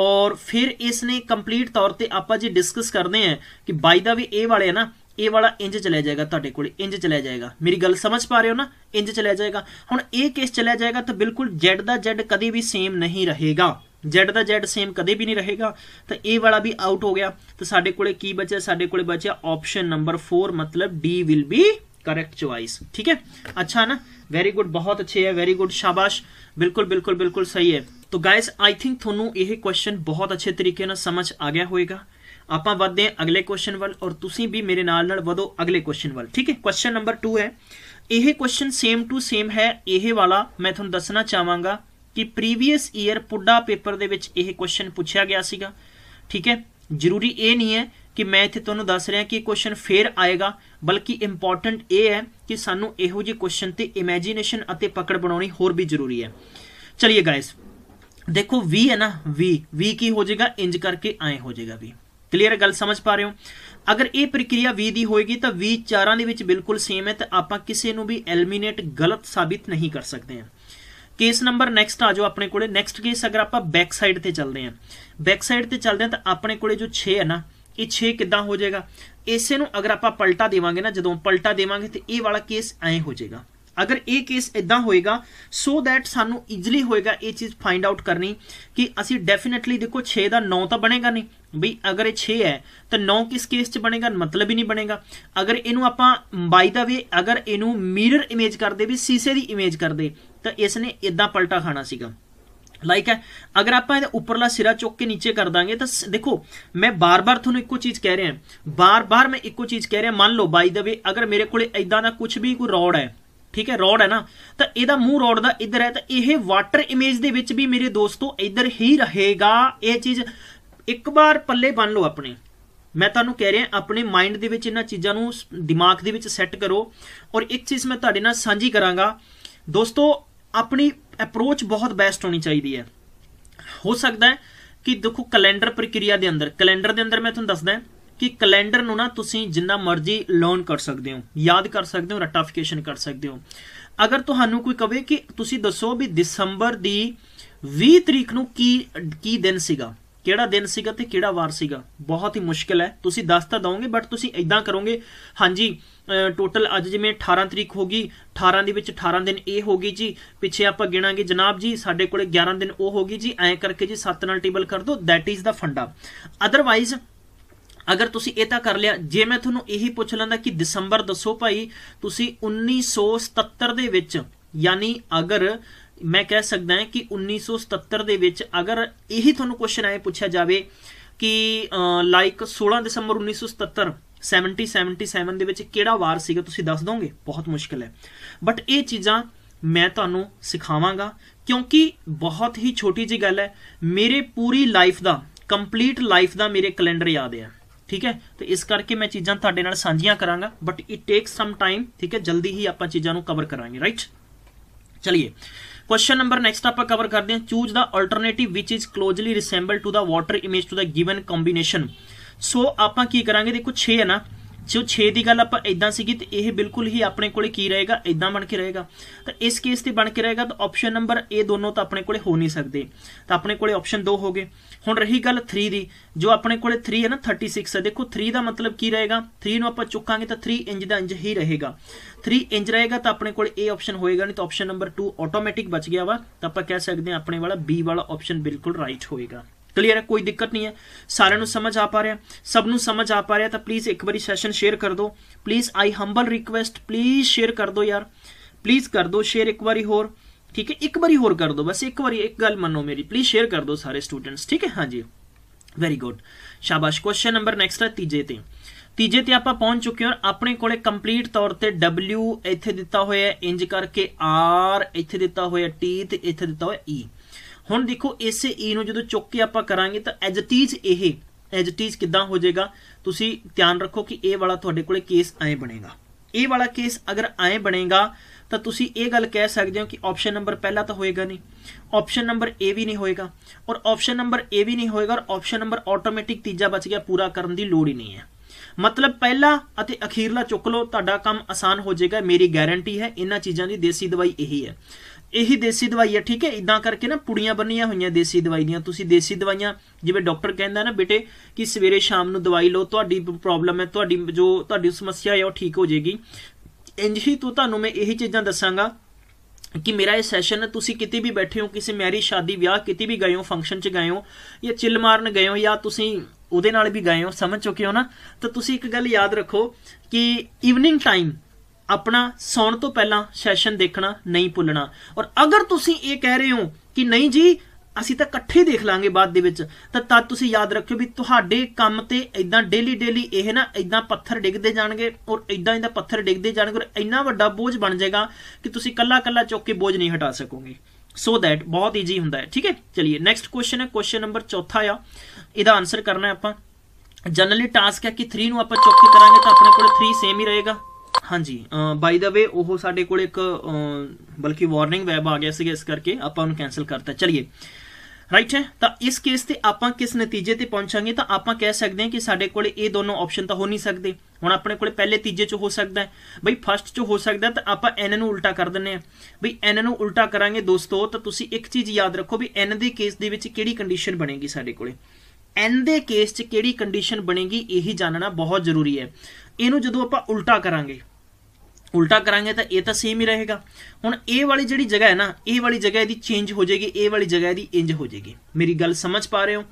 ਔਰ ਫਿਰ ਇਸ ਨੇ ਕੰਪਲੀਟ ਤੌਰ ਤੇ ਆਪਾਂ ਜੇ ਡਿਸਕਸ ਕਰਦੇ ਆ ਕਿ ਬਾਈ ਦਾ ਵੀ ਇਹ ਵਾਲੇ ਹੈ ਨਾ ਇਹ ਵਾਲਾ ਇੰਜ ਚਲਿਆ ਜਾਏਗਾ ਤੁਹਾਡੇ ਕੋਲੇ ਇੰਜ ਚਲਿਆ ਜਾਏਗਾ ਮੇਰੀ ਗੱਲ ਸਮਝ ਪਾ ਰਹੇ ਹੋ ਨਾ ਇੰਜ ਚਲਿਆ ਜਾਏਗਾ ਹੁਣ ਇਹ ਕੇਸ ਚਲਿਆ ਜਾਏਗਾ ਤਾਂ ਬਿਲਕੁਲ Z ਦਾ Z ਕਦੀ ਵੀ ਸੇਮ ਨਹੀਂ ਰਹੇਗਾ z ਦਾ z ਸੇਮ ਕਦੇ ਵੀ ਨਹੀਂ ਰਹੇਗਾ ਤਾਂ ਇਹ ਵਾਲਾ ਵੀ ਆਊਟ ਹੋ ਗਿਆ ਤਾਂ ਸਾਡੇ ਕੋਲੇ ਕੀ ਬਚਿਆ ਸਾਡੇ ਕੋਲੇ ਬਚਿਆ ਆਪਸ਼ਨ ਨੰਬਰ 4 ਮਤਲਬ d will be correct choice ਠੀਕ ਹੈ ਅੱਛਾ ਨਾ ਵੈਰੀ ਗੁੱਡ ਬਹੁਤ ਅੱਛੇ ਹੈ ਵੈਰੀ ਗੁੱਡ ਸ਼ਾਬਾਸ਼ ਬਿਲਕੁਲ ਬਿਲਕੁਲ ਬਿਲਕੁਲ ਸਹੀ ਹੈ तो ਗਾਇਸ ਆਈ ਥਿੰਕ ਤੁਹਾਨੂੰ ਇਹ ਕੁਐਸਚਨ ਬਹੁਤ ਅੱਛੇ ਤਰੀਕੇ ਨਾਲ ਸਮਝ ਆ ਗਿਆ ਹੋਵੇਗਾ ਆਪਾਂ ਵਧਦੇ ਹਾਂ ਅਗਲੇ ਕੁਐਸਚਨ ਵੱਲ ਔਰ ਤੁਸੀਂ ਵੀ ਮੇਰੇ ਨਾਲ ਨਾਲ ਵਧੋ ਅਗਲੇ ਕੁਐਸਚਨ ਵੱਲ ਠੀਕ ਹੈ ਕੁਐਸਚਨ ਨੰਬਰ 2 ਹੈ ਇਹ ਕੁਐਸਚਨ ਸੇਮ ਟੂ ਸੇਮ ਹੈ ਇਹ ਵਾਲਾ ਮੈਂ ਤੁਹਾਨੂੰ ਦੱਸਣਾ ਚਾਹਾਂਗਾ ਕਿ ਪ੍ਰੀਵੀਅਸ ਈਅਰ ਪੁੱਡਾ ਪੇਪਰ ਦੇ ਵਿੱਚ ਇਹ ਕੁਐਸਚਨ ਪੁੱਛਿਆ ਗਿਆ ਸੀਗਾ ਠੀਕ ਹੈ ਜ਼ਰੂਰੀ ਇਹ ਨਹੀਂ ਹੈ ਕਿ ਮੈਂ ਇੱਥੇ ਤੁਹਾਨੂੰ ਦੱਸ ਰਿਹਾ ਕਿ ਇਹ ਕੁਐਸਚਨ ਫੇਰ ਆਏਗਾ ਬਲਕਿ ਇੰਪੋਰਟੈਂਟ ਇਹ ਹੈ ਕਿ ਸਾਨੂੰ ਇਹੋ ਜਿਹੇ ਕੁਐਸਚਨ ਤੇ ਇਮੇਜਿਨੇਸ਼ਨ ਅਤੇ ਪਕੜ ਬਣਾਉਣੀ ਹੋਰ ਵੀ ਜ਼ਰੂਰੀ ਹੈ ਚਲਿਏ ਗਾਇਸ ਦੇਖੋ v ਹੈ ਨਾ v v ਕੀ ਹੋ ਜਾਏਗਾ ਇੰਜ ਕਰਕੇ ਐ ਹੋ ਜਾਏਗਾ ਵੀ ਕਲੀਅਰ ਗੱਲ ਸਮਝ ਪਾ ਰਹੇ ਹੋ ਅਗਰ ਇਹ ਪ੍ਰਕਿਰਿਆ v ਦੀ ਹੋਏਗੀ ਤਾਂ v ਚਾਰਾਂ ਦੇ ਵਿੱਚ ਬਿਲਕੁਲ ਸੇਮ ਹੈ ਤਾਂ ਆਪਾਂ ਕਿਸੇ ਨੂੰ ਵੀ ਐਲੀਮੀਨੇਟ ਗਲਤ ਸਾਬਿਤ ਨਹੀਂ ਕਰ ਸਕਦੇ ਹਾਂ ਕੇਸ ਨੰਬਰ ਨੈਕਸਟ ਆ ਜਾਓ ਆਪਣੇ ਕੋਲੇ ਨੈਕਸਟ ਕੇਸ ਅਗਰ ਆਪਾਂ ਬੈਕ ਸਾਈਡ ਤੇ ਚੱਲਦੇ ਆਂ ਬੈਕ ਸਾਈਡ ਤੇ ਚੱਲਦੇ ਆਂ ਤਾਂ ਆਪਣੇ ਕੋਲੇ ਜੋ 6 ਹੈ ਨਾ ਇਹ 6 ਕਿੱਦਾਂ ਹੋ ਜਾਏਗਾ ਇਸੇ ਨੂੰ ਅਗਰ ਆਪਾਂ ਪਲਟਾ ਦੇਵਾਂਗੇ ਨਾ ਜਦੋਂ ਪਲਟਾ ਦੇਵਾਂਗੇ ਤੇ ਇਹ ਵਾਲਾ ਕੇਸ ਐਂ ਹੋ ਜਾਏਗਾ ਅਗਰ ਇਹ ਕੇਸ ਇਦਾਂ ਹੋਏਗਾ ਸੋ ਥੈਟ ਸਾਨੂੰ ਈਜ਼ੀਲੀ ਹੋਏਗਾ ਇਹ ਚੀਜ਼ ਫਾਈਂਡ ਆਊਟ ਕਰਨੀ ਕਿ ਅਸੀਂ ਡੈਫੀਨਿਟਲੀ ਦੇਖੋ 6 ਦਾ 9 ਤਾਂ ਬਣੇਗਾ ਨਹੀਂ ਵੀ ਅਗਰ ਇਹ 6 ਹੈ ਤਾਂ 9 ਕਿਸ ਕੇਸ 'ਚ ਬਣੇਗਾ ਮਤਲਬ ਹੀ ਨਹੀਂ ਬਣੇਗਾ ਅਗਰ ਇਹਨੂੰ ਆਪਾਂ ਬਾਈ ਦਾ ਵੇ ਅਗਰ ਇਹਨੂੰ ਮਿਰਰ ਇਮੇਜ ਕਰਦੇ ਵੀ ਸੀਸੇ ਦੀ ਇਮੇਜ ਕਰਦੇ ਤਾਂ ਇਸ ਨੇ ਇਦਾਂ ਪਲਟਾ ਖਾਣਾ ਸੀਗਾ ਲਾਈਕ ਹੈ ਅਗਰ ਆਪਾਂ ਇਹਦਾ ਉੱਪਰਲਾ ਸਿਰਾ ਚੁੱਕ ਕੇ ਨੀਚੇ ਕਰ ਦਾਂਗੇ ਤਾਂ ਦੇਖੋ ਮੈਂ ਬਾਰ-ਬਾਰ ਤੁਹਾਨੂੰ ਇੱਕੋ ਚੀਜ਼ ਕਹਿ ਰਿਹਾ ਬਾਰ-ਬਾਰ ਮੈਂ ਇੱਕੋ ਚੀਜ਼ ਕਹਿ ਰਿਹਾ ਮੰਨ ਲਓ ਬਾਈ ਦਾ ਵੇ ਅਗਰ ਮੇਰੇ ਕੋਲੇ ਇਦਾਂ ਦਾ ਕੁਝ ਵੀ ਕੋਈ ਰੋਡ ਹੈ ਠੀਕ ਹੈ ਰੋਡ ਹੈ ਨਾ ਤਾਂ ਇਹਦਾ ਮੂੰਹ ਰੋਡ ਦਾ ਇੱਧਰ ਹੈ ਤਾਂ ਇਹ ਵਾਟਰ ਇਮੇਜ ਦੇ ਵਿੱਚ ਵੀ ਮੇਰੇ ਦੋਸਤੋ ਇੱਧਰ ਹੀ ਰਹੇਗਾ ਇਹ ਚੀਜ਼ ਇੱਕ ਵਾਰ ਪੱਲੇ ਬੰਨ ਲਓ ਆਪਣੇ ਮੈਂ ਤੁਹਾਨੂੰ ਕਹਿ ਰਿਹਾ ਆਪਣੇ ਮਾਈਂਡ ਦੇ ਵਿੱਚ ਇਹਨਾਂ ਚੀਜ਼ਾਂ ਨੂੰ ਦਿਮਾਗ ਦੇ ਵਿੱਚ ਸੈੱਟ ਕਰੋ ਔਰ ਇੱਕ ਚੀਜ਼ ਮੈਂ ਤੁਹਾਡੇ ਨਾਲ ਸਾਂਝੀ ਕਰਾਂਗਾ ਦੋਸਤੋ ਆਪਣੀ ਅਪਰੋਚ ਬਹੁਤ ਬੈਸਟ ਹੋਣੀ ਚਾਹੀਦੀ ਹੈ ਹੋ ਸਕਦਾ ਹੈ ਕਿ ਦੇਖੋ ਕੈਲੰਡਰ ਪ੍ਰਕਿਰਿਆ ਦੇ ਅੰਦਰ ਕੈਲੰਡਰ ਦੇ ਅੰਦਰ ਮੈਂ ਤੁਹਾਨੂੰ ਦੱਸਦਾ ਕਿ ਕੈਲੰਡਰ ਨੂੰ ਨਾ ਤੁਸੀਂ ਜਿੰਨਾ ਮਰਜ਼ੀ ਲੋਨ ਕਰ ਸਕਦੇ ਹੋ ਯਾਦ ਕਰ ਸਕਦੇ ਹੋ ਰਟਾਫਿਕੇਸ਼ਨ ਕਰ ਸਕਦੇ ਹੋ ਅਗਰ ਤੁਹਾਨੂੰ ਕੋਈ ਕਵੇ ਕਿ ਤੁਸੀਂ ਦੱਸੋ ਵੀ ਦਸੰਬਰ ਦੀ 20 ਤਰੀਕ ਨੂੰ ਕੀ ਕੀ ਦਿਨ ਸੀਗਾ ਕਿਹੜਾ ਦਿਨ ਸੀਗਾ ਤੇ ਕਿਹੜਾ ਵਾਰ ਸੀਗਾ ਬਹੁਤ ਹੀ ਮੁਸ਼ਕਲ ਹੈ ਤੁਸੀਂ ਦੱਸ ਤਾਂ ਦਵੋਗੇ ਬਟ ਤੁਸੀਂ ਇਦਾਂ ਕਰੋਗੇ ਹਾਂਜੀ ਟੋਟਲ ਅੱਜ ਜਿਵੇਂ 18 ਤਰੀਕ ਹੋਗੀ 18 ਦੇ ਵਿੱਚ 18 ਦਿਨ ਇਹ ਹੋ ਗਈ ਜੀ ਪਿੱਛੇ ਆਪਾਂ ਗਿਣਾਂਗੇ ਜਨਾਬ ਜੀ ਸਾਡੇ ਕੋਲੇ 11 ਦਿਨ ਉਹ ਹੋ ਗਈ ਜੀ ਐਂ ਕਰਕੇ ਜੀ 7 ਨਾਲ ਟੇਬਲ ਕਰ ਦੋ ਥੈਟ ਇਜ਼ ਦਾ ਫੰਡਾ ਅਦਰਵਾਈਜ਼ ਅਗਰ ਤੁਸੀਂ ਇਹ ਤਾਂ ਕਰ ਲਿਆ ਜੇ ਮੈਂ ਤੁਹਾਨੂੰ ਇਹੀ ਪੁੱਛ ਲੈਂਦਾ ਕਿ ਦਸੰਬਰ ਦੱਸੋ ਭਾਈ ਤੁਸੀਂ 1977 ਦੇ ਵਿੱਚ ਯਾਨੀ ਅਗਰ ਮੈਂ ਕਹਿ ਸਕਦਾ ਹਾਂ ਕਿ 1977 ਦੇ ਵਿੱਚ ਅਗਰ ਇਹੀ ਤੁਹਾਨੂੰ ਕੁਐਸਚਨ ਆਏ ਪੁੱਛਿਆ ਜਾਵੇ ਕਿ ਲਾਈਕ 16 ਦਸੰਬਰ 1977 70 77 ਦੇ ਵਿੱਚ ਕਿਹੜਾ ਵਾਰ ਸੀਗਾ ਤੁਸੀਂ ਦੱਸ ਦੋਗੇ ਬਹੁਤ ਮੁਸ਼ਕਲ ਹੈ ਬਟ ਇਹ ਚੀਜ਼ਾਂ ਮੈਂ ਤੁਹਾਨੂੰ ਸਿਖਾਵਾਂਗਾ ਕਿਉਂਕਿ ਬਹੁਤ ਹੀ ਛੋਟੀ ਜੀ ਗੱਲ ਹੈ ਮੇਰੇ ਪੂਰੀ ਲਾਈਫ ਦਾ ਕੰਪਲੀਟ ਲਾਈਫ ਦਾ ਮੇਰੇ ਕੈਲੰਡਰ ਯਾਦ ਹੈ ਠੀਕ ਹੈ ਤੇ ਇਸ ਕਰਕੇ ਮੈਂ ਚੀਜ਼ਾਂ ਤੁਹਾਡੇ ਨਾਲ ਸਾਂਝੀਆਂ ਕਰਾਂਗਾ but it takes some time ਠੀਕ ਹੈ ਜਲਦੀ ਹੀ ਆਪਾਂ ਚੀਜ਼ਾਂ ਨੂੰ ਕਵਰ ਕਰਾਂਗੇ ਰਾਈਟ ਚਲਿਏ ਕੁਐਸਚਨ ਨੰਬਰ ਨੈਕਸਟ ਆਪਾਂ ਕਵਰ ਕਰਦੇ ਹਾਂ choose the alternative which is closely resemble to the water image to the given combination so ਆਪਾਂ ਕੀ ਕਰਾਂਗੇ ਦੇਖੋ 6 ਹੈ ਨਾ ਜੋ 6 ਦੀ ਗੱਲ ਆਪਾਂ ਇਦਾਂ ਸੀਗੀ ਤੇ ਇਹ ਬਿਲਕੁਲ ਹੀ ਆਪਣੇ ਕੋਲੇ ਕੀ ਰਹੇਗਾ ਇਦਾਂ ਬਣ ਕੇ ਰਹੇਗਾ ਤਾਂ ਇਸ ਕੇਸ ਤੇ ਬਣ ਕੇ ਰਹੇਗਾ ਤਾਂ ਆਪਸ਼ਨ ਨੰਬਰ ਇਹ ਦੋਨੋਂ ਤਾਂ ਆਪਣੇ ਕੋਲੇ ਹੋ ਨਹੀਂ ਸਕਦੇ ਤਾਂ ਆਪਣੇ ਕੋਲੇ ਆਪਸ਼ਨ 2 ਹੋਗੇ ਹੁਣ ਰਹੀ ਗੱਲ 3 ਦੀ ਜੋ ਆਪਣੇ ਕੋਲੇ 3 ਹੈ ਨਾ 36 ਹੈ ਦੇਖੋ 3 ਦਾ ਮਤਲਬ ਕੀ ਰਹੇਗਾ 3 ਨੂੰ ਆਪਾਂ ਚੁੱਕਾਂਗੇ ਤਾਂ 3 ਇੰਚ ਦਾ ਇੰਚ ਹੀ ਰਹੇਗਾ 3 ਇੰਚ ਰਹੇਗਾ ਤਾਂ ਆਪਣੇ ਕੋਲ ਇਹ ਆਪਸ਼ਨ ਹੋਏਗਾ ਨਹੀਂ ਤਾਂ ਆਪਸ਼ਨ ਨੰਬਰ 2 ਆਟੋਮੈਟਿਕ ਬਚ ਗਿਆ ਵਾ ਤਾਂ ਆਪਾਂ ਕਹਿ ਸਕਦੇ ਹਾਂ ਆਪਣੇ ਵਾਲਾ B ਵਾਲਾ ਆਪਸ਼ਨ ਬਿਲਕੁਲ ਰਾਈਟ ਹੋਏਗਾ ਕਲੀਅਰ ਹੈ ਕੋਈ ਦਿੱਕਤ ਨਹੀਂ ਹੈ ਸਾਰਿਆਂ ਨੂੰ ਸਮਝ ਆ ਪਾ ਰਿਹਾ ਸਭ ਨੂੰ ਸਮਝ ਆ ਪਾ ਰਿਹਾ ਤਾਂ ਪਲੀਜ਼ ਇੱਕ ਵਾਰੀ ਸੈਸ਼ਨ ਸ਼ੇਅਰ ਕਰ ਦਿਓ please I humble request please share ਕਰ ਦਿਓ ਯਾਰ ਪਲੀਜ਼ ਕਰ ਦਿਓ ਸ਼ੇਅਰ ਇੱਕ ਵਾਰੀ ਹੋਰ ਠੀਕ ਹੈ ਇੱਕ ਵਾਰੀ ਹੋਰ ਕਰ ਦਿਓ ਬਸ ਇੱਕ ਵਾਰੀ ਇੱਕ ਗੱਲ ਮੰਨੋ ਮੇਰੀ ਪਲੀਜ਼ ਸ਼ੇਅਰ ਕਰ ਦਿਓ ਸਾਰੇ ਸਟੂਡੈਂਟਸ ਠੀਕ ਹੈ ਹਾਂਜੀ ਵੈਰੀ ਗੁੱਡ ਸ਼ਾਬਾਸ਼ ਕੁਐਸਚਨ ਨੰਬਰ ਨੈਕਸਟ ਹੈ ਤੀਜੇ ਤੇ ਤੀਜੇ ਤੇ ਆਪਾਂ ਪਹੁੰਚ ਚੁੱਕੇ ਹਾਂ ਆਪਣੇ ਕੋਲੇ ਕੰਪਲੀਟ ਤੌਰ ਤੇ W ਇੱਥੇ ਦਿੱਤਾ ਹੋਇਆ ਹੈ ਇੰਜ ਕਰਕੇ R ਇੱਥੇ ਦਿੱਤਾ ਹੋਇਆ T ਤੇ ਇੱਥੇ ਦਿੱਤਾ ਹੋਇਆ E ਹੁਣ ਦੇਖੋ ਇਸੇ ਈ ਨੂੰ ਜਦੋਂ ਚੁੱਕ ਕੇ ਆਪਾਂ ਕਰਾਂਗੇ ਤਾਂ ਐਜ ਇਟ ਇਜ਼ ਇਹ ਐਜ ਇਟ ਇਜ਼ ਕਿਦਾਂ ਹੋ ਜਾਏਗਾ ਤੁਸੀਂ ਧਿਆਨ ਰੱਖੋ ਕਿ ਇਹ ਵਾਲਾ ਤੁਹਾਡੇ ਕੋਲੇ ਕੇਸ ਐ ਬਣੇਗਾ ਇਹ ਵਾਲਾ ਕੇਸ ਅਗਰ ਐ ਬਣੇਗਾ ਤਾਂ ਤੁਸੀਂ ਇਹ ਗੱਲ ਕਹਿ ਸਕਦੇ ਹੋ ਕਿ ਆਪਸ਼ਨ ਨੰਬਰ ਪਹਿਲਾ ਤਾਂ ਹੋਏਗਾ ਨਹੀਂ ਆਪਸ਼ਨ ਨੰਬਰ ਏ ਵੀ ਨਹੀਂ ਹੋਏਗਾ ਔਰ ਆਪਸ਼ਨ ਨੰਬਰ ਏ ਵੀ ਨਹੀਂ ਹੋਏਗਾ ਔਰ ਆਪਸ਼ਨ ਨੰਬਰ ਆਟੋਮੈਟਿਕ ਤੀਜਾ ਬਚ ਗਿਆ ਪੂਰਾ ਕਰਨ ਦੀ ਲੋੜ ਹੀ ਨਹੀਂ ਹੈ ਮਤਲਬ ਪਹਿਲਾ ਅਤੇ ਅਖੀਰਲਾ ਚੁੱਕ ਲਓ ਤੁਹਾਡਾ ਕੰਮ ਆਸਾਨ ਹੋ ਜਾਏਗਾ ਮੇਰੀ ਗਾਰੰਟੀ ਹੈ ਇਹਨਾਂ ਚੀਜ਼ਾਂ ਦੀ ਦੇਸੀ ਦਵਾਈ ਇਹੀ ਹੈ ਇਹੀ ਦੇਸੀ ਦਵਾਈ ਹੈ ਠੀਕ ਹੈ ਇਦਾਂ ਕਰਕੇ ਨਾ ਪੁੜੀਆਂ ਬੰਨੀਆਂ ਹੋਈਆਂ ਦੇਸੀ ਦਵਾਈ ਦੀਆਂ ਤੁਸੀਂ ਦੇਸੀ ਦਵਾਈਆਂ ਜਿਵੇਂ ਡਾਕਟਰ ਕਹਿੰਦਾ ਨਾ ਬੇਟੇ ਕਿ ਸਵੇਰੇ ਸ਼ਾਮ ਨੂੰ ਦਵਾਈ ਲਓ ਤੁਹਾਡੀ ਪ੍ਰੋਬਲਮ ਹੈ ਤੁਹਾਡੀ ਜੋ ਤੁਹਾਡੀ ਸਮੱਸਿਆ ਹੈ ਉਹ ਠੀਕ ਹੋ ਜਾਏਗੀ ਇੰਜ ਹੀ ਤੋਂ ਤੁਹਾਨੂੰ ਮੈਂ ਇਹੀ ਚੀਜ਼ਾਂ ਦੱਸਾਂਗਾ ਕਿ ਮੇਰਾ ਇਹ ਸੈਸ਼ਨ ਤੁਸੀਂ ਕਿਤੇ ਵੀ ਬੈਠੇ ਹੋ ਕਿਸੇ ਮੈਰੀ ਸ਼ਾਦੀ ਵਿਆਹ ਕਿਤੇ ਵੀ ਗਏ ਹੋ ਫੰਕਸ਼ਨ 'ਚ ਗਏ ਹੋ ਜਾਂ ਚਿੱਲ ਮਾਰਨ ਗਏ ਹੋ ਜਾਂ ਤੁਸੀਂ ਉਹਦੇ ਨਾਲ ਵੀ ਗਏ ਹੋ ਸਮਝ ਚੁੱਕੇ ਹੋ ਨਾ ਤਾਂ ਤੁਸੀਂ ਇੱਕ ਗੱਲ ਯਾਦ ਰੱਖੋ ਕਿ ਈਵਨਿੰਗ ਟਾਈਮ ਆਪਣਾ ਸੌਣ ਤੋਂ ਪਹਿਲਾਂ ਸੈਸ਼ਨ ਦੇਖਣਾ ਨਹੀਂ ਭੁੱਲਣਾ ਔਰ ਅਗਰ ਤੁਸੀਂ ਇਹ ਕਹਿ ਰਹੇ ਹੋ ਕਿ ਨਹੀਂ ਜੀ ਅਸੀਂ ਤਾਂ ਇਕੱਠੇ ਦੇਖ ਲਾਂਗੇ ਬਾਅਦ ਦੇ ਵਿੱਚ ਤਾਂ ਤਦ ਤੁਸੀਂ ਯਾਦ ਰੱਖਿਓ ਵੀ ਤੁਹਾਡੇ ਕੰਮ ਤੇ ਇਦਾਂ ਡੇਲੀ ਡੇਲੀ ਇਹ ਨਾ ਇਦਾਂ ਪੱਥਰ ਡਿੱਗਦੇ ਜਾਣਗੇ ਔਰ ਇਦਾਂ ਇਦਾਂ ਪੱਥਰ ਡਿੱਗਦੇ ਜਾਣਗੇ ਔਰ ਇੰਨਾ ਵੱਡਾ ਬੋਝ ਬਣ ਜਾਏਗਾ ਕਿ ਤੁਸੀਂ ਕੱਲਾ ਕੱਲਾ ਚੁੱਕ ਕੇ ਬੋਝ ਨਹੀਂ ਹਟਾ ਸਕੋਗੇ ਸੋ ਦੈਟ ਬਹੁਤ ਈਜੀ ਹੁੰਦਾ ਹੈ ਠੀਕ ਹੈ ਚਲਿਏ ਨੈਕਸਟ ਕੁਐਸਚਨ ਹੈ ਕੁਐਸਚਨ ਨੰਬਰ ਚੌਥਾ ਆ ਇਹਦਾ ਆਨਸਰ ਕਰਨਾ ਹੈ ਆਪਾਂ ਜਨਰਲੀ ਟਾਸਕ ਹੈ ਕਿ 3 ਨੂੰ ਆਪਾਂ ਚੁੱਕ ਕੇ ਕਰਾਂਗੇ ਤਾਂ ਆਪਣੇ ਕੋਲ 3 ਸੇਮ ਹੀ ਰਹੇਗਾ ਹਾਂਜੀ ਬਾਈ ਦਾ ਵੇ ਉਹ ਸਾਡੇ ਕੋਲ ਇੱਕ ਬਲਕਿ ਵਾਰਨਿੰਗ ਵੈਬ ਆ ਗਿਆ ਸੀਗਾ ਇਸ ਕਰਕੇ ਆਪਾਂ ਉਹਨੂੰ ਕੈਨਸਲ ਕਰਤਾ ਚਲਿਏ ਰਾਈਟ ਹੈ ਤਾਂ ਇਸ ਕੇਸ ਤੇ ਆਪਾਂ ਕਿਸ ਨਤੀਜੇ ਤੇ ਪਹੁੰਚਾਂਗੇ ਤਾਂ ਆਪਾਂ ਕਹਿ ਸਕਦੇ ਹਾਂ ਕਿ ਸਾਡੇ ਕੋਲ ਇਹ ਦੋਨੋਂ ਆਪਸ਼ਨ ਤਾਂ ਹੋ ਨਹੀਂ ਸਕਦੇ ਹੁਣ ਆਪਣੇ ਕੋਲ ਪਹਿਲੇ ਤੀਜੇ ਚ ਹੋ ਸਕਦਾ ਬਈ ਫਰਸਟ ਚ ਹੋ ਸਕਦਾ ਤਾਂ ਆਪਾਂ n ਨੂੰ ਉਲਟਾ ਕਰ ਦਿੰਨੇ ਆ ਬਈ n ਨੂੰ ਉਲਟਾ ਕਰਾਂਗੇ ਦੋਸਤੋ ਤਾਂ ਤੁਸੀਂ ਇੱਕ ਚੀਜ਼ ਯਾਦ ਰੱਖੋ ਵੀ n ਦੇ ਕੇਸ ਦੇ ਵਿੱਚ ਕਿਹੜੀ ਕੰਡੀਸ਼ਨ ਬਣੇਗੀ ਸਾਡੇ ਕੋਲੇ ਐਨ ਦੇ ਕੇਸ 'ਚ ਕਿਹੜੀ ਕੰਡੀਸ਼ਨ ਬਣੇਗੀ ਇਹੀ ਜਾਣਨਾ ਬਹੁਤ ਜ਼ਰੂਰੀ ਹੈ ਇਹਨੂੰ ਜਦੋਂ ਆਪਾਂ ਉਲਟਾ ਕਰਾਂਗੇ ਉਲਟਾ ਕਰਾਂਗੇ ਤਾਂ ਇਹ ਤਾਂ ਸੇਮ ਹੀ ਰਹੇਗਾ ਹੁਣ ਇਹ ਵਾਲੀ ਜਿਹੜੀ ਜਗ੍ਹਾ ਹੈ ਨਾ ਇਹ ਵਾਲੀ ਜਗ੍ਹਾ ਇਹਦੀ ਚੇਂਜ ਹੋ ਜਾਏਗੀ ਇਹ ਵਾਲੀ ਜਗ੍ਹਾ ਇਹਦੀ ਇੰਜ ਹੋ ਜਾਏਗੀ ਮੇਰੀ ਗੱਲ ਸਮਝ ਪਾ ਰਹੇ ਹੋ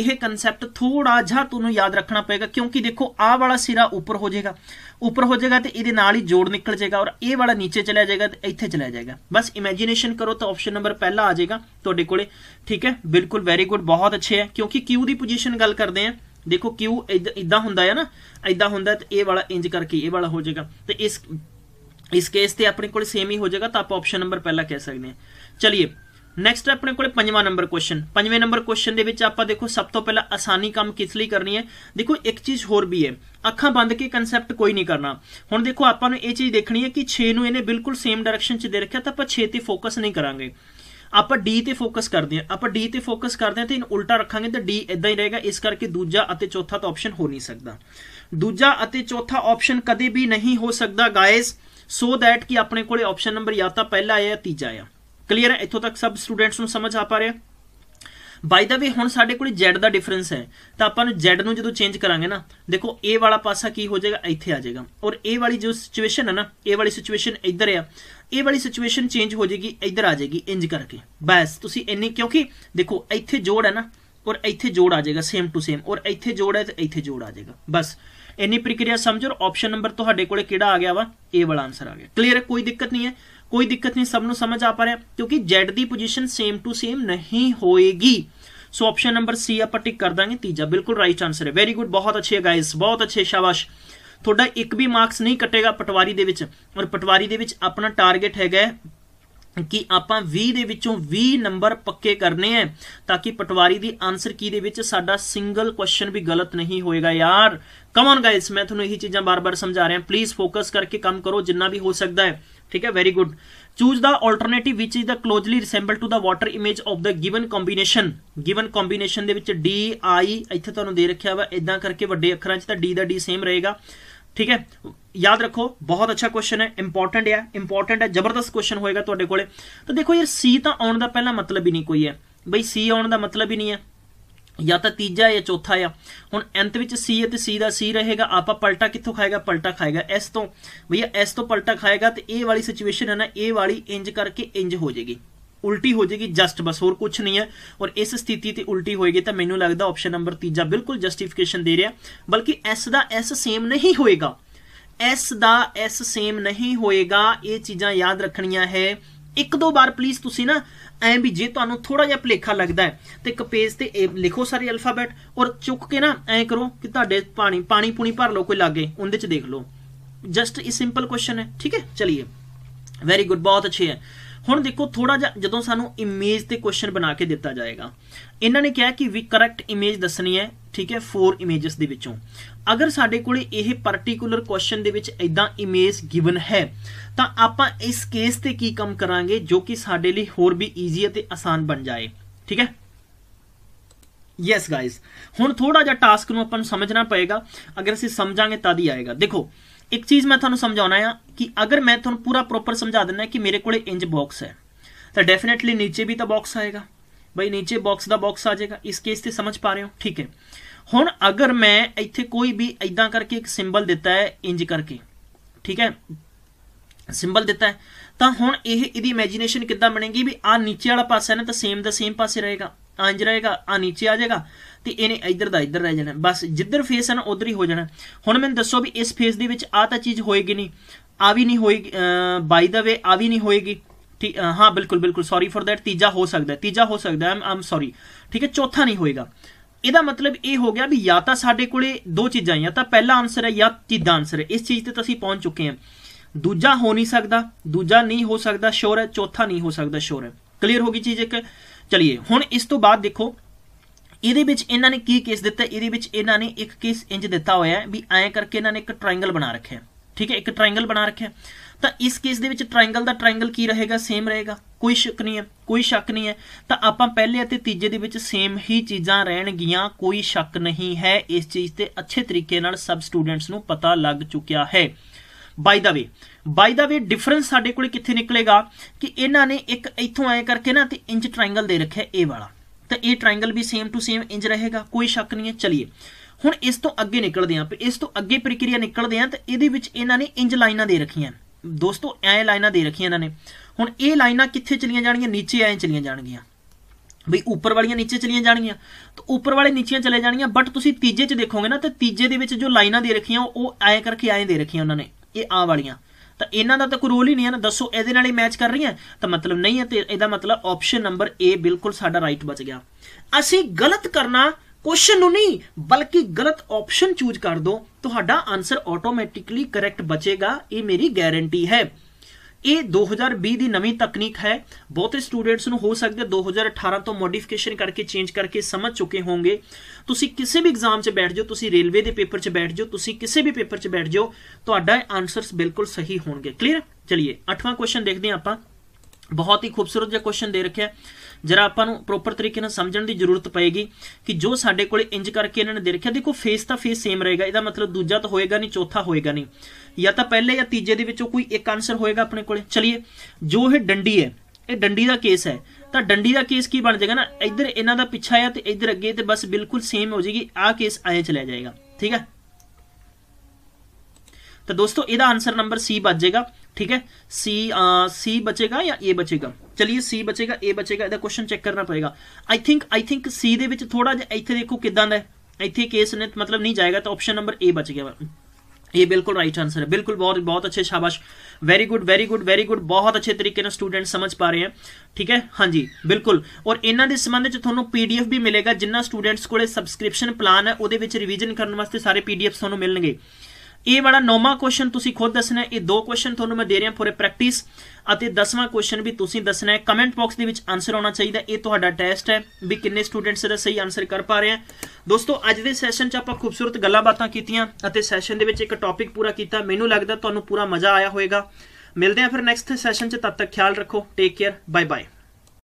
ਇਹ ਕਨਸੈਪਟ ਥੋੜਾ ਜਿਹਾ ਤੁਹਾਨੂੰ ਯਾਦ ਰੱਖਣਾ ਪਏਗਾ ਕਿਉਂਕਿ ਦੇਖੋ ਆਹ ਵਾਲਾ ਸਿਰਾ ਉੱਪਰ ਹੋ ਜਾਏਗਾ ਉੱਪਰ ਹੋ ਜਾਏਗਾ ਤੇ ਇਹਦੇ ਨਾਲ ਹੀ ਜੋੜ ਨਿਕਲ ਜਾਏਗਾ ਔਰ ਇਹ ਵਾਲਾ ਨੀਚੇ ਚਲਾ ਜਾਏਗਾ ਤੇ ਇੱਥੇ ਚਲਾ ਜਾਏਗਾ ਬਸ ਇਮੇਜਿਨੇਸ਼ਨ ਕਰੋ ਤਾਂ ਆਪਸ਼ਨ ਨੰਬਰ ਪਹਿਲਾ ਆ ਜਾਏਗਾ ਤੁਹਾਡੇ ਕੋਲੇ ਠੀਕ ਹੈ ਬਿਲਕੁਲ ਵੈਰੀ ਗੁੱਡ ਬਹੁਤ ਅੱਛੇ ਹੈ ਕਿਉਂਕਿ Q ਦੀ ਪੋਜੀਸ਼ਨ ਗੱਲ ਕਰਦੇ ਆ ਦੇਖੋ Q ਇਦਾਂ ਹੁੰਦਾ ਹੈ ਨਾ ਇਦਾਂ ਹੁੰਦਾ ਤੇ ਇਹ ਵਾਲਾ ਇੰਜ ਕਰਕੇ ਇਹ ਵਾਲਾ ਹੋ ਜਾਏਗਾ ਤੇ ਇਸ ਇਸ ਕੇਸ ਤੇ ਆਪਣੇ ਕੋਲ ਸੇਮ ਹੀ ਹੋ ਜਾਏਗਾ ਤਾਂ ਆਪਾਂ ਆਪਸ਼ਨ ਨੰਬਰ ਪਹਿਲਾ ਕਹਿ ਸਕਦੇ ਹਾਂ ਚਲਿਏ ਨੈਕਸਟ ਆਪਣੇ ਕੋਲ ਪੰਜਵਾਂ ਨੰਬਰ ਕੁਐਸਚਨ ਪੰਜਵੇਂ ਨੰਬਰ ਕੁਐਸਚਨ ਦੇ ਵਿੱਚ ਆਪਾਂ ਦੇਖੋ ਸਭ ਤੋਂ ਪਹਿਲਾਂ ਆਸਾਨੀ ਕੰਮ ਕਿਸ ਲਈ ਕਰਨੀ ਹੈ ਦੇਖੋ ਇੱਕ ਚੀਜ਼ ਹੋਰ ਵੀ ਹੈ ਅੱਖਾਂ ਬੰਦ ਕੇ ਕਨਸੈਪਟ ਕੋਈ ਨਹੀਂ ਕਰਨਾ ਹੁਣ ਦੇਖੋ ਆਪਾਂ ਨੂੰ ਇਹ ਚੀਜ਼ ਦੇਖਣੀ ਹੈ ਕਿ 6 ਨੂੰ ਇਹਨੇ ਬਿਲਕੁਲ ਸੇਮ ਡਾਇਰੈਕਸ਼ਨ 'ਚ ਦੇ ਰੱਖਿਆ ਤਾਂ ਆਪਾਂ 6 ਤੇ ਫੋਕਸ ਨਹੀਂ ਕਰਾਂਗੇ ਆਪਾਂ D ਤੇ ਫੋਕਸ ਕਰਦੇ ਹਾਂ ਆਪਾਂ D ਤੇ ਫੋਕਸ ਕਰਦੇ ਹਾਂ ਤੇ ਇਹਨੂੰ ਉਲਟਾ ਰੱਖਾਂਗੇ ਤਾਂ D ਇਦਾਂ ਹੀ ਰਹੇਗਾ ਇਸ ਕਰਕੇ ਦੂਜਾ ਅਤੇ ਚੌਥਾ ਤਾਂ ਆਪਸ਼ਨ ਹੋ ਨਹੀਂ ਸਕਦਾ ਦੂਜਾ ਅਤੇ ਚੌਥਾ ਆਪਸ਼ਨ ਕਦੇ ਵੀ ਨਹੀਂ ਹੋ ਸਕਦਾ ਗਾਇਜ਼ ਸੋ ਦੈਟ ਕਿ ਆਪਣੇ ਕੋਲੇ ਆਪਸ਼ਨ ਨੰਬਰ ਜਾਂ ਤਾਂ ਪਹਿਲਾ ਆਇਆ ਜਾਂ ਤੀਜਾ ਹੈ ਕਲੀਅਰ ਹੈ ਇੱਥੋਂ ਤੱਕ ਸਭ ਸਟੂਡੈਂਟਸ ਨੂੰ ਸਮਝ ਆ ਪਾ ਰਿਹਾ ਬਾਈ ਦਾ ਵੀ ਹੁਣ ਸਾਡੇ ਕੋਲ z ਦਾ ਡਿਫਰੈਂਸ ਹੈ ਤਾਂ ਆਪਾਂ ਨੂੰ z ਨੂੰ ਜਦੋਂ ਚੇਂਜ ਕਰਾਂਗੇ ਨਾ ਦੇਖੋ a ਵਾਲਾ ਪਾਸਾ ਕੀ ਹੋ ਜਾਏਗਾ ਇੱਥੇ ਆ ਜਾਏਗਾ ਔਰ a ਵਾਲੀ ਜੋ ਸਿਚੁਏਸ਼ਨ ਹੈ ਨਾ a ਵਾਲੀ ਸਿਚੁਏਸ਼ਨ ਇੱਧਰ ਆ ਇਹ ਵਾਲੀ ਸਿਚੁਏਸ਼ਨ ਚੇਂਜ ਹੋ ਜਾਏਗੀ ਇੱਧਰ ਆ ਜਾਏਗੀ ਇੰਜ ਕਰਕੇ ਬਸ ਤੁਸੀਂ ਇੰਨੀ ਕਿਉਂਕਿ ਦੇਖੋ ਇੱਥੇ ਜੋੜ ਹੈ ਨਾ ਔਰ ਇੱਥੇ ਜੋੜ ਆ ਜਾਏਗਾ ਸੇਮ ਟੂ ਸੇਮ ਔਰ ਇੱਥੇ ਜੋੜ ਹੈ ਤੇ ਇੱਥੇ ਜੋੜ ਆ ਜਾਏਗਾ ਬਸ ਇੰਨੀ ਪ੍ਰਕਿਰਿਆ ਸਮਝੋ ਆਪਸ਼ਨ ਨੰਬਰ ਤੁਹਾਡੇ ਕੋਲੇ ਕਿਹੜਾ ਆ ਗਿਆ ਵਾ ਏ ਵਾਲਾ ਆਨਸਰ ਆ ਗਿਆ ਕਲੀਅਰ ਹੈ ਕੋਈ ਦਿੱਕਤ ਨਹੀਂ ਹੈ ਕੋਈ ਦਿੱਕਤ ਨਹੀਂ ਸਭ ਨੂੰ ਸਮਝ ਆ ਪਾ ਰਿਹਾ ਕਿਉਂਕਿ Z ਦੀ ਪੋਜੀਸ਼ਨ ਸੇਮ ਟੂ ਸੇਮ ਨਹੀਂ ਹੋਏਗੀ ਸੋ ਆਪਸ਼ਨ ਨੰਬਰ C ਆਪਾਂ ਟਿਕ ਕਰ ਦਾਂਗੇ ਤੀਜਾ ਬਿਲਕੁਲ ਰਾਈਟ ਆਨਸਰ ਹੈ ਵੈਰੀ ਗੁੱਡ ਬਹੁਤ ਅੱਛੇ ਹੈ ਗਾਇਸ ਬਹੁਤ ਅੱਛੇ ਸ਼ਾਬਾਸ਼ ਤੁਹਾਡਾ ਇੱਕ ਵੀ ਮਾਰਕਸ ਨਹੀਂ ਕੱਟੇਗਾ ਪਟਵਾਰੀ ਦੇ ਵਿੱਚ ਔਰ ਪਟਵਾਰੀ ਦੇ ਵਿੱਚ ਆਪਣਾ ਟਾਰਗੇਟ ਹੈਗਾ ਕਿ ਆਪਾਂ 20 ਦੇ ਵਿੱਚੋਂ 20 ਨੰਬਰ ਪੱਕੇ ਕਰਨੇ ਆ ਤਾਂ ਕਿ ਪਟਵਾਰੀ ਦੀ ਆਨਸਰ ਕੀ ਦੇ ਵਿੱਚ ਸਾਡਾ ਸਿੰਗਲ ਕੁਐਸਚਨ ਵੀ ਗਲਤ ਨਹੀਂ ਹੋਏਗਾ ਯਾਰ ਕਮ ਔਨ ਗਾਇਸ ਮੈਂ ਤੁਹਾਨੂੰ ਇਹੀ ਚੀਜ਼ਾਂ ਬਾਰ-ਬਾਰ ਸਮਝਾ ਰਿਹਾ ਪਲੀਜ਼ ਫੋਕਸ ਕਰਕੇ ਕੰਮ ਕਰੋ ਜਿੰਨਾ ਵੀ ਹੋ ਸਕਦਾ ਹੈ ਠੀਕ ਹੈ very good choose the alternative which is the closely resemble to the water image of the given combination given combination ਦੇ ਵਿੱਚ ਡੀ ਆਈ ਇੱਥੇ ਤੁਹਾਨੂੰ ਦੇ ਰੱਖਿਆ ਵਾ ਇਦਾਂ ਕਰਕੇ ਵੱਡੇ ਅੱਖਰਾਂ 'ਚ ਤਾਂ ਡੀ ਦਾ ਡੀ ਸੇਮ ਰਹੇਗਾ ਠੀਕ ਹੈ ਯਾਦ ਰੱਖੋ ਬਹੁਤ ਅੱਛਾ ਕੁਐਸਚਨ ਹੈ ਇੰਪੋਰਟੈਂਟ ਹੈ ਇੰਪੋਰਟੈਂਟ ਹੈ ਜ਼ਬਰਦਸਤ ਕੁਐਸਚਨ ਹੋਏਗਾ ਤੁਹਾਡੇ ਕੋਲੇ ਤਾਂ ਦੇਖੋ ਯਾਰ ਸੀ ਤਾਂ ਆਉਣ ਦਾ ਪਹਿਲਾ ਮਤਲਬ ਹੀ ਨਹੀਂ ਕੋਈ ਹੈ ਬਈ ਸੀ ਆਉਣ ਦਾ ਮਤਲਬ ਹੀ ਨਹੀਂ ਹੈ ਜਾਂ ਤਾਂ ਤੀਜਾ ਜਾਂ ਚੌਥਾ ਆ ਹੁਣ ਅੰਤ ਵਿੱਚ ਸੀ ਅਤੇ ਸੀ ਦਾ ਸੀ ਰਹੇਗਾ ਆਪਾਂ ਪਲਟਾ ਕਿੱਥੋਂ ਖਾਏਗਾ ਪਲਟਾ ਖਾਏਗਾ ਇਸ ਤੋਂ ਭਈਆ ਇਸ ਤੋਂ ਪਲਟਾ ਖਾਏਗਾ ਤੇ ਇਹ ਵਾਲੀ ਸਿਚੁਏਸ਼ਨ ਹੈ ਨਾ ਇਹ ਵਾਲੀ ਇੰਜ ਕਰਕੇ ਇੰਜ ਹੋ ਜੇਗੀ ਉਲਟੀ ਹੋ ਜੇਗੀ ਜਸਟ ਬਸ ਹੋਰ ਕੁਝ ਨਹੀਂ ਹੈ ਔਰ ਇਸ ਸਥਿਤੀ ਤੇ ਉਲਟੀ ਹੋਏਗੀ ਤਾਂ ਮੈਨੂੰ ਲੱਗਦਾ ਆਪਸ਼ਨ ਨੰਬਰ 3 ਬਿਲਕੁਲ ਜਸਟੀਫਿਕੇਸ਼ਨ ਦੇ ਰਿਹਾ ਬਲਕਿ ਐਸ ਦਾ ਐਸ ਸੇਮ ਨਹੀਂ ਹੋਏਗਾ ਐਸ ਦਾ ਐਸ ਸੇਮ ਨਹੀਂ ਹੋਏਗਾ ਇਹ ਚੀਜ਼ਾਂ ਯਾਦ ਰੱਖਣੀਆਂ ਹੈ ਇੱਕ ਦੋ ਵਾਰ ਪਲੀਜ਼ ਤੁਸੀਂ ਨਾ ਐ ਵੀ ਜੇ ਤੁਹਾਨੂੰ ਥੋੜਾ ਜਿਹਾ ਭਲੇਖਾ ਲੱਗਦਾ ਹੈ ਤੇ ਇੱਕ ਪੇਜ ਤੇ ਲਿਖੋ ਸਾਰੇ ਅਲਫਾਬੈਟ ਔਰ ਚੁੱਕ ਕੇ ਨਾ ਐ ਕਰੋ ਕਿ ਤੁਹਾਡੇ ਪਾਣੀ ਪਾਣੀ ਪੂਣੀ ਭਰ ਲਓ ਕੋਈ ਲਾਗੇ ਉਹਦੇ ਚ ਦੇਖ ਲਓ ਜਸਟ ਇਹ ਸਿੰਪਲ ਕੁਐਸਚਨ ਹੈ ਠੀਕ ਹੈ ਚਲਿਏ ਵੈਰੀ ਗੁੱਡ ਬਹੁਤ ਅੱਛੇ ਹੈ ਹੁਣ ਦੇਖੋ ਥੋੜਾ ਜਿਹਾ ਜਦੋਂ ਸਾਨੂੰ ਇਮੇਜ ਤੇ ਕੁਐਸਚਨ ਬਣਾ ਕੇ ਦਿੱਤਾ ਜਾਏਗਾ ਇਹਨਾਂ ਨੇ ਕਿਹਾ ਕਿ ਵੀ ਕਰੈਕਟ ਇਮੇਜ ਦੱਸਣੀ ਹੈ ਠੀਕ ਹੈ 4 ਇਮੇजेस ਦੇ ਵਿੱਚੋਂ ਅਗਰ ਸਾਡੇ ਕੋਲੇ ਇਹ ਪਾਰਟਿਕੂਲਰ ਕੁਐਸਚਨ ਦੇ ਵਿੱਚ ਐਦਾਂ ਇਮੇਜ ਗਿਵਨ ਹੈ ਤਾਂ ਆਪਾਂ ਇਸ ਕੇਸ ਤੇ ਕੀ ਕੰਮ ਕਰਾਂਗੇ ਜੋ ਕਿ ਸਾਡੇ ਲਈ ਹੋਰ ਵੀ ਈਜ਼ੀ ਅਤੇ ਆਸਾਨ ਬਣ ਜਾਏ ਠੀਕ ਹੈ ਯੈਸ ਗਾਇਸ ਹੁਣ ਥੋੜਾ ਜਿਹਾ ਟਾਸਕ ਨੂੰ ਆਪਾਂ ਨੂੰ ਸਮਝਣਾ ਪਏਗਾ ਅਗਰ ਅਸੀਂ ਸਮਝਾਂਗੇ ਤਾਂ ਹੀ ਆਏਗਾ ਦੇਖੋ ਇੱਕ ਚੀਜ਼ ਮੈਂ ਤੁਹਾਨੂੰ ਸਮਝਾਉਣਾ ਆ ਕਿ ਅਗਰ ਮੈਂ ਤੁਹਾਨੂੰ ਪੂਰਾ ਪ੍ਰੋਪਰ ਸਮਝਾ ਦਿੰਦਾ ਕਿ ਮੇਰੇ ਕੋਲੇ ਇੰਜ ਬਾਕਸ ਹੈ ਤਾਂ ਡੈਫੀਨਿਟਲੀ ਨੀਚੇ ਵੀ ਤਾਂ ਬਾਕਸ ਆਏਗਾ ਬਈ ਨੀਚੇ ਬਾਕਸ ਦਾ ਬਾਕਸ ਆ ਜਾਏਗਾ ਇਸ ਕੇਸ ਤੇ ਸਮਝ ਪਾ ਰਹੇ ਹੋ ਠੀਕ ਹੈ ਹੁਣ ਅਗਰ ਮੈਂ ਇੱਥੇ ਕੋਈ ਵੀ ਐਦਾਂ ਕਰਕੇ ਇੱਕ ਸਿੰਬਲ ਦਿੱਤਾ ਹੈ ਇੰਜ ਕਰਕੇ ਠੀਕ ਹੈ ਸਿੰਬਲ ਦਿੱਤਾ ਹੈ ਤਾਂ ਹੁਣ ਇਹ ਇਹਦੀ ਇਮੇਜਿਨੇਸ਼ਨ ਕਿੱਦਾਂ ਬਣੇਗੀ ਵੀ ਆ ਨੀਚੇ ਵਾਲਾ ਪਾਸਾ ਹੈ ਨਾ ਤਾਂ ਸੇਮ ਦਾ ਸੇਮ ਪਾਸੇ ਰਹੇਗਾ ਅੰਜ ਰਹੇਗਾ ਆ ਨੀਚੇ ਆ ਜਾਏਗਾ ਤੇ ਇਹਨੇ ਇੱਧਰ ਦਾ ਇੱਧਰ ਰਹਿ ਜਾਣਾ ਬਸ ਜਿੱਧਰ ਫੇਸ ਹਨ ਉਧਰ ਹੀ ਹੋ ਜਾਣਾ ਹੁਣ ਮੈਨੂੰ ਦੱਸੋ ਵੀ ਇਸ ਫੇਸ ਦੇ ਵਿੱਚ ਆ ਤਾਂ ਚੀਜ਼ ਹੋਏਗੀ ਨਹੀਂ ਆ ਵੀ ਨਹੀਂ ਹੋਏਗੀ ਬਾਈ ਦਾ ਵੇ ਆ ਵੀ ਨਹੀਂ ਹੋਏਗੀ ਠੀਕ ਹਾਂ ਬਿਲਕੁਲ ਬਿਲਕੁਲ ਸੌਰੀ ਫॉर दैट ਤੀਜਾ ਹੋ ਸਕਦਾ ਤੀਜਾ ਹੋ ਸਕਦਾ ਆਮ ਆਮ ਸੌਰੀ ਠੀਕ ਹੈ ਚੌਥਾ ਨਹੀਂ ਹੋਏਗਾ ਇਹਦਾ ਮਤਲਬ ਇਹ ਹੋ ਗਿਆ ਵੀ ਜਾਂ ਤਾਂ ਸਾਡੇ ਕੋਲੇ ਦੋ ਚੀਜ਼ਾਂ ਆਈਆਂ ਤਾਂ ਪਹਿਲਾ ਆਨਸਰ ਹੈ ਜਾਂ ਤੀਜਾ ਆਨਸਰ ਹੈ ਇਸ ਚੀਜ਼ ਤੇ ਤੁਸੀਂ ਪਹੁੰਚ ਚੁੱਕੇ ਹਾਂ ਦੂਜਾ ਹੋ ਨਹੀਂ ਸਕਦਾ ਦੂਜਾ ਨਹੀਂ ਹੋ ਸਕਦਾ ਸ਼ੋਰ ਹੈ ਚੌਥਾ ਨਹੀਂ ਹੋ ਸਕਦਾ ਸ਼ੋਰ ਹੈ ਕਲੀਅਰ ਹੋ ਗਈ ਚੀਜ਼ ਇੱਕ ਚਲਿਏ ਹੁਣ ਇਸ ਤੋਂ ਬਾਅਦ ਦੇਖੋ ਇਹਦੇ ਵਿੱਚ ਇਹਨਾਂ ਨੇ ਕੀ ਕੇਸ ਦਿੱਤਾ ਇਹਦੇ ਵਿੱਚ ਇਹਨਾਂ ਨੇ ਇੱਕ ਕੇਸ ਇੰਜ ਦਿੱਤਾ ਹੋਇਆ ਹੈ ਵੀ ਐਂ ਕਰਕੇ ਇਹਨਾਂ ਨੇ ਇੱਕ ਟ੍ਰਾਇੰਗਲ ਬਣਾ ਰੱਖਿਆ ਠੀਕ ਹੈ ਇੱਕ ਟ੍ਰਾਇੰਗਲ ਬਣਾ ਰੱਖਿਆ ਤਾਂ ਇਸ ਕੇਸ ਦੇ ਵਿੱਚ ਟ੍ਰਾਇੰਗਲ ਦਾ ਟ੍ਰਾਇੰਗਲ ਕੀ ਰਹੇਗਾ ਸੇਮ ਰਹੇਗਾ ਕੋਈ ਸ਼ੱਕ ਨਹੀਂ ਹੈ ਕੋਈ ਸ਼ੱਕ ਨਹੀਂ ਹੈ ਤਾਂ ਆਪਾਂ ਪਹਿਲੇ ਅਤੇ ਤੀਜੇ ਦੇ ਵਿੱਚ ਸੇਮ ਹੀ ਚੀਜ਼ਾਂ ਰਹਿਣਗੀਆਂ ਕੋਈ ਸ਼ੱਕ ਨਹੀਂ ਹੈ ਇਸ ਚੀਜ਼ ਤੇ ਅੱਛੇ ਤਰੀਕੇ ਨਾਲ ਸਬ ਸਟੂਡੈਂਟਸ ਨੂੰ ਪਤਾ ਲੱਗ ਚੁੱਕਿਆ ਹੈ ਬਾਈ ਦਾ ਵੇ ਬਾਈ ਦਾ ਵੇ ਡਿਫਰੈਂਸ ਸਾਡੇ ਕੋਲੇ ਕਿੱਥੇ ਨਿਕਲੇਗਾ ਕਿ ਇਹਨਾਂ ਨੇ ਇੱਕ ਇੱਥੋਂ ਐ ਕਰਕੇ ਨਾ ਤੇ ਇੰਚ ਟ੍ਰਾਇੰਗਲ ਦੇ ਰੱਖਿਆ ਇਹ ਵਾਲਾ ਤਾਂ ਇਹ ਟ੍ਰਾਇੰਗਲ ਵੀ ਸੇਮ ਟੂ ਸੇਮ ਇੰਜ ਰਹੇਗਾ ਕੋਈ ਸ਼ੱਕ ਨਹੀਂ ਹੈ ਚਲਿਏ ਹੁਣ ਇਸ ਤੋਂ ਅੱਗੇ ਨਿਕਲਦੇ ਆਂ ਇਸ ਤੋਂ ਅੱਗੇ ਪ੍ਰਕਿਰਿਆ ਨਿਕਲਦੇ ਆਂ ਤਾਂ ਇਹਦੇ ਵਿੱਚ ਇਹਨਾਂ ਨੇ ਇੰਜ ਲਾਈਨਾਂ ਦੇ ਰੱਖੀਆਂ ਦੋਸਤੋ ਐ ਲਾਈਨਾਂ ਦੇ ਰੱਖੀਆਂ ਇਹਨਾਂ ਨੇ ਹੁਣ ਇਹ ਲਾਈਨਾਂ ਕਿੱਥੇ ਚਲੀਆਂ ਜਾਣਗੀਆਂ ਨੀਚੇ ਐ ਚਲੀਆਂ ਜਾਣਗੀਆਂ ਵੀ ਉੱਪਰ ਵਾਲੀਆਂ ਨੀਚੇ ਚਲੀਆਂ ਜਾਣਗੀਆਂ ਤਾਂ ਉੱਪਰ ਵਾਲੇ ਨੀਚੇ ਚਲੇ ਜਾਣਗੀਆਂ ਬਟ ਤੁਸੀਂ ਤੀਜੇ 'ਚ ਦੇਖੋਗੇ ਨਾ ਤਾਂ ਤੀਜੇ ਦੇ ਵਿੱਚ ਜੋ ਲਾਈਨਾਂ ਦੇ ਰੱਖੀਆਂ ਉਹ ਐ ਕਰਕੇ ਐ ਦੇ ਰੱਖੀਆਂ ਉਹਨਾਂ ਨੇ ਇਹ ਆ ਵਾਲੀਆਂ ਤਾਂ ਇਹਨਾਂ ਦਾ ਤਾਂ ਕੋਈ ਰੋਲ ਹੀ ਨਹੀਂ ਹੈ ਨਾ ਦੱਸੋ ਇਹਦੇ ਨਾਲ ਹੀ ਮੈਚ ਕਰ ਰਹੀਆਂ ਤਾਂ ਮਤਲਬ ਨਹੀਂ ਹੈ ਤੇ ਇਹਦਾ ਮਤਲਬ ਆਪਸ਼ਨ ਨੰਬਰ A ਬਿਲਕੁਲ ਸਾਡਾ ਰਾਈਟ ਬਚ ਗਿਆ ਅਸੀਂ ਗਲਤ ਕਰਨਾ ਕੁਐਸਚਨ ਨੂੰ ਨਹੀਂ ਬਲਕਿ ਗਲਤ ਆਪਸ਼ਨ ਚੂਜ਼ ਕਰ ਦੋ ਤੁਹਾਡਾ ਆਨਸਰ ਆਟੋਮੈਟਿਕਲੀ ਕਰੈਕਟ ਬਚੇਗਾ ਇਹ ਮੇਰੀ ਗਾਰੰਟੀ ਹੈ ਇਹ 2020 ਦੀ ਨਵੀਂ ਤਕਨੀਕ ਹੈ ਬਹੁਤੇ ਸਟੂਡੈਂਟਸ ਨੂੰ ਹੋ ਸਕਦਾ 2018 ਤੋਂ ਮੋਡੀਫਿਕੇਸ਼ਨ ਕਰਕੇ ਚੇਂਜ ਕਰਕੇ ਸਮਝ ਚੁੱਕੇ ਹੋਣਗੇ ਤੁਸੀਂ ਕਿਸੇ ਵੀ ਐਗਜ਼ਾਮ 'ਚ ਬੈਠ ਜਾਓ ਤੁਸੀਂ ਰੇਲਵੇ ਦੇ ਪੇਪਰ 'ਚ ਬੈਠ ਜਾਓ ਤੁਸੀਂ ਕਿਸੇ ਵੀ ਪੇਪਰ 'ਚ ਬੈਠ ਜਾਓ ਤੁਹਾਡਾ ਆਨਸਰਸ ਬਿਲਕੁਲ ਸਹੀ ਹੋਣਗੇ ਕਲੀਅਰ ਚਲਿਏ 8ਵਾਂ ਕੁਐਸਚਨ ਦੇਖਦੇ ਆਪਾਂ ਬਹੁਤ ਹੀ ਖੂਬਸੂਰਤ ਜਿਹਾ ਕੁਐਸਚਨ ਦੇ ਰੱਖਿਆ ਹੈ ਜਰਾ ਆਪਾਂ ਨੂੰ ਪ੍ਰੋਪਰ ਤਰੀਕੇ ਨਾਲ ਸਮਝਣ ਦੀ ਜ਼ਰੂਰਤ ਪਏਗੀ ਕਿ ਜੋ ਸਾਡੇ ਕੋਲੇ ਇੰਜ ਕਰਕੇ ਇਹਨਾਂ ਨੇ ਦੇ ਰੱਖਿਆ ਦੇਖੋ ਫੇਸ ਤਾਂ ਫੇਸ ਸੇਮ ਰਹੇਗਾ ਇਹਦਾ ਮਤਲਬ ਦੂਜਾ ਤਾਂ ਹੋਏਗਾ ਨਹੀਂ ਚੌਥਾ ਹੋਏਗਾ ਨਹੀਂ ਜਾਂ ਤਾਂ ਪਹਿਲੇ ਜਾਂ ਤੀਜੇ ਦੇ ਵਿੱਚੋਂ ਕੋਈ ਇੱਕ ਆਨਸਰ ਹੋਏਗਾ ਆਪਣੇ ਕੋਲੇ ਚਲਿਏ ਜੋ ਇਹ ਡੰਡੀ ਹੈ ਇਹ ਡੰਡੀ ਦਾ ਕੇਸ ਹੈ ਤਾਂ ਡੰਡੀ ਦਾ ਕੇਸ ਕੀ ਬਣ ਜਾਏਗਾ ਨਾ ਇੱਧਰ ਇਹਨਾਂ ਦਾ ਪਿੱਛਾ ਆ ਤੇ ਇੱਧਰ ਅੱਗੇ ਤੇ ਬਸ ਬਿਲਕੁਲ ਸੇਮ ਹੋ ਜਾਏਗੀ ਆ ਕੇਸ ਆਏ ਚਲਾ ਜਾਏਗਾ ਠੀਕ ਹੈ ਤਾਂ ਦੋਸਤੋ ਇਹਦਾ ਆਨਸਰ ਨੰਬਰ ਸੀ ਬਚ ਜਾਏਗਾ ਠੀਕ ਹੈ ਸੀ ਸੀ ਬਚੇਗਾ ਜਾਂ ਇਹ ਬਚੇਗਾ ਚਲੀਏ ਸੀ ਬਚੇਗਾ ਏ ਬਚੇਗਾ ਇਹਦਾ ਕੁਐਸਚਨ ਚੈੱਕ ਕਰਨਾ ਪਏਗਾ ਆਈ ਥਿੰਕ ਆਈ ਥਿੰਕ ਸੀ ਦੇ ਵਿੱਚ ਥੋੜਾ ਜਿਹਾ ਇੱਥੇ ਦੇਖੋ ਕਿਦਾਂ ਦਾ ਇੱਥੇ ਕੇਸ ਨੇ ਮਤਲਬ ਨਹੀਂ ਜਾਏਗਾ ਤਾਂ ਆਪਸ਼ਨ ਨੰਬਰ ਏ ਬਚ ਗਿਆ ਇਹ ਬਿਲਕੁਲ ਰਾਈਟ ਆਨਸਰ ਹੈ ਬਿਲਕੁਲ ਬਹੁਤ ਬਹੁਤ ਅੱਛੇ ਸ਼ਾਬਾਸ਼ very good very good very good ਬਹੁਤ ਅੱਛੇ ਤਰੀਕੇ ਨਾਲ ਸਟੂਡੈਂਟ ਸਮਝ ਪਾ ਰਹੇ ਹਨ ਠੀਕ ਹੈ ਹਾਂਜੀ ਬਿਲਕੁਲ ਔਰ ਇਹਨਾਂ ਦੇ ਸੰਬੰਧ ਵਿੱਚ ਤੁਹਾਨੂੰ ਪੀਡੀਐਫ ਵੀ ਮਿਲੇਗਾ ਜਿੰਨਾ ਸਟੂਡੈਂਟਸ ਕੋਲੇ ਸਬਸਕ੍ਰਿਪਸ਼ਨ ਪਲਾਨ ਹੈ ਉਹਦੇ ਵਿੱਚ ਰਿਵੀਜ਼ਨ ਕਰਨ ਵਾਸਤੇ ਸਾਰੇ ਪੀਡੀਐਫਸ ਤੁਹਾਨੂੰ ਮਿਲਣਗੇ ਇਹ ਵਾਲਾ ਨੌਵਾਂ ਕੁਐਸਚਨ ਤੁਸੀਂ ਖੁਦ ਦੱਸਣਾ ਇਹ ਦੋ ਕੁਐਸਚਨ ਤੁਹਾਨੂੰ ਮੈਂ ਦੇ ਰਿਹਾ ਪੂਰੇ ਪ੍ਰੈਕਟਿਸ ਅਤੇ 10ਵਾਂ ਕੁਐਸਚਨ ਵੀ ਤੁਸੀਂ ਦੱਸਣਾ ਹੈ ਕਮੈਂਟ ਬਾਕਸ ਦੇ ਵਿੱਚ ਆਨਸਰ ਆਉਣਾ ਚਾਹੀਦਾ ਇਹ ਤੁਹਾਡਾ ਟੈਸਟ ਹੈ ਵੀ ਕਿੰਨੇ ਸਟੂਡੈਂਟਸ ਦਾ ਸਹੀ ਆਨਸਰ ਕਰ ਪਾ ਰਹੇ ਆ ਦੋਸਤੋ ਅੱਜ ਦੇ ਸੈਸ਼ਨ 'ਚ ਆਪਾਂ ਖੂਬਸੂਰਤ ਗੱਲਾਂ ਬਾਤਾਂ ਕੀਤੀਆਂ ਅਤੇ ਸੈਸ਼ਨ ਦੇ ਵਿੱਚ ਇੱਕ ਟੌਪਿਕ ਪੂਰਾ ਕੀਤਾ ਮੈਨੂੰ ਲੱਗਦਾ ਤੁਹਾਨੂੰ ਪੂਰਾ ਮਜ਼ਾ ਆਇਆ ਹੋਵੇਗਾ ਮਿਲਦੇ ਆ ਫਿਰ ਨੈਕਸਟ ਸੈਸ਼ਨ 'ਚ ਤਦ ਤੱਕ ਖਿਆਲ ਰੱਖੋ ਟੇਕ ਕੇਅਰ ਬਾਏ ਬਾਏ